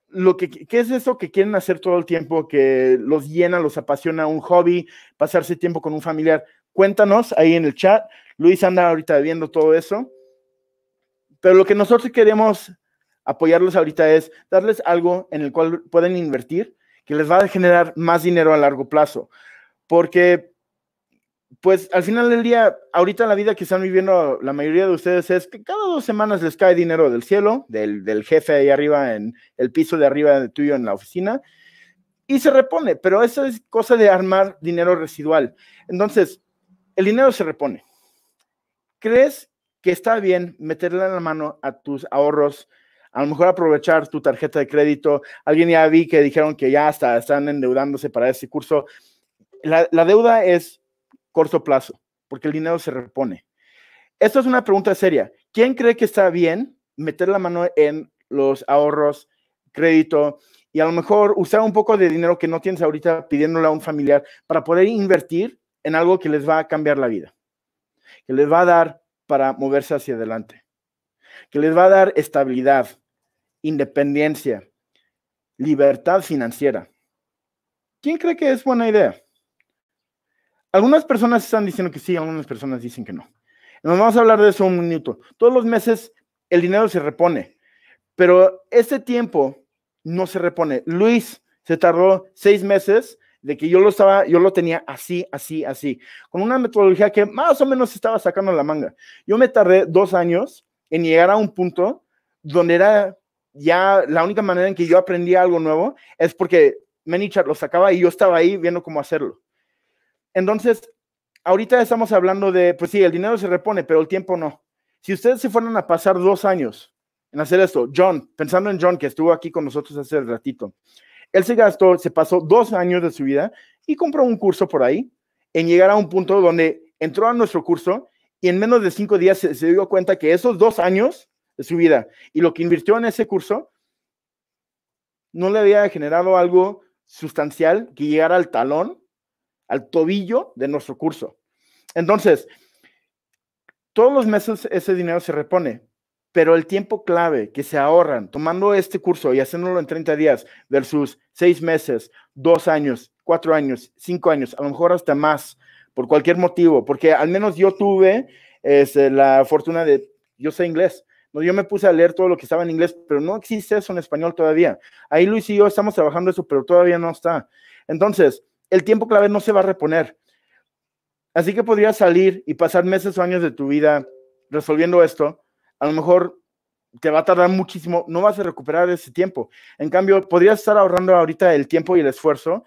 lo que, qué es eso que quieren hacer todo el tiempo, que los llena, los apasiona, un hobby, pasarse tiempo con un familiar? Cuéntanos ahí en el chat. Luis anda ahorita viendo todo eso. Pero lo que nosotros queremos apoyarlos ahorita es darles algo en el cual pueden invertir que les va a generar más dinero a largo plazo. Porque pues al final del día, ahorita la vida que están viviendo la mayoría de ustedes es que cada dos semanas les cae dinero del cielo, del, jefe ahí arriba, en el piso de arriba de tuyo en la oficina, y se repone, pero eso es cosa de armar dinero residual. Entonces, el dinero se repone. ¿Crees que está bien meterle en la mano a tus ahorros? A lo mejor aprovechar tu tarjeta de crédito. Alguien ya vi que dijeron que ya hasta están endeudándose para ese curso. la deuda es corto plazo, porque el dinero se repone. Esto es una pregunta seria. ¿Quién cree que está bien meter la mano en los ahorros, crédito y a lo mejor usar un poco de dinero que no tienes ahorita pidiéndole a un familiar para poder invertir en algo que les va a cambiar la vida, que les va a dar para moverse hacia adelante, que les va a dar estabilidad, independencia, libertad financiera? ¿Quién cree que es buena idea? Algunas personas están diciendo que sí, algunas personas dicen que no. Nos vamos a hablar de eso un minuto. Todos los meses el dinero se repone, pero este tiempo no se repone. Luis se tardó seis meses de que yo lo estaba, yo lo tenía así, así, así, con una metodología que más o menos estaba sacando la manga. Yo me tardé dos años en llegar a un punto donde era ya la única manera en que yo aprendía algo nuevo es porque ManyChat lo sacaba y yo estaba ahí viendo cómo hacerlo. Entonces, ahorita estamos hablando de, pues sí, el dinero se repone, pero el tiempo no. Si ustedes se fueran a pasar dos años en hacer esto, John, pensando en John, que estuvo aquí con nosotros hace ratito, él se gastó, se pasó dos años de su vida y compró un curso por ahí en llegar a un punto donde entró a nuestro curso y en menos de cinco días se, dio cuenta que esos dos años de su vida y lo que invirtió en ese curso no le había generado algo sustancial que llegara al talón al tobillo de nuestro curso. Entonces, todos los meses ese dinero se repone, pero el tiempo clave que se ahorran tomando este curso y haciéndolo en 30 días versus 6 meses, 2 años, 4 años, 5 años, a lo mejor hasta más, por cualquier motivo, porque al menos yo tuve es este, la fortuna de, yo sé inglés, yo me puse a leer todo lo que estaba en inglés, pero no existe eso en español todavía. Ahí Luis y yo estamos trabajando eso, pero todavía no está. Entonces, el tiempo clave no se va a reponer. Así que podrías salir y pasar meses o años de tu vida resolviendo esto. A lo mejor te va a tardar muchísimo, no vas a recuperar ese tiempo. En cambio, podrías estar ahorrando ahorita el tiempo y el esfuerzo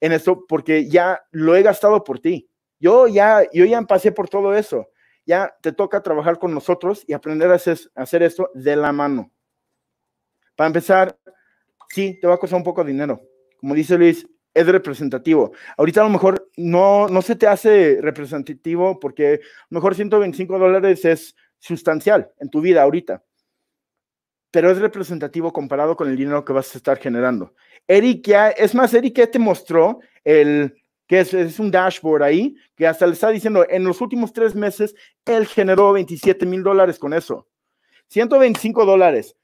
en esto porque ya lo he gastado por ti. Yo ya, yo ya pasé por todo eso. Ya te toca trabajar con nosotros y aprender a hacer, hacer esto de la mano. Para empezar, sí, te va a costar un poco de dinero. Como dice Luis, es representativo. Ahorita a lo mejor no, no se te hace representativo porque a lo mejor 125 dólares es sustancial en tu vida ahorita, pero es representativo comparado con el dinero que vas a estar generando. Eric ya, es más, Eric ya te mostró el que es, es un dashboard ahí, que hasta le está diciendo, en los últimos tres meses, él generó 27 mil dólares con eso. 125 dólares.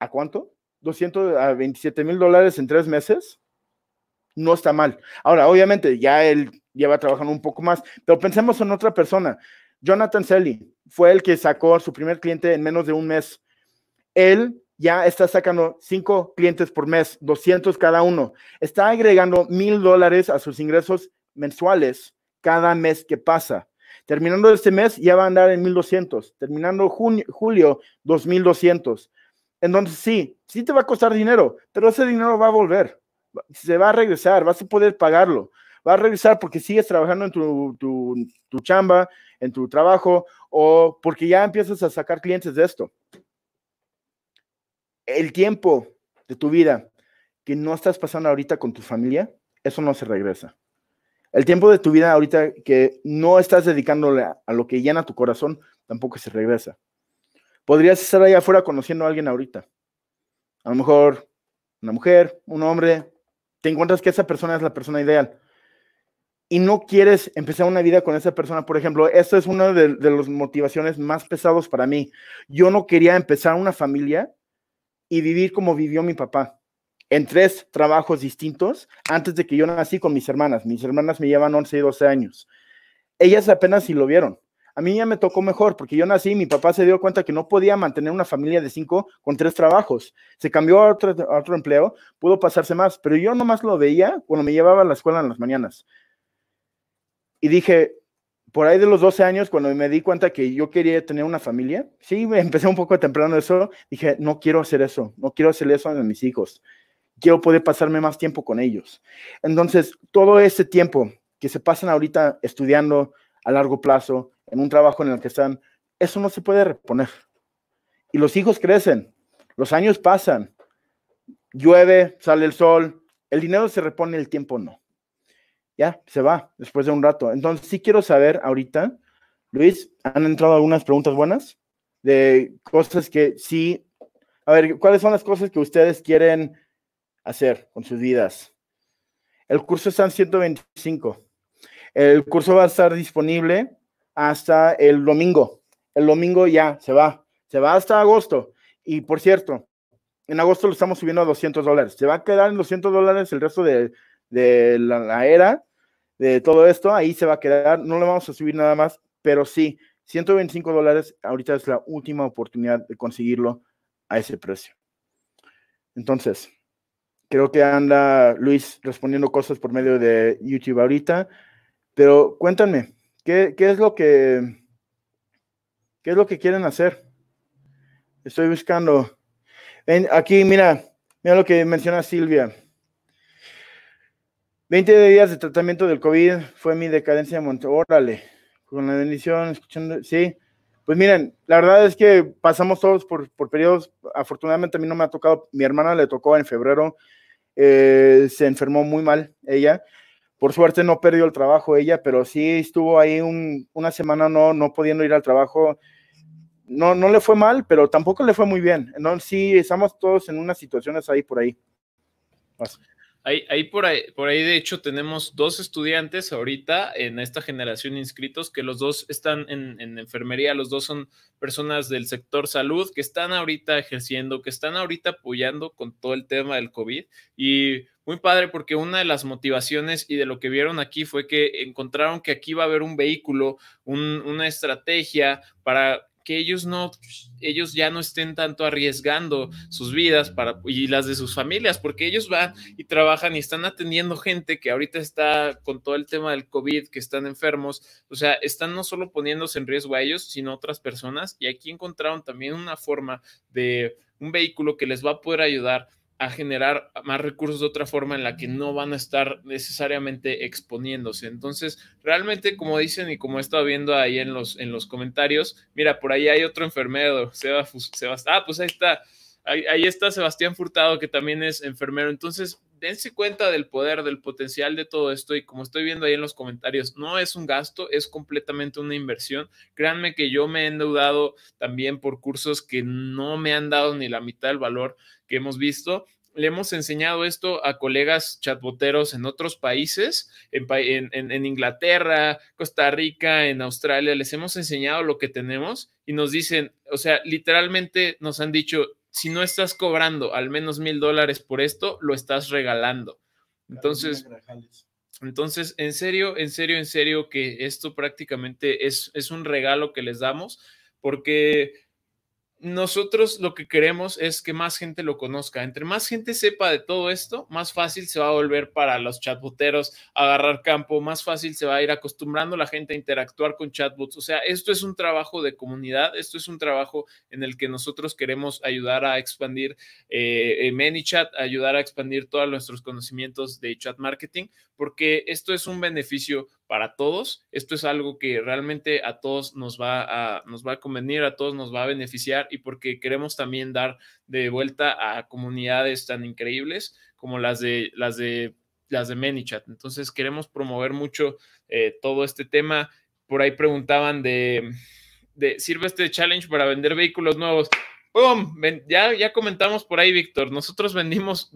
¿A cuánto? 200 a 27 mil dólares en tres meses no está mal. Ahora, obviamente, ya él lleva trabajando un poco más, pero pensemos en otra persona. Jonathan Selly fue el que sacó a su primer cliente en menos de un mes. Él ya está sacando cinco clientes por mes, 200 cada uno. Está agregando mil dólares a sus ingresos mensuales cada mes que pasa. Terminando este mes, ya va a andar en 1200. Terminando junio, julio, 2200. Entonces, sí, sí te va a costar dinero, pero ese dinero va a volver se va a regresar, vas a poder pagarlo, va a regresar porque sigues trabajando en tu, chamba, en tu trabajo, o porque ya empiezas a sacar clientes de esto. El tiempo de tu vida que no estás pasando ahorita con tu familia, eso no se regresa. El tiempo de tu vida ahorita que no estás dedicándole a, lo que llena tu corazón, tampoco se regresa. Podrías estar allá afuera conociendo a alguien ahorita. A lo mejor una mujer, un hombre, te encuentras que esa persona es la persona ideal y no quieres empezar una vida con esa persona. Por ejemplo, esto es una de, de las motivaciones más pesados para mí. Yo no quería empezar una familia y vivir como vivió mi papá, en tres trabajos distintos, antes de que yo nací con mis hermanas. Mis hermanas me llevan 11 y 12 años. Ellas apenas si lo vieron. A mí ya me tocó mejor, porque yo nací mi papá se dio cuenta que no podía mantener una familia de cinco con tres trabajos. Se cambió a otro, otro empleo, pudo pasarse más, pero yo nomás lo veía cuando me llevaba a la escuela en las mañanas. Y dije, por ahí de los 12 años, cuando me di cuenta que yo quería tener una familia, sí, [laughs] empecé un poco temprano eso, dije, no quiero hacer eso, no quiero hacer eso a mis hijos, quiero poder pasarme más tiempo con ellos. Entonces, todo ese tiempo que se pasan ahorita estudiando a largo plazo, en un trabajo en el que están, eso no se puede reponer. Y los hijos crecen, los años pasan, llueve, sale el sol, el dinero se repone, el tiempo no. Ya, se va después de un rato. Entonces, sí quiero saber ahorita, Luis, han entrado algunas preguntas buenas de cosas que sí, a ver, ¿cuáles son las cosas que ustedes quieren hacer con sus vidas? El curso está en 125. El curso va a estar disponible hasta el domingo. El domingo ya se va, se va hasta agosto. Y por cierto, en agosto lo estamos subiendo a 200 dólares. Se va a quedar en 200 dólares el resto de, la, era, de todo esto. Ahí se va a quedar. No le vamos a subir nada más, pero sí, 125 dólares. Ahorita es la última oportunidad de conseguirlo a ese precio. Entonces, creo que anda Luis respondiendo cosas por medio de YouTube ahorita. Pero cuéntame, ¿Qué, es lo que, qué es lo que quieren hacer? Estoy buscando. aquí, mira, mira lo que menciona Silvia. 20 días de tratamiento del COVID fue mi decadencia de Órale, con la bendición, escuchando, sí. Pues miren, la verdad es que pasamos todos por, periodos, afortunadamente a mí no me ha tocado, mi hermana le tocó en febrero, eh, se enfermó muy mal ella, por suerte no perdió el trabajo ella, pero sí estuvo ahí una semana no, no pudiendo ir al trabajo. No, no le fue mal, pero tampoco le fue muy bien. No, sí, estamos todos en unas situaciones ahí por ahí. Ahí, por ahí por ahí, de hecho, tenemos dos estudiantes ahorita en esta generación inscritos, que los dos están en, enfermería, los dos son personas del sector salud que están ahorita ejerciendo, que están ahorita apoyando con todo el tema del COVID. Y muy padre porque una de las motivaciones y de lo que vieron aquí fue que encontraron que aquí va a haber un vehículo, una estrategia para que ellos no, ellos ya no estén tanto arriesgando sus vidas para, y las de sus familias, porque ellos van y trabajan y están atendiendo gente que ahorita está con todo el tema del COVID, que están enfermos, o sea, están no solo poniéndose en riesgo a ellos, sino a otras personas, y aquí encontraron también una forma de un vehículo que les va a poder ayudar a generar más recursos de otra forma en la que no van a estar necesariamente exponiéndose. Entonces, realmente, como dicen y como he estado viendo ahí en los, en los comentarios, mira, por ahí hay otro enfermero, seba Sebas, ah, pues ahí está, Ahí, está Sebastián Furtado, que también es enfermero. Entonces, dense cuenta del poder, del potencial de todo esto y como estoy viendo ahí en los comentarios, no es un gasto, es completamente una inversión. Créanme que yo me he endeudado también por cursos que no me han dado ni la mitad del valor que hemos visto. Le hemos enseñado esto a colegas chatboteros en otros países, en, en Inglaterra, Costa Rica, en Australia. Les hemos enseñado lo que tenemos y nos dicen, o sea, literalmente nos han dicho, si no estás cobrando al menos mil dólares por esto, lo estás regalando. Entonces, entonces, en serio, en serio, en serio, que esto prácticamente es, es un regalo que les damos, porque nosotros lo que queremos es que más gente lo conozca. Entre más gente sepa de todo esto, más fácil se va a volver para los chatboteros agarrar campo, más fácil se va a ir acostumbrando la gente a interactuar con chatbots. O sea, esto es un trabajo de comunidad, esto es un trabajo en el que nosotros queremos ayudar a expandir ManyChat, eh, ayudar a expandir todos nuestros conocimientos de chat marketing, porque esto es un beneficio para todos. Esto es algo que realmente a todos nos va a, nos va a convenir, a todos nos va a beneficiar y porque queremos también dar de vuelta a comunidades tan increíbles como las de, las de, las de ManyChat. Entonces queremos promover mucho eh, todo este tema. Por ahí preguntaban de, de, ¿sirve este challenge para vender vehículos nuevos? Bueno, ya, ya comentamos por ahí, Víctor, nosotros vendimos,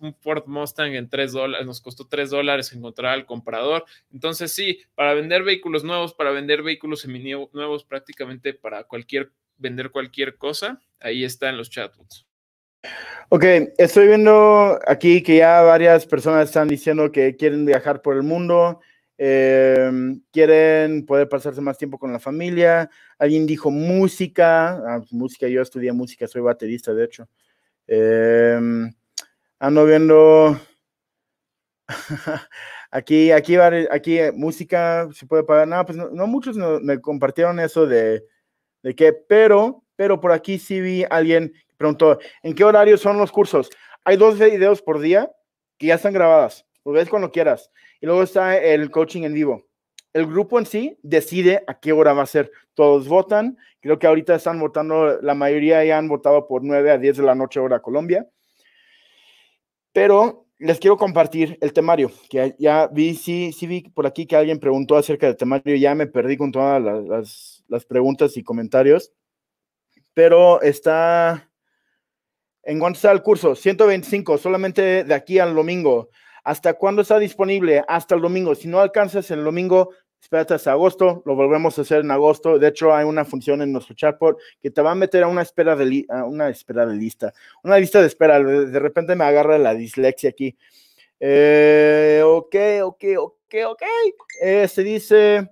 un Ford Mustang en tres dólares, nos costó tres dólares encontrar al comprador. Entonces, sí, para vender vehículos nuevos, para vender vehículos nuevos, prácticamente para cualquier, vender cualquier cosa, ahí está en los chatbots. Ok, estoy viendo aquí que ya varias personas están diciendo que quieren viajar por el mundo, Em, quieren poder pasarse más tiempo con la familia. Alguien dijo música, ah, pues, música, yo estudié música, soy baterista, de hecho. Em, ando viendo [laughs] aquí, aquí, aquí, eh, música se puede pagar. No, pues no, muchos me compartieron eso de, de que, pero, pero por aquí sí vi alguien preguntó, ¿en qué horario son los cursos? Hay dos videos por día que ya están grabadas lo ves cuando quieras. Y luego está el coaching en vivo. El grupo en sí decide a qué hora va a ser. Todos votan. Creo que ahorita están votando, la mayoría ya han votado por 9 a 10 de la noche hora Colombia. Pero les quiero compartir el temario, que ya vi, sí, sí vi por aquí que alguien preguntó acerca del temario, ya me perdí con todas las, preguntas y comentarios, pero está, en cuanto está el curso, 125, solamente de aquí al domingo. ¿Hasta cuándo está disponible? Hasta el domingo. Si no alcanzas el domingo, espérate hasta agosto, lo volvemos a hacer en agosto. De hecho, hay una función en nuestro chatbot que te va a meter a una espera de, una espera de lista, una lista de espera. De repente me agarra la dislexia aquí. Eh, ok, ok, ok, ok. Eh, se dice,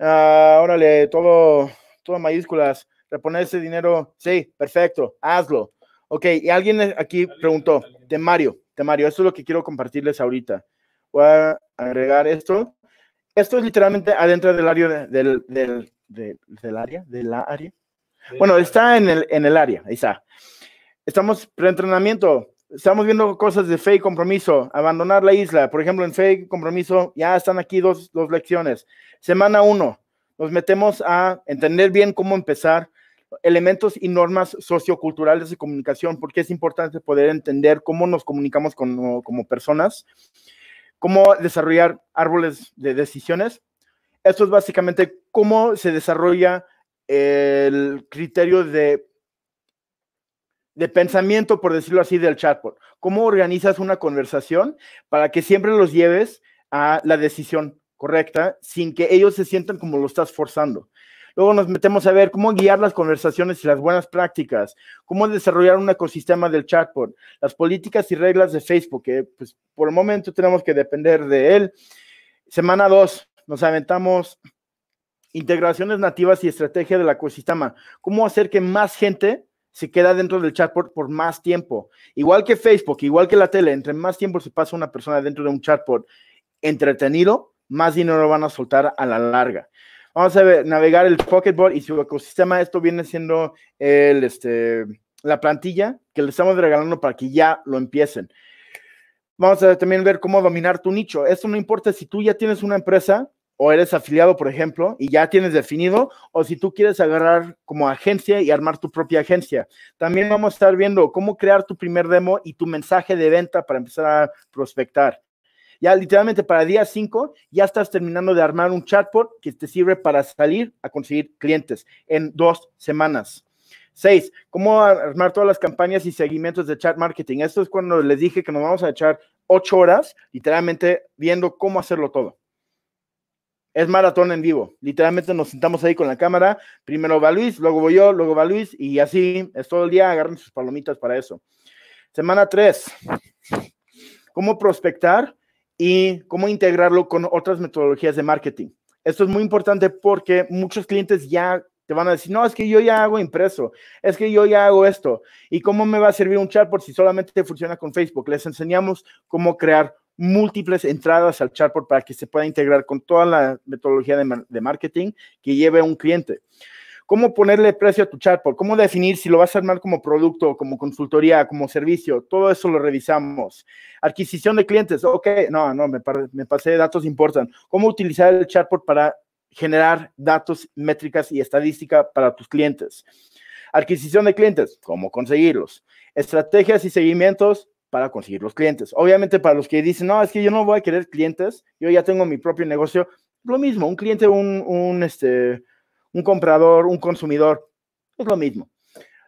ah, órale, todo, todo mayúsculas, reponer ese dinero. Sí, perfecto, hazlo. Ok, y alguien aquí preguntó, de Mario. Mario, Esto es lo que quiero compartirles ahorita. Voy a agregar esto. Esto es literalmente adentro del área del, área. Bueno, está en el, área, ahí está. Estamos preentrenamiento, estamos viendo cosas de fe y compromiso, abandonar la isla. Por ejemplo, en fe y compromiso ya están aquí dos lecciones. Semana uno, nos metemos a entender bien cómo empezar elementos y normas socioculturales de comunicación, porque es importante poder entender cómo nos comunicamos como, personas, cómo desarrollar árboles de decisiones. Esto es básicamente cómo se desarrolla el criterio de, de pensamiento, por decirlo así, del chatbot. ¿Cómo organizas una conversación para que siempre los lleves a la decisión correcta sin que ellos se sientan como lo estás forzando? Luego nos metemos a ver cómo guiar las conversaciones y las buenas prácticas, cómo desarrollar un ecosistema del chatbot, las políticas y reglas de Facebook, que pues, por el momento tenemos que depender de él. Semana 2, nos aventamos integraciones nativas y estrategia del ecosistema, cómo hacer que más gente se queda dentro del chatbot por más tiempo. Igual que Facebook, igual que la tele, entre más tiempo se pasa una persona dentro de un chatbot entretenido, más dinero van a soltar a la larga vamos a ver, navegar el Pocketball y su ecosistema. Esto viene siendo el, este, la plantilla que les estamos regalando para que ya lo empiecen. Vamos a también ver cómo dominar tu nicho. Esto no importa si tú ya tienes una empresa o eres afiliado, por ejemplo, y ya tienes definido, o si tú quieres agarrar como agencia y armar tu propia agencia. También vamos a estar viendo cómo crear tu primer demo y tu mensaje de venta para empezar a prospectar. Ya literalmente para día 5 ya estás terminando de armar un chatbot que te sirve para salir a conseguir clientes en dos semanas. Seis, cómo armar todas las campañas y seguimientos de chat marketing. Esto es cuando les dije que nos vamos a echar ocho horas, literalmente viendo cómo hacerlo todo. Es maratón en vivo. Literalmente nos sentamos ahí con la cámara. Primero va Luis, luego voy yo, luego va Luis y así es todo el día. Agarren sus palomitas para eso. Semana 3. ¿Cómo prospectar y cómo integrarlo con otras metodologías de marketing. Esto es muy importante porque muchos clientes ya te van a decir, no, es que yo ya hago impreso, es que yo ya hago esto. ¿Y cómo me va a servir un chatbot si solamente funciona con Facebook? Les enseñamos cómo crear múltiples entradas al chatbot para que se pueda integrar con toda la metodología de, de marketing que lleve un cliente cómo ponerle precio a tu chatbot, cómo definir si lo vas a armar como producto, como consultoría, como servicio, todo eso lo revisamos. Adquisición de clientes, ok, no, no, me, me pasé, datos importan. ¿Cómo utilizar el chatbot para generar datos, métricas y estadística para tus clientes? Adquisición de clientes, cómo conseguirlos. Estrategias y seguimientos, para conseguir los clientes. Obviamente para los que dicen, no, es que yo no voy a querer clientes, yo ya tengo mi propio negocio, lo mismo, un cliente, un, un, este, un comprador, un consumidor. Es lo mismo.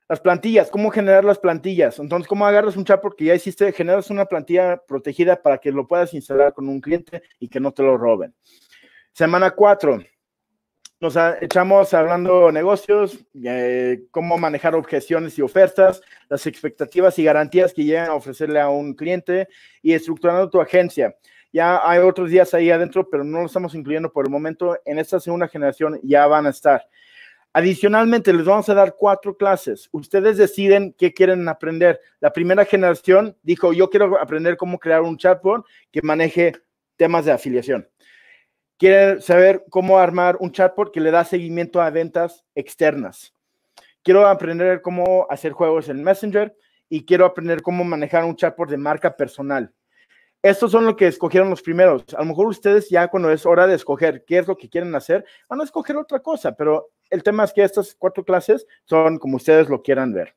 Las plantillas, ¿cómo generar las plantillas? Entonces, ¿cómo agarras un chat porque ya hiciste? Generas una plantilla protegida para que lo puedas instalar con un cliente y que no te lo roben. Semana 4 nos echamos hablando negocios, eh, cómo manejar objeciones y ofertas, las expectativas y garantías que llegan a ofrecerle a un cliente y estructurando tu agencia. Ya hay otros días ahí adentro, pero no los estamos incluyendo por el momento. En esta segunda generación ya van a estar. Adicionalmente, les vamos a dar cuatro clases. Ustedes deciden qué quieren aprender. La primera generación dijo, yo quiero aprender cómo crear un chatbot que maneje temas de afiliación. Quieren saber cómo armar un chatbot que le da seguimiento a ventas externas. Quiero aprender cómo hacer juegos en Messenger y quiero aprender cómo manejar un chatbot de marca personal estos son los que escogieron los primeros. A lo mejor ustedes ya cuando es hora de escoger qué es lo que quieren hacer, van a escoger otra cosa, pero el tema es que estas cuatro clases son como ustedes lo quieran ver.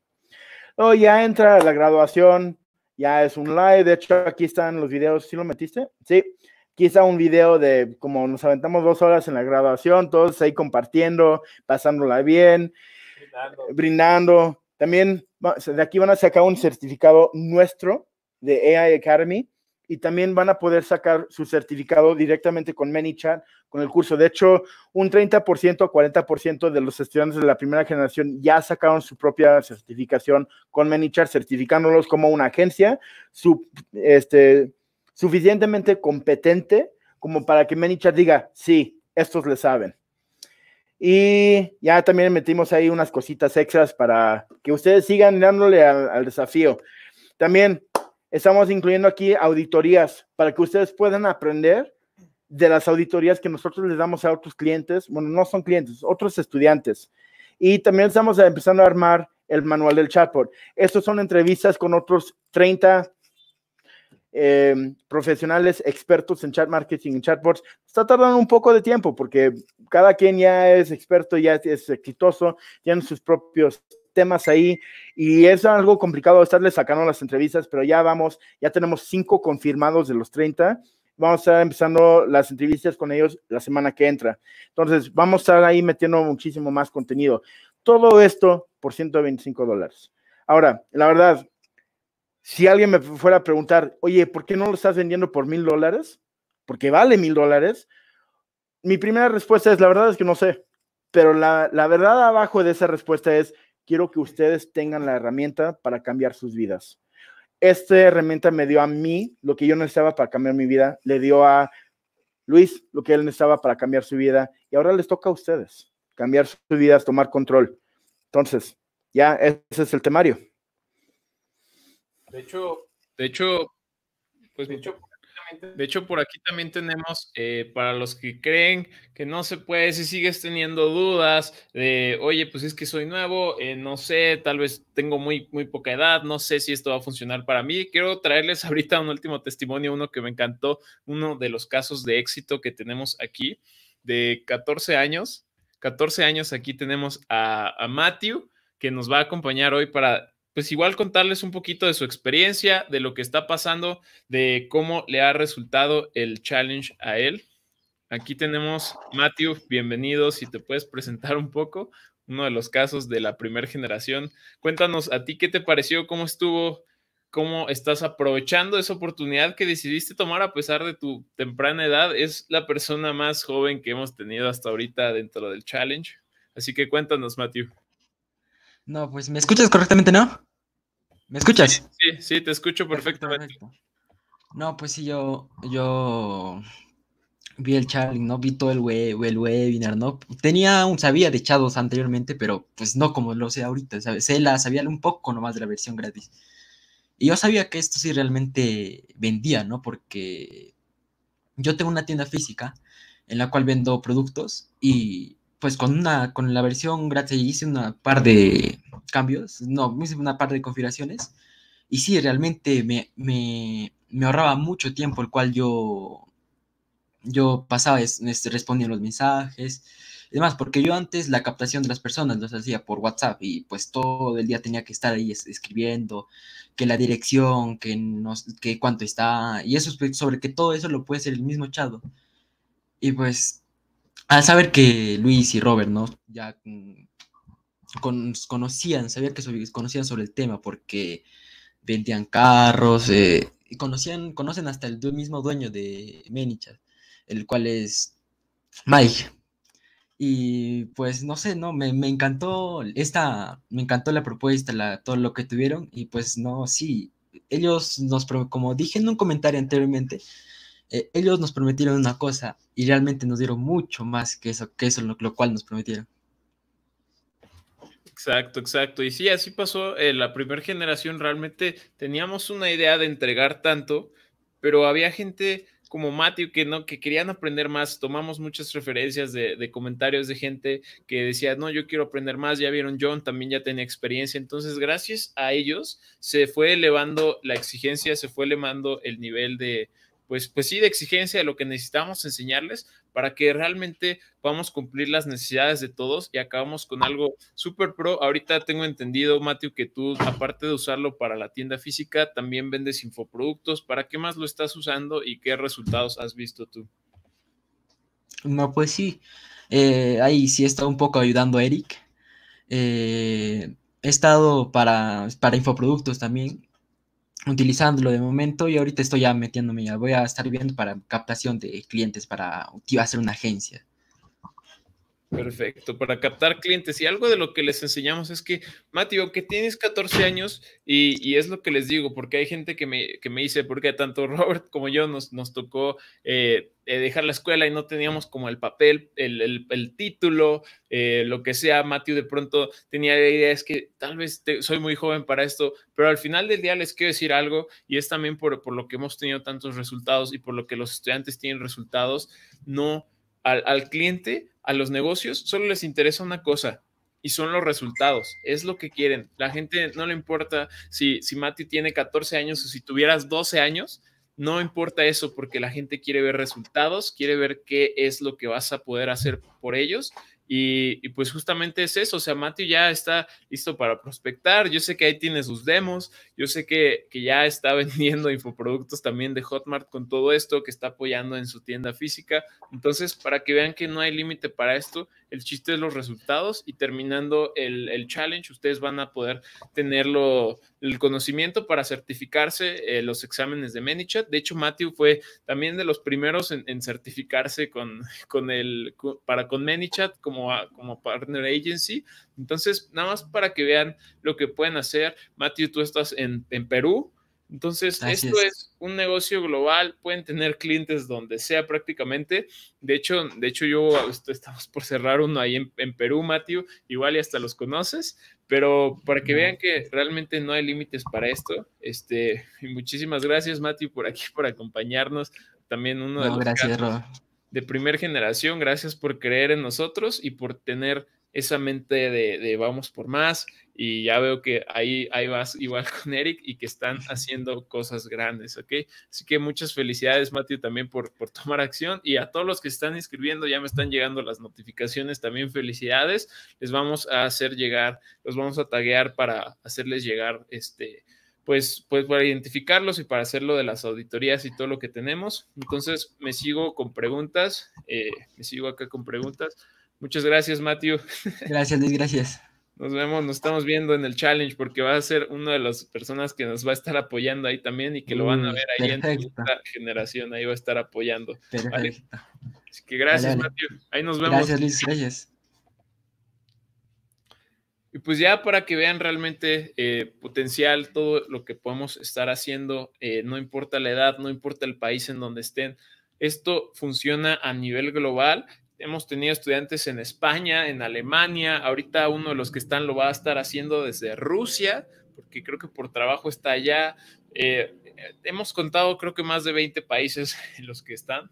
Oh, ya entra la graduación, ya es un live, de hecho aquí están los videos, ¿sí lo metiste? Sí, aquí está un video de como nos aventamos dos horas en la graduación, todos ahí compartiendo, pasándola bien, brindando. brindando. También de aquí van a sacar un certificado nuestro de AI Academy y también van a poder sacar su certificado directamente con ManyChat, con el curso. De hecho, un 30% a 40% de los estudiantes de la primera generación ya sacaron su propia certificación con ManyChat, certificándolos como una agencia este, suficientemente competente como para que ManyChat diga, sí, estos le saben. Y ya también metimos ahí unas cositas extras para que ustedes sigan dándole al desafío. También estamos incluyendo aquí auditorías para que ustedes puedan aprender de las auditorías que nosotros les damos a otros clientes, bueno, no son clientes, otros estudiantes. Y también estamos empezando a armar el manual del chatbot. Estos son entrevistas con otros 30 eh, profesionales expertos en chat marketing, en chatbots. Está tardando un poco de tiempo porque cada quien ya es experto, ya es exitoso, tiene sus propios temas ahí y es algo complicado estarle sacando las entrevistas, pero ya vamos, ya tenemos cinco confirmados de los 30. Vamos a estar empezando las entrevistas con ellos la semana que entra. Entonces, vamos a estar ahí metiendo muchísimo más contenido. Todo esto por 125 dólares. Ahora, la verdad, si alguien me fuera a preguntar, oye, ¿por qué no lo estás vendiendo por mil dólares? Porque vale mil dólares. Mi primera respuesta es, la verdad es que no sé pero la, verdad abajo de esa respuesta es, quiero que ustedes tengan la herramienta para cambiar sus vidas. Esta herramienta me dio a mí lo que yo necesitaba para cambiar mi vida, le dio a Luis lo que él necesitaba para cambiar su vida y ahora les toca a ustedes cambiar sus vidas, tomar control. Entonces, ya ese es el temario. De hecho, de hecho, pues de hecho, de hecho, por aquí también tenemos, eh, para los que creen que no se puede, si sigues teniendo dudas de, oye, pues es que soy nuevo, eh, no sé, tal vez tengo muy, muy poca edad, no sé si esto va a funcionar para mí. Quiero traerles [laughs] ahorita un último testimonio, uno que me encantó, uno de los casos de éxito que tenemos aquí, de 14 años. 14 años aquí tenemos a Matthew, que nos va a acompañar hoy para pues igual contarles un poquito de su experiencia, de lo que está pasando, de cómo le ha resultado el challenge a él. Aquí tenemos, Matthew, bienvenido, si te puedes presentar un poco, uno de los casos de la primera generación. Cuéntanos a ti qué te pareció, cómo estuvo, cómo estás aprovechando esa oportunidad que decidiste tomar a pesar de tu temprana edad. Es la persona más joven que hemos tenido hasta ahorita dentro del challenge. Así que cuéntanos, Matthew. No, pues me escuchas correctamente, ¿no? ¿Me escuchas? Sí, sí, te escucho perfectamente. No, pues sí, yo, yo vi el Charlie, ¿no? Vi todo el, el webinar, ¿no? Tenía un, sabía de Chados anteriormente, pero pues no como lo sé ahorita, ¿sabes? Sé la, sabía un poco nomás de la versión gratis. Y yo sabía que esto sí realmente vendía, ¿no? Porque yo tengo una tienda física en la cual vendo productos y pues con una con la versión gratis hice una par de cambios, no, hice una par de configuraciones y sí, realmente me, me, me ahorraba mucho tiempo el cual yo yo pasaba es, este, respondía los mensajes y demás, porque yo antes la captación de las personas los hacía por WhatsApp y pues todo el día tenía que estar ahí escribiendo que la dirección, que, nos, que cuánto está y eso pues, sobre que todo eso lo puede hacer el mismo chado. Y pues a ah, saber que Luis y Robert, ¿no? Ya conocían, sabían que conocían sobre el tema porque vendían carros, eh, y conocían, conocen hasta el mismo dueño de Menichas, el cual es Mike. Y pues no sé, no, me, encantó esta, me encantó la propuesta, la, todo lo que tuvieron, y pues no, sí, ellos nos, como dije en un comentario anteriormente, eh, ellos nos prometieron una cosa y realmente nos dieron mucho más que eso, que eso lo, lo cual nos prometieron. Exacto, exacto. Y sí, así pasó. en eh, la primera generación realmente teníamos una idea de entregar tanto, pero había gente como Matthew que no, que querían aprender más. Tomamos muchas referencias de, de, comentarios de gente que decía, no, yo quiero aprender más. Ya vieron John, también ya tenía experiencia. Entonces, gracias a ellos se fue elevando la exigencia, se fue elevando el nivel de, pues, pues, sí, de exigencia de lo que necesitamos enseñarles para que realmente podamos cumplir las necesidades de todos y acabamos con algo súper pro. Ahorita tengo entendido, Matthew, que tú, aparte de usarlo para la tienda física, también vendes infoproductos. ¿Para qué más lo estás usando y qué resultados has visto tú? No, pues sí. Eh, ahí sí he estado un poco ayudando a Eric. Eh, he estado para, para infoproductos también utilizándolo de momento y ahorita estoy ya metiéndome, ya voy a estar viendo para captación de clientes, para hacer una agencia. Perfecto, para captar clientes. Y algo de lo que les enseñamos es que, Mati, que tienes 14 años y, es lo que les digo, porque hay gente que me, que me dice, porque tanto [laughs] Robert como yo nos, nos tocó eh, eh, dejar la escuela y no teníamos como el papel, el, título, eh, lo que sea. Mati de pronto tenía la idea, es que tal vez soy muy joven para esto, pero al final del día les quiero decir algo y es también por, lo que hemos tenido tantos resultados y por lo que los estudiantes tienen resultados, no al, al cliente a los negocios solo les interesa una cosa y son los resultados, es lo que quieren. La gente no le importa si, si Mati tiene 14 años o si tuvieras 12 años, no importa eso porque la gente quiere ver resultados, quiere ver qué es lo que vas a poder hacer por ellos. Y, y pues justamente es eso, o sea, Mati ya está listo para prospectar, yo sé que ahí tiene sus demos, yo sé que, ya está [laughs] vendiendo infoproductos también de Hotmart con todo esto, que está apoyando en su tienda física. Entonces, para que vean que no hay límite para esto, el chiste es los resultados y terminando el, challenge, ustedes van a poder tener el conocimiento para certificarse eh, los exámenes de ManyChat. De hecho, Matthew fue también de los primeros en, certificarse con, [laughs] con el, para con ManyChat como, como partner agency. Entonces, nada más para que vean lo que pueden hacer. Matthew, tú estás en, en Perú. Entonces, esto es. un negocio global, pueden tener clientes donde sea prácticamente. De hecho, de hecho yo este, estamos por cerrar uno ahí en, en Perú, Matthew, igual y hasta los conoces, pero para que vean que realmente no hay límites para esto. Este, muchísimas gracias, Matthew, por aquí, por acompañarnos. También uno de los de primera generación, gracias por creer en nosotros y por tener esa mente de, vamos por más y ya veo que ahí, ahí vas igual [laughs] con Eric y que están [laughs] haciendo cosas grandes, ¿ok? Así que muchas felicidades, Matthew, también por, por tomar acción y a todos los que están inscribiendo, ya me están llegando las notificaciones, también felicidades, les vamos a hacer llegar, los vamos a taguear para hacerles llegar, este, pues, pues para identificarlos y para hacerlo de las auditorías y todo lo que tenemos. Entonces, me sigo con preguntas, eh, me sigo acá con preguntas. Muchas gracias, Matthew. Gracias, Luis, gracias. Nos vemos, nos estamos viendo en el challenge porque va a ser una de las personas que nos va a estar apoyando ahí también y que lo van a ver ahí en esta generación, ahí va a estar apoyando. Así que gracias, Matthew. Ahí nos vemos. Gracias, Luis, gracias. Y pues ya para que vean realmente eh, potencial, todo lo que podemos estar haciendo, eh, no importa la edad, no importa el país en donde estén, esto funciona a nivel global hemos tenido estudiantes en España, en Alemania, ahorita uno de los que están lo va a estar haciendo desde Rusia, porque creo que por trabajo está allá. Eh, hemos contado creo que más de 20 países [laughs] en los que están.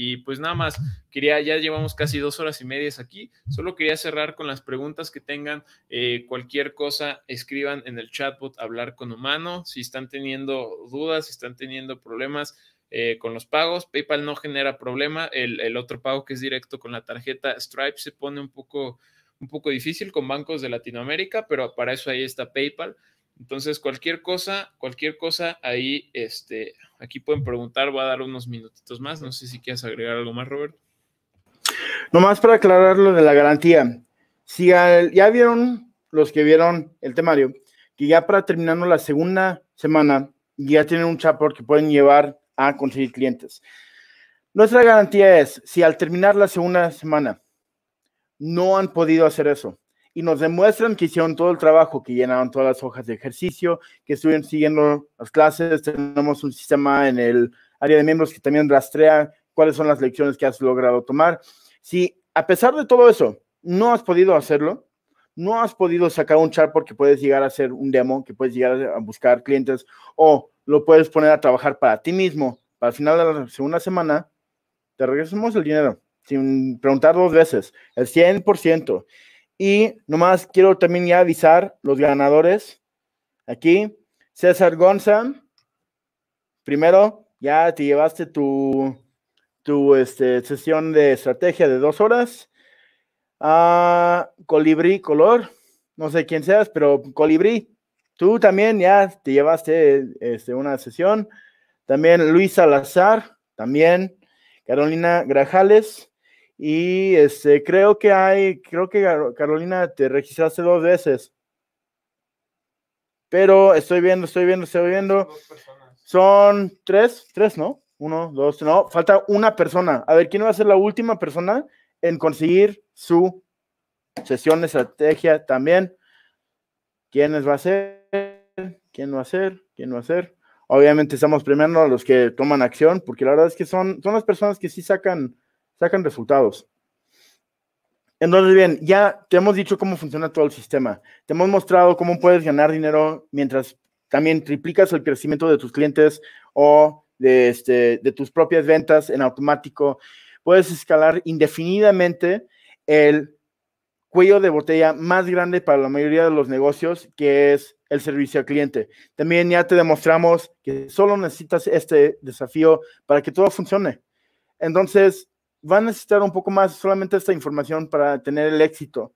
Y pues nada más, quería, ya llevamos casi dos horas y medias aquí, solo quería cerrar con las preguntas que tengan, eh, cualquier cosa, escriban en el chatbot, hablar con humano, si están teniendo dudas, si están teniendo problemas, eh, con los pagos. PayPal no genera problema. El, otro pago que es directo con la tarjeta Stripe se pone un poco, un poco difícil con bancos de Latinoamérica, pero para eso ahí está PayPal. Entonces, cualquier cosa, cualquier cosa ahí, este, aquí pueden preguntar, voy a dar unos minutitos más. No sé si quieres agregar algo más, Robert. Nomás para aclarar lo de la garantía. Si ya vieron los que vieron el temario, que ya para terminando la segunda semana, ya tienen un chapo que pueden llevar a conseguir clientes. Nuestra garantía es, si al terminar la segunda semana no han podido hacer eso y nos demuestran que hicieron todo el trabajo, que llenaron todas las hojas de ejercicio, que estuvieron siguiendo las clases, tenemos un sistema en el área de miembros que también rastrea cuáles son las lecciones que has logrado tomar. Si a pesar de todo eso no has podido hacerlo, no has podido sacar un chat porque puedes llegar a hacer un demo, que puedes llegar a buscar clientes o lo puedes poner a trabajar para ti mismo. para el final de la segunda semana, te regresamos el dinero, sin preguntar dos veces, el 100%. Y nomás quiero también ya avisar los ganadores. Aquí, César Gonza, primero, ya te llevaste tu, tu este, sesión de estrategia de dos horas. Colibri ah, colibrí Color, no sé quién seas, pero Colibrí, tú también ya te llevaste este, una sesión. También Luis Salazar, también Carolina Grajales. Y este, creo que hay, creo que Carolina te registraste dos veces. Pero estoy viendo, estoy viendo, estoy viendo. Son tres, tres, ¿no? Uno, dos, no, falta una persona. A ver, ¿quién va a ser la última persona en conseguir su sesión de estrategia también? ¿Quiénes va a ser? quién no hacer, quién no hacer. Obviamente estamos premiando a los que toman acción, porque la verdad es que son, son las personas que sí sacan, sacan resultados. Entonces, bien, ya te hemos dicho cómo funciona todo el sistema. Te hemos mostrado cómo puedes ganar dinero mientras también triplicas el crecimiento de tus clientes o de, este, de tus propias ventas en automático. Puedes escalar indefinidamente el cuello de botella más grande para la mayoría de los negocios, que es el servicio al cliente. También ya te demostramos que solo necesitas este desafío para que todo funcione. Entonces, va a necesitar un poco más solamente esta información para tener el éxito.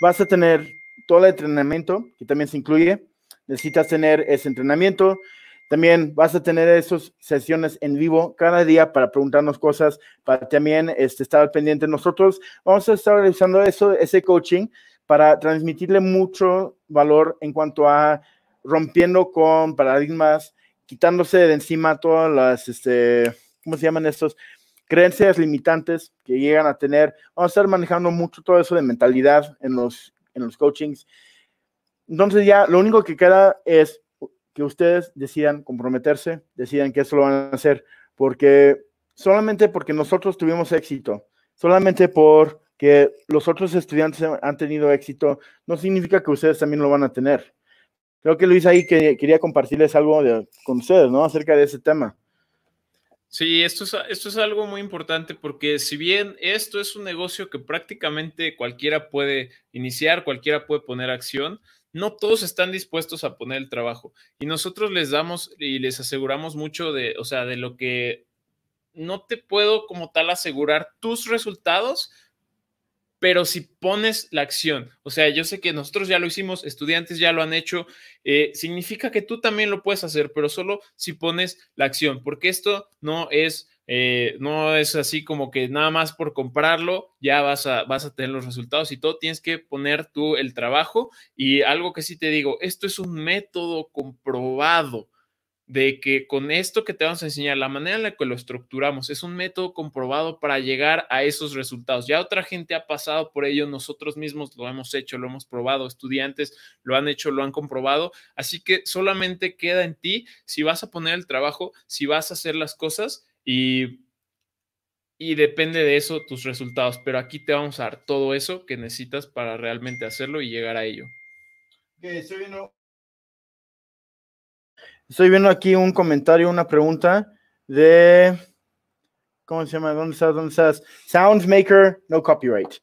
Vas a tener todo el entrenamiento, que también se incluye. Necesitas tener ese entrenamiento, también vas a tener esas sesiones en vivo cada día para preguntarnos cosas, para también este, estar pendiente. Nosotros vamos a estar realizando ese coaching para transmitirle mucho valor en cuanto a rompiendo con paradigmas, quitándose de encima todas las, este, ¿cómo se llaman estos? Creencias limitantes que llegan a tener. Vamos a estar manejando mucho todo eso de mentalidad en los, en los coachings. Entonces ya lo único que queda es que ustedes decidan comprometerse, decidan que eso lo van a hacer, porque solamente porque nosotros tuvimos éxito, solamente porque los otros estudiantes han tenido éxito, no significa que ustedes también lo van a tener. Creo que Luis ahí que quería compartirles algo con ustedes, ¿no? Acerca de ese tema. Sí, esto esto es algo muy importante porque si bien esto es un negocio que prácticamente cualquiera puede iniciar, cualquiera puede poner acción, no todos están dispuestos a poner el trabajo. Y nosotros les damos y les aseguramos mucho de, o sea, de lo que no te puedo como tal asegurar tus resultados, pero si pones la acción, o sea, yo sé que nosotros ya lo hicimos, estudiantes ya lo han hecho, eh, significa que tú también lo puedes hacer, pero solo si pones la acción, porque esto no es eh, no es así como que nada más por comprarlo ya vas a, vas a tener los resultados y todo, tienes que poner tú el trabajo y algo que sí te digo, esto es un método comprobado de que con esto que te vamos a enseñar, la manera en la que lo estructuramos, es un método comprobado para llegar a esos resultados. Ya otra gente ha pasado por ello, nosotros mismos lo hemos hecho, lo hemos probado, estudiantes lo han hecho, lo han comprobado, así que solamente queda en ti si vas a poner el trabajo, si vas a hacer las cosas y, y depende de eso tus resultados, pero aquí te vamos a dar todo eso que necesitas para realmente hacerlo y llegar a ello. estoy, viendo... aquí un comentario, una pregunta de... ¿Cómo se llama? ¿Dónde estás? ¿Dónde no copyright.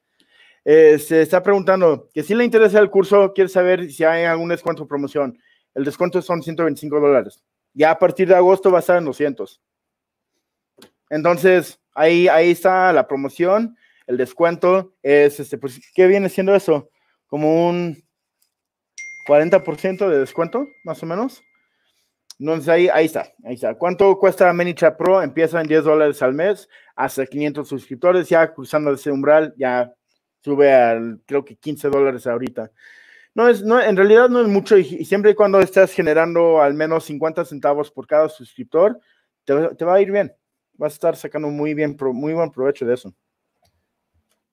Eh, se está preguntando que si le interesa el curso, quiere saber si hay algún descuento o promoción. El descuento son 125 dólares. Ya a partir de agosto va a estar en 200. Entonces, ahí, ahí está la promoción, el descuento es, este, pues, ¿qué viene siendo eso? Como un 40% de descuento, más o menos. Entonces ahí, ahí está, ahí está. ¿Cuánto cuesta ManyChat Pro? Empieza en 10 dólares al mes, hasta 500 suscriptores, ya cruzando ese umbral, ya sube al, creo que 15 dólares ahorita. No es, no, en realidad no es mucho y, siempre y cuando estás generando al menos 50 centavos por cada suscriptor, te, te va a ir bien va a estar sacando muy bien, muy buen provecho de eso.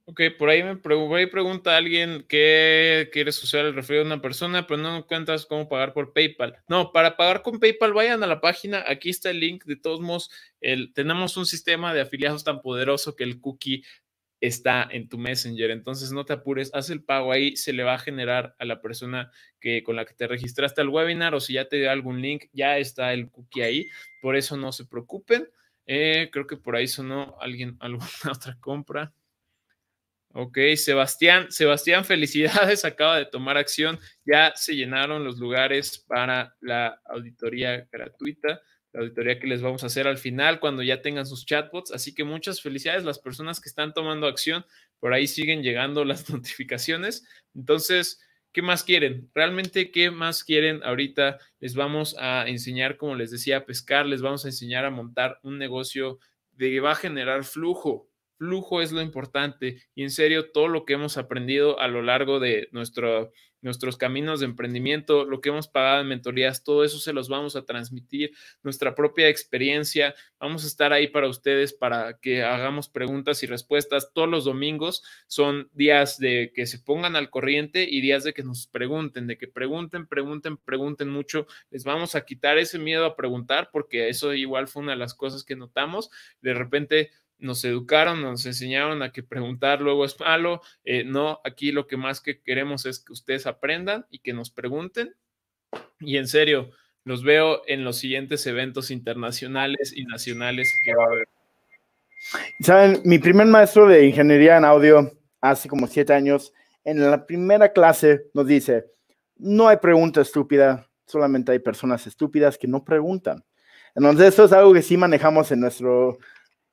Ok, por ahí me pregunta alguien que quieres usar el referido de una persona, pero no encuentras cómo pagar por PayPal. No, para pagar con PayPal vayan a la página, aquí está el link. De todos modos, el, tenemos un sistema de afiliados tan poderoso que el cookie está en tu Messenger. Entonces no te apures, haz el pago ahí, se le va a generar a la persona que, con la que te registraste al webinar o si ya te dio algún link, ya está el cookie ahí. Por eso no se preocupen. Eh, creo que por ahí sonó alguien, [laughs] alguna otra compra. Ok, Sebastián, Sebastián, felicidades, acaba de tomar acción. Ya se llenaron los lugares para la auditoría gratuita, la auditoría que les vamos a hacer al final cuando ya tengan sus chatbots. Así que muchas felicidades las personas que están tomando acción. Por ahí siguen llegando las [laughs] notificaciones. Entonces, ¿Qué más quieren? Realmente, ¿qué más quieren? Ahorita les vamos a enseñar, como les decía, a pescar, les vamos a enseñar a montar un negocio de que va a generar flujo. Flujo es lo importante y en serio todo lo que hemos aprendido a lo largo de nuestro nuestros caminos de emprendimiento, lo que hemos pagado en mentorías, todo eso se los vamos a transmitir, nuestra propia experiencia. Vamos a estar ahí para ustedes para que hagamos preguntas y respuestas. Todos los domingos son días de que se pongan al corriente y días de que nos pregunten, de que pregunten, pregunten, pregunten mucho. Les vamos a quitar ese miedo a preguntar porque eso igual fue una de las cosas que notamos. De repente nos educaron, nos enseñaron a que preguntar luego es malo. Eh, no, aquí lo que más que queremos es que ustedes aprendan y que nos pregunten. Y en serio, los veo en los siguientes eventos internacionales y nacionales que va a haber. Saben, mi primer maestro de ingeniería en audio, hace como siete años, en la primera clase nos dice, no hay pregunta estúpida, solamente hay personas estúpidas que no preguntan. Entonces, eso es algo que sí manejamos en nuestro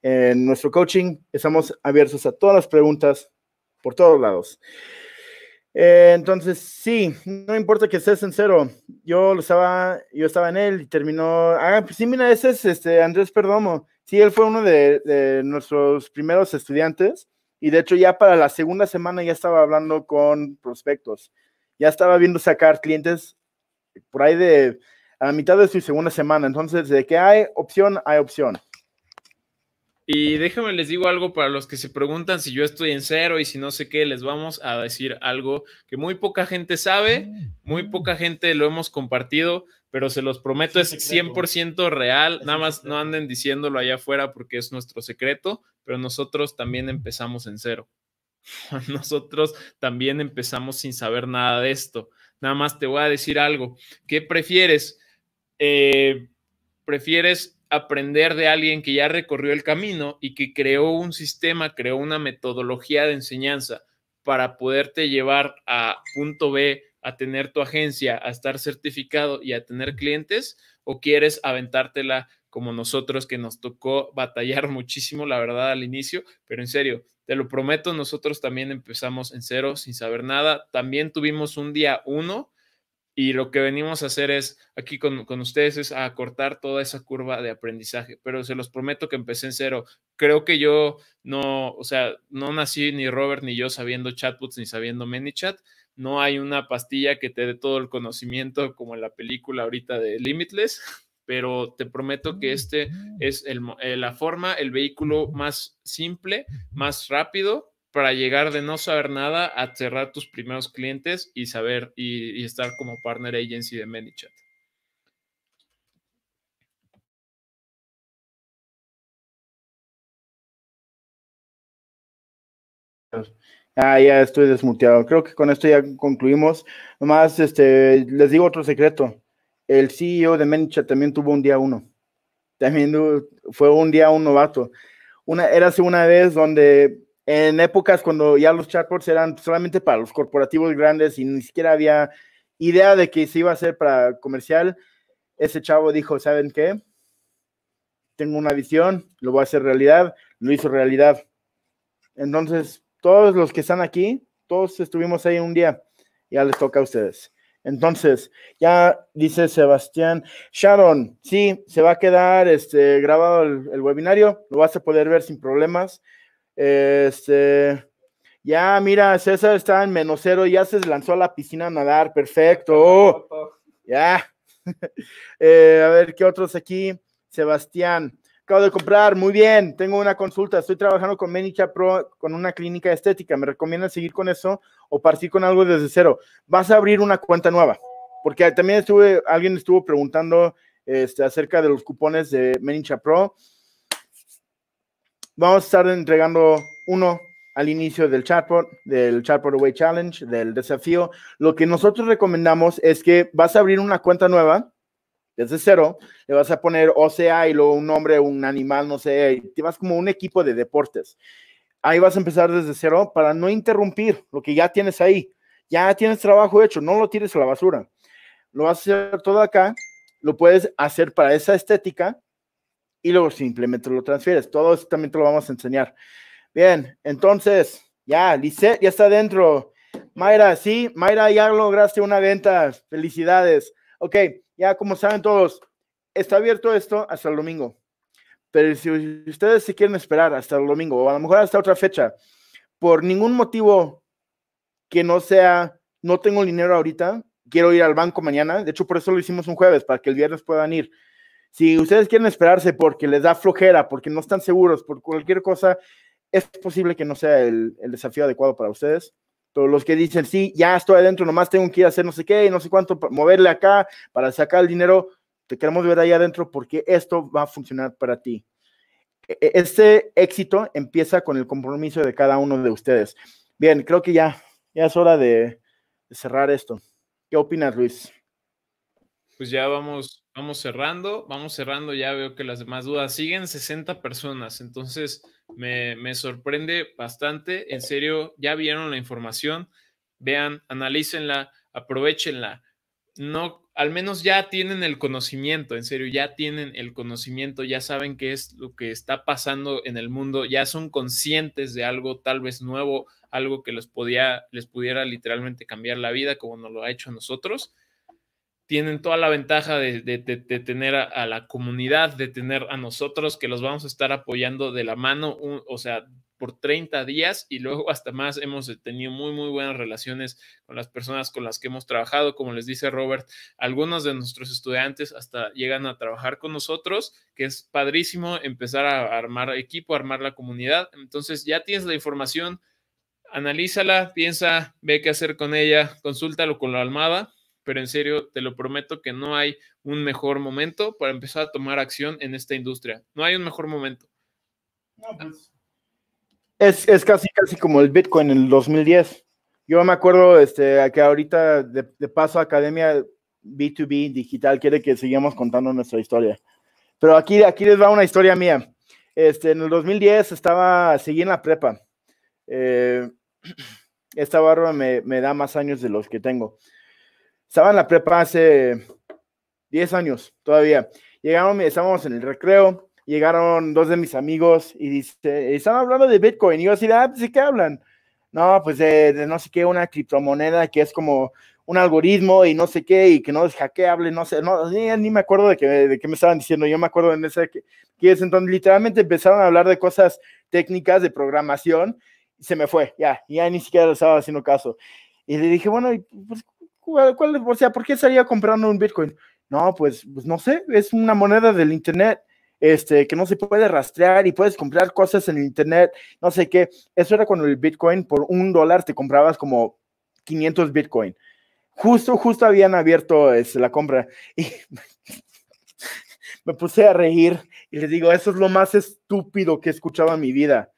en nuestro coaching. Estamos abiertos a todas las preguntas por todos lados. Eh, entonces, sí, no importa que estés sincero. Yo estaba, yo estaba en él y terminó. Ah, pues sí, mira, ese es este Andrés Perdomo. Sí, él fue uno de, nuestros primeros estudiantes y de hecho ya para la segunda semana ya estaba hablando con prospectos. Ya estaba viendo sacar clientes por ahí de a la mitad de su segunda semana. Entonces, de que hay opción, hay opción. Y déjenme les digo algo para los que se preguntan si yo estoy en cero y si no sé qué, les vamos a decir algo que muy poca gente sabe, ah, muy ah. poca gente lo hemos compartido, pero se los prometo es, 100% real, nada más no anden diciéndolo allá afuera porque es nuestro secreto, pero nosotros también empezamos en cero. [laughs] Nosotros también empezamos sin saber nada de esto. Nada más te voy a decir algo. ¿Qué prefieres? Eh, ¿Prefieres aprender de alguien que ya recorrió el camino y que creó un sistema, creó una metodología de enseñanza para poderte llevar a punto B, a tener tu agencia, a estar certificado y a tener clientes? ¿O quieres aventártela como nosotros que nos tocó batallar [laughs] muchísimo, la verdad, al inicio? Pero en serio, te lo prometo, nosotros también empezamos en cero, sin saber nada. También tuvimos un día uno y lo que venimos a hacer es, aquí con, ustedes, es a cortar toda esa curva de aprendizaje. Pero se los prometo que empecé en cero. Creo que yo no, o sea, no nací ni Robert ni yo sabiendo chatbots ni sabiendo ManyChat. No hay una pastilla que te dé todo el conocimiento como en la película ahorita de Limitless. [laughs] Pero te prometo que este mm. es el, eh, la forma, el vehículo más simple, más rápido para llegar de no saber nada a cerrar tus primeros clientes y saber y, estar como partner agency de ManyChat. Ah, ya estoy desmuteado. Creo que con esto ya concluimos. Nomás, este, les digo otro secreto. El CEO de ManyChat también tuvo un día uno. También uh, fue un día un novato. Una, érase una vez donde en épocas cuando ya los chatbots eran solamente para los corporativos grandes y ni siquiera había idea de que se iba a hacer para comercial, ese chavo dijo, ¿saben qué? Tengo una visión, lo voy a hacer realidad, lo hizo realidad. Entonces, todos los que están aquí, todos estuvimos ahí un día, ya les toca a ustedes. Entonces, ya dice Sebastián, Sharon, sí, se va a quedar este, grabado el, el webinario, lo vas a poder ver sin problemas. Este, ya, mira, César está en menos cero, ya se lanzó a la piscina a nadar, perfecto. ya. [laughs] Eh, a ver, ¿qué otros aquí? Sebastián, acabo de comprar, muy bien, tengo una consulta, estoy trabajando con Menincha Pro, con una clínica estética, ¿me recomiendas seguir con eso o partir con algo desde cero? Vas a abrir una cuenta nueva, porque también estuve, alguien estuvo preguntando este, acerca de los cupones de Menincha Pro Vamos a estar entregando uno al inicio del chatbot, del chatbot away challenge, del desafío. Lo que nosotros recomendamos es que vas a abrir una cuenta nueva desde cero, le vas a poner OCA y luego un nombre, un animal, no sé, y te vas como un equipo de deportes. Ahí vas a empezar desde cero para no interrumpir lo que ya tienes ahí. Ya tienes trabajo hecho, no lo tires a la basura. Lo vas a hacer todo acá, lo puedes hacer para esa estética y luego simplemente lo transfieres. Todo eso también te lo vamos a enseñar. Bien, entonces, ya, Lisset ya está dentro. Mayra, sí, Mayra, ya lograste una venta. Felicidades. Ok, ya como saben todos, está abierto esto hasta el domingo. Pero si ustedes se quieren esperar hasta el domingo o a lo mejor hasta otra fecha, por ningún motivo que no sea, no tengo dinero ahorita, quiero ir al banco mañana. De hecho, por eso lo hicimos un jueves, para que el viernes puedan ir. Si ustedes quieren esperarse porque les da flojera, porque no están seguros, por cualquier cosa, es posible que no sea el, desafío adecuado para ustedes. Pero los que dicen, sí, ya estoy adentro, nomás tengo que ir a hacer no sé qué, no sé cuánto, moverle acá para sacar el dinero, te queremos ver ahí adentro porque esto va a funcionar para ti. E, e, este éxito empieza con el compromiso de cada uno de ustedes. Bien, creo que ya, es hora de cerrar esto. ¿Qué opinas, Luis? pues ya vamos, vamos cerrando, vamos cerrando, ya veo que las demás dudas siguen 60 personas, entonces me, sorprende bastante, en serio, ya vieron la información, vean, analícenla, aprovechenla, no, al menos ya tienen el conocimiento, en serio, ya tienen el conocimiento, ya saben qué es lo que está pasando en el mundo, ya son conscientes de algo tal vez nuevo, algo que les, podía, les pudiera literalmente cambiar la vida como nos lo ha hecho a nosotros tienen toda la ventaja de, tener a, la comunidad, de tener a nosotros que los vamos a estar apoyando de la mano, o sea, por 30 días y luego hasta más hemos eh, tenido muy, muy buenas relaciones con las personas con las que hemos trabajado. Como les dice Robert, algunos de nuestros estudiantes hasta llegan a trabajar con nosotros, que es padrísimo empezar a armar equipo, armar la comunidad. Entonces ya tienes la información, analízala, piensa, ve qué hacer con ella, consúltalo con la Almada pero en serio, te lo prometo que no hay un mejor momento para empezar a tomar acción en esta industria. No hay un mejor momento. Ah. Pues. es, casi, casi como el Bitcoin en el 2010. Yo me acuerdo este, que ahorita de, paso Academia B2B Digital quiere que sigamos contando nuestra historia. Pero aquí, aquí les va una historia mía. Este, en el 2010 estaba, seguí en la prepa. Eh, [clears throat] esta barba me, me, da más años de los que tengo. Estaba en la prepa hace 10 años todavía. Llegaron, estábamos en el recreo, llegaron dos de mis amigos y dice, hablando de Bitcoin. Y yo así, ah, pues, ¿de qué hablan? No, pues de, no sé qué, una criptomoneda que es como un algoritmo y no sé qué, y que no es hackeable, no sé, no, ni, me acuerdo de, que, de qué me estaban diciendo. Yo me acuerdo en ese que, es, entonces literalmente empezaron a hablar de cosas técnicas de programación. Y se me fue, ya, ya ni siquiera estaba haciendo caso. Y le dije, bueno, pues, ¿Cuál, o sea, ¿por qué estaría comprando un Bitcoin? No, pues, pues, no sé, es una moneda del Internet. Este, que no se puede rastrear y puedes comprar cosas en el internet, no sé qué. Eso era cuando el Bitcoin por un dólar te comprabas como 500 Bitcoin. Justo, justo habían abierto este, la compra [laughs] y me puse a reír y les digo, eso es lo más estúpido que he escuchado en mi vida.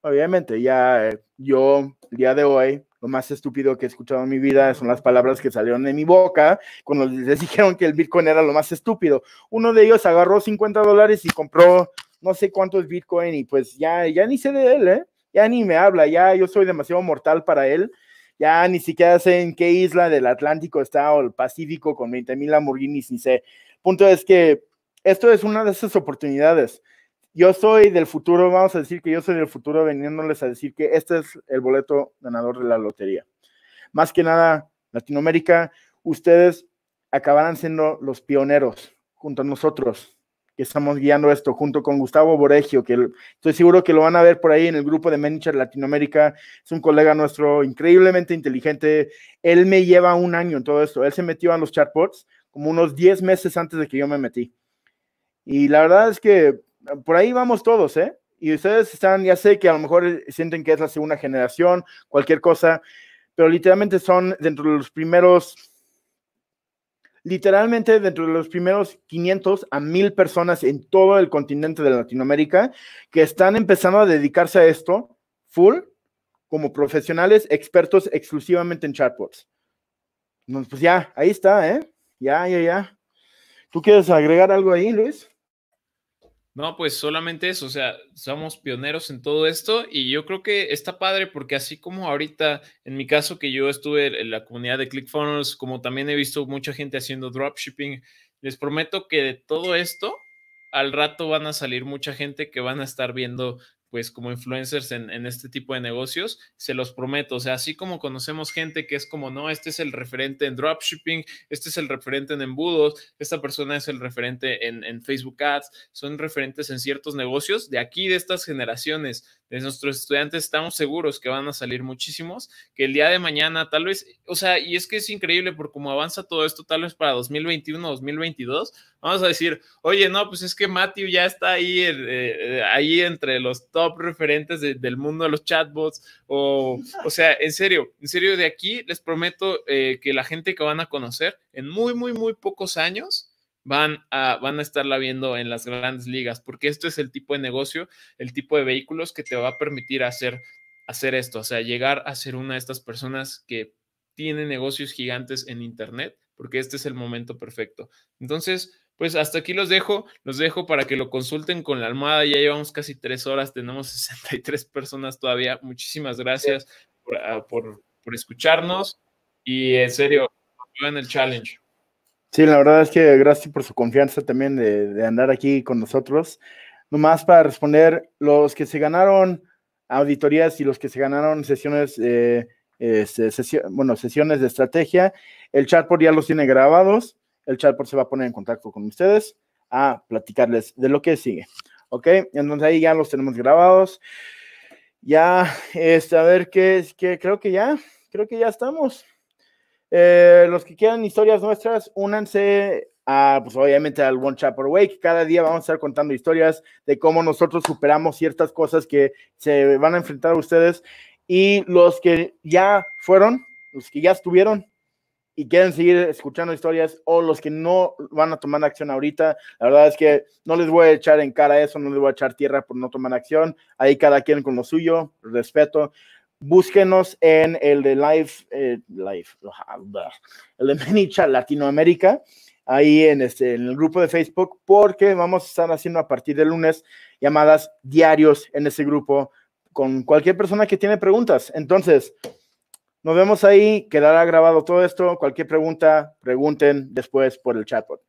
Obviamente, ya eh, yo, el día de hoy, lo más estúpido que he escuchado en mi vida son las palabras que salieron de mi boca cuando les dijeron que el Bitcoin era lo más estúpido. Uno de ellos agarró 50 dólares y compró no sé cuántos Bitcoin y pues ya, ya ni sé de él, ¿eh? ya ni me habla, ya yo soy demasiado mortal para él. Ya ni siquiera sé en qué isla del Atlántico está o el Pacífico con 20 mil Lamborghinis, ni sé. Punto es que esto es una de esas oportunidades yo soy del futuro, vamos a decir que yo soy del futuro veniéndoles a decir que este es el boleto ganador de la lotería. Más que nada, Latinoamérica, ustedes acabarán siendo los pioneros junto a nosotros que estamos guiando esto, junto con Gustavo Boregio, que estoy seguro que lo van a ver por ahí en el grupo de Manager Latinoamérica. Es un colega nuestro increíblemente inteligente. Él me lleva un año en todo esto. Él se metió a los chatbots como unos 10 meses antes de que yo me metí. Y la verdad es que por ahí vamos todos, ¿eh? Y ustedes están, ya sé que a lo mejor sienten que es la segunda generación, cualquier cosa, pero literalmente son dentro de los primeros, literalmente dentro de los primeros 500 a 1000 personas en todo el continente de Latinoamérica que están empezando a dedicarse a esto full como profesionales expertos exclusivamente en chatbots. Pues ya, ahí está, ¿eh? Ya, ya, ya. ¿Tú quieres agregar algo ahí, Luis? No, pues solamente eso, o sea, somos pioneros en todo esto y yo creo que está padre porque así como ahorita, en mi caso que yo estuve en la comunidad de ClickFunnels, como también he visto mucha gente haciendo dropshipping, les prometo que de todo esto, al rato van a salir mucha gente que van a estar viendo pues como influencers en, este tipo de negocios, se los prometo, o sea, así como conocemos gente que es como, no, este es el referente en dropshipping, este es el referente en embudos, esta persona es el referente en, en Facebook Ads, son referentes en ciertos negocios, de aquí, de estas generaciones, de nuestros estudiantes, estamos seguros que van a salir muchísimos, que el día de mañana tal vez, o sea, y es que es increíble por cómo avanza todo esto, tal vez para 2021, 2022 vamos a decir, oye, no, pues es que Matthew ya está ahí, eh, eh, ahí entre los top referentes del mundo de los chatbots, o, o sea, en serio, en serio, de aquí les prometo eh, que la gente que van a conocer en muy, muy, muy pocos años van a, van a estarla viendo en las grandes ligas, porque esto es el tipo de negocio, el tipo de vehículos que te va a permitir hacer, hacer esto, o sea, llegar a ser una de estas personas que tiene negocios gigantes en Internet, porque este es el momento perfecto. Entonces, pues hasta aquí los dejo, los dejo para que lo consulten con la almohada, ya llevamos casi tres horas, tenemos 63 [laughs] personas todavía, muchísimas gracias ah, por, por, escucharnos y en serio, en el challenge. Sí, la verdad es que gracias por su confianza también de, de andar aquí con nosotros. Nomás para responder, los que se ganaron auditorías y los que se ganaron sesiones, eh, eh, bueno, sesiones de estrategia, el por ya los tiene grabados el chatbot se va a poner en contacto con ustedes a platicarles de lo que sigue. ¿Ok? Entonces ahí ya los tenemos grabados. Ya, este, a ver qué es, que creo que ya, creo que ya estamos. Eh, los que quieran historias nuestras, únanse a, pues obviamente al One Chapter Wake. cada día vamos a estar contando historias de cómo nosotros superamos ciertas cosas que se van a enfrentar a ustedes. Y los que ya fueron, los que ya estuvieron, y quieren seguir escuchando historias o los que no van a tomar acción ahorita, la verdad es que no les voy a echar en cara eso, no les voy a echar tierra por no tomar acción. Ahí cada quien con lo suyo, respeto. Búsquenos en el de Live, eh, live ah, el de Latinoamérica, ahí en, este, en el grupo de Facebook, porque vamos a estar haciendo a partir de lunes llamadas diarios en ese grupo con cualquier persona que tiene preguntas. Entonces, nos vemos ahí, quedará grabado todo esto. Cualquier pregunta, pregunten después por el chatbot.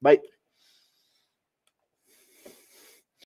Bye.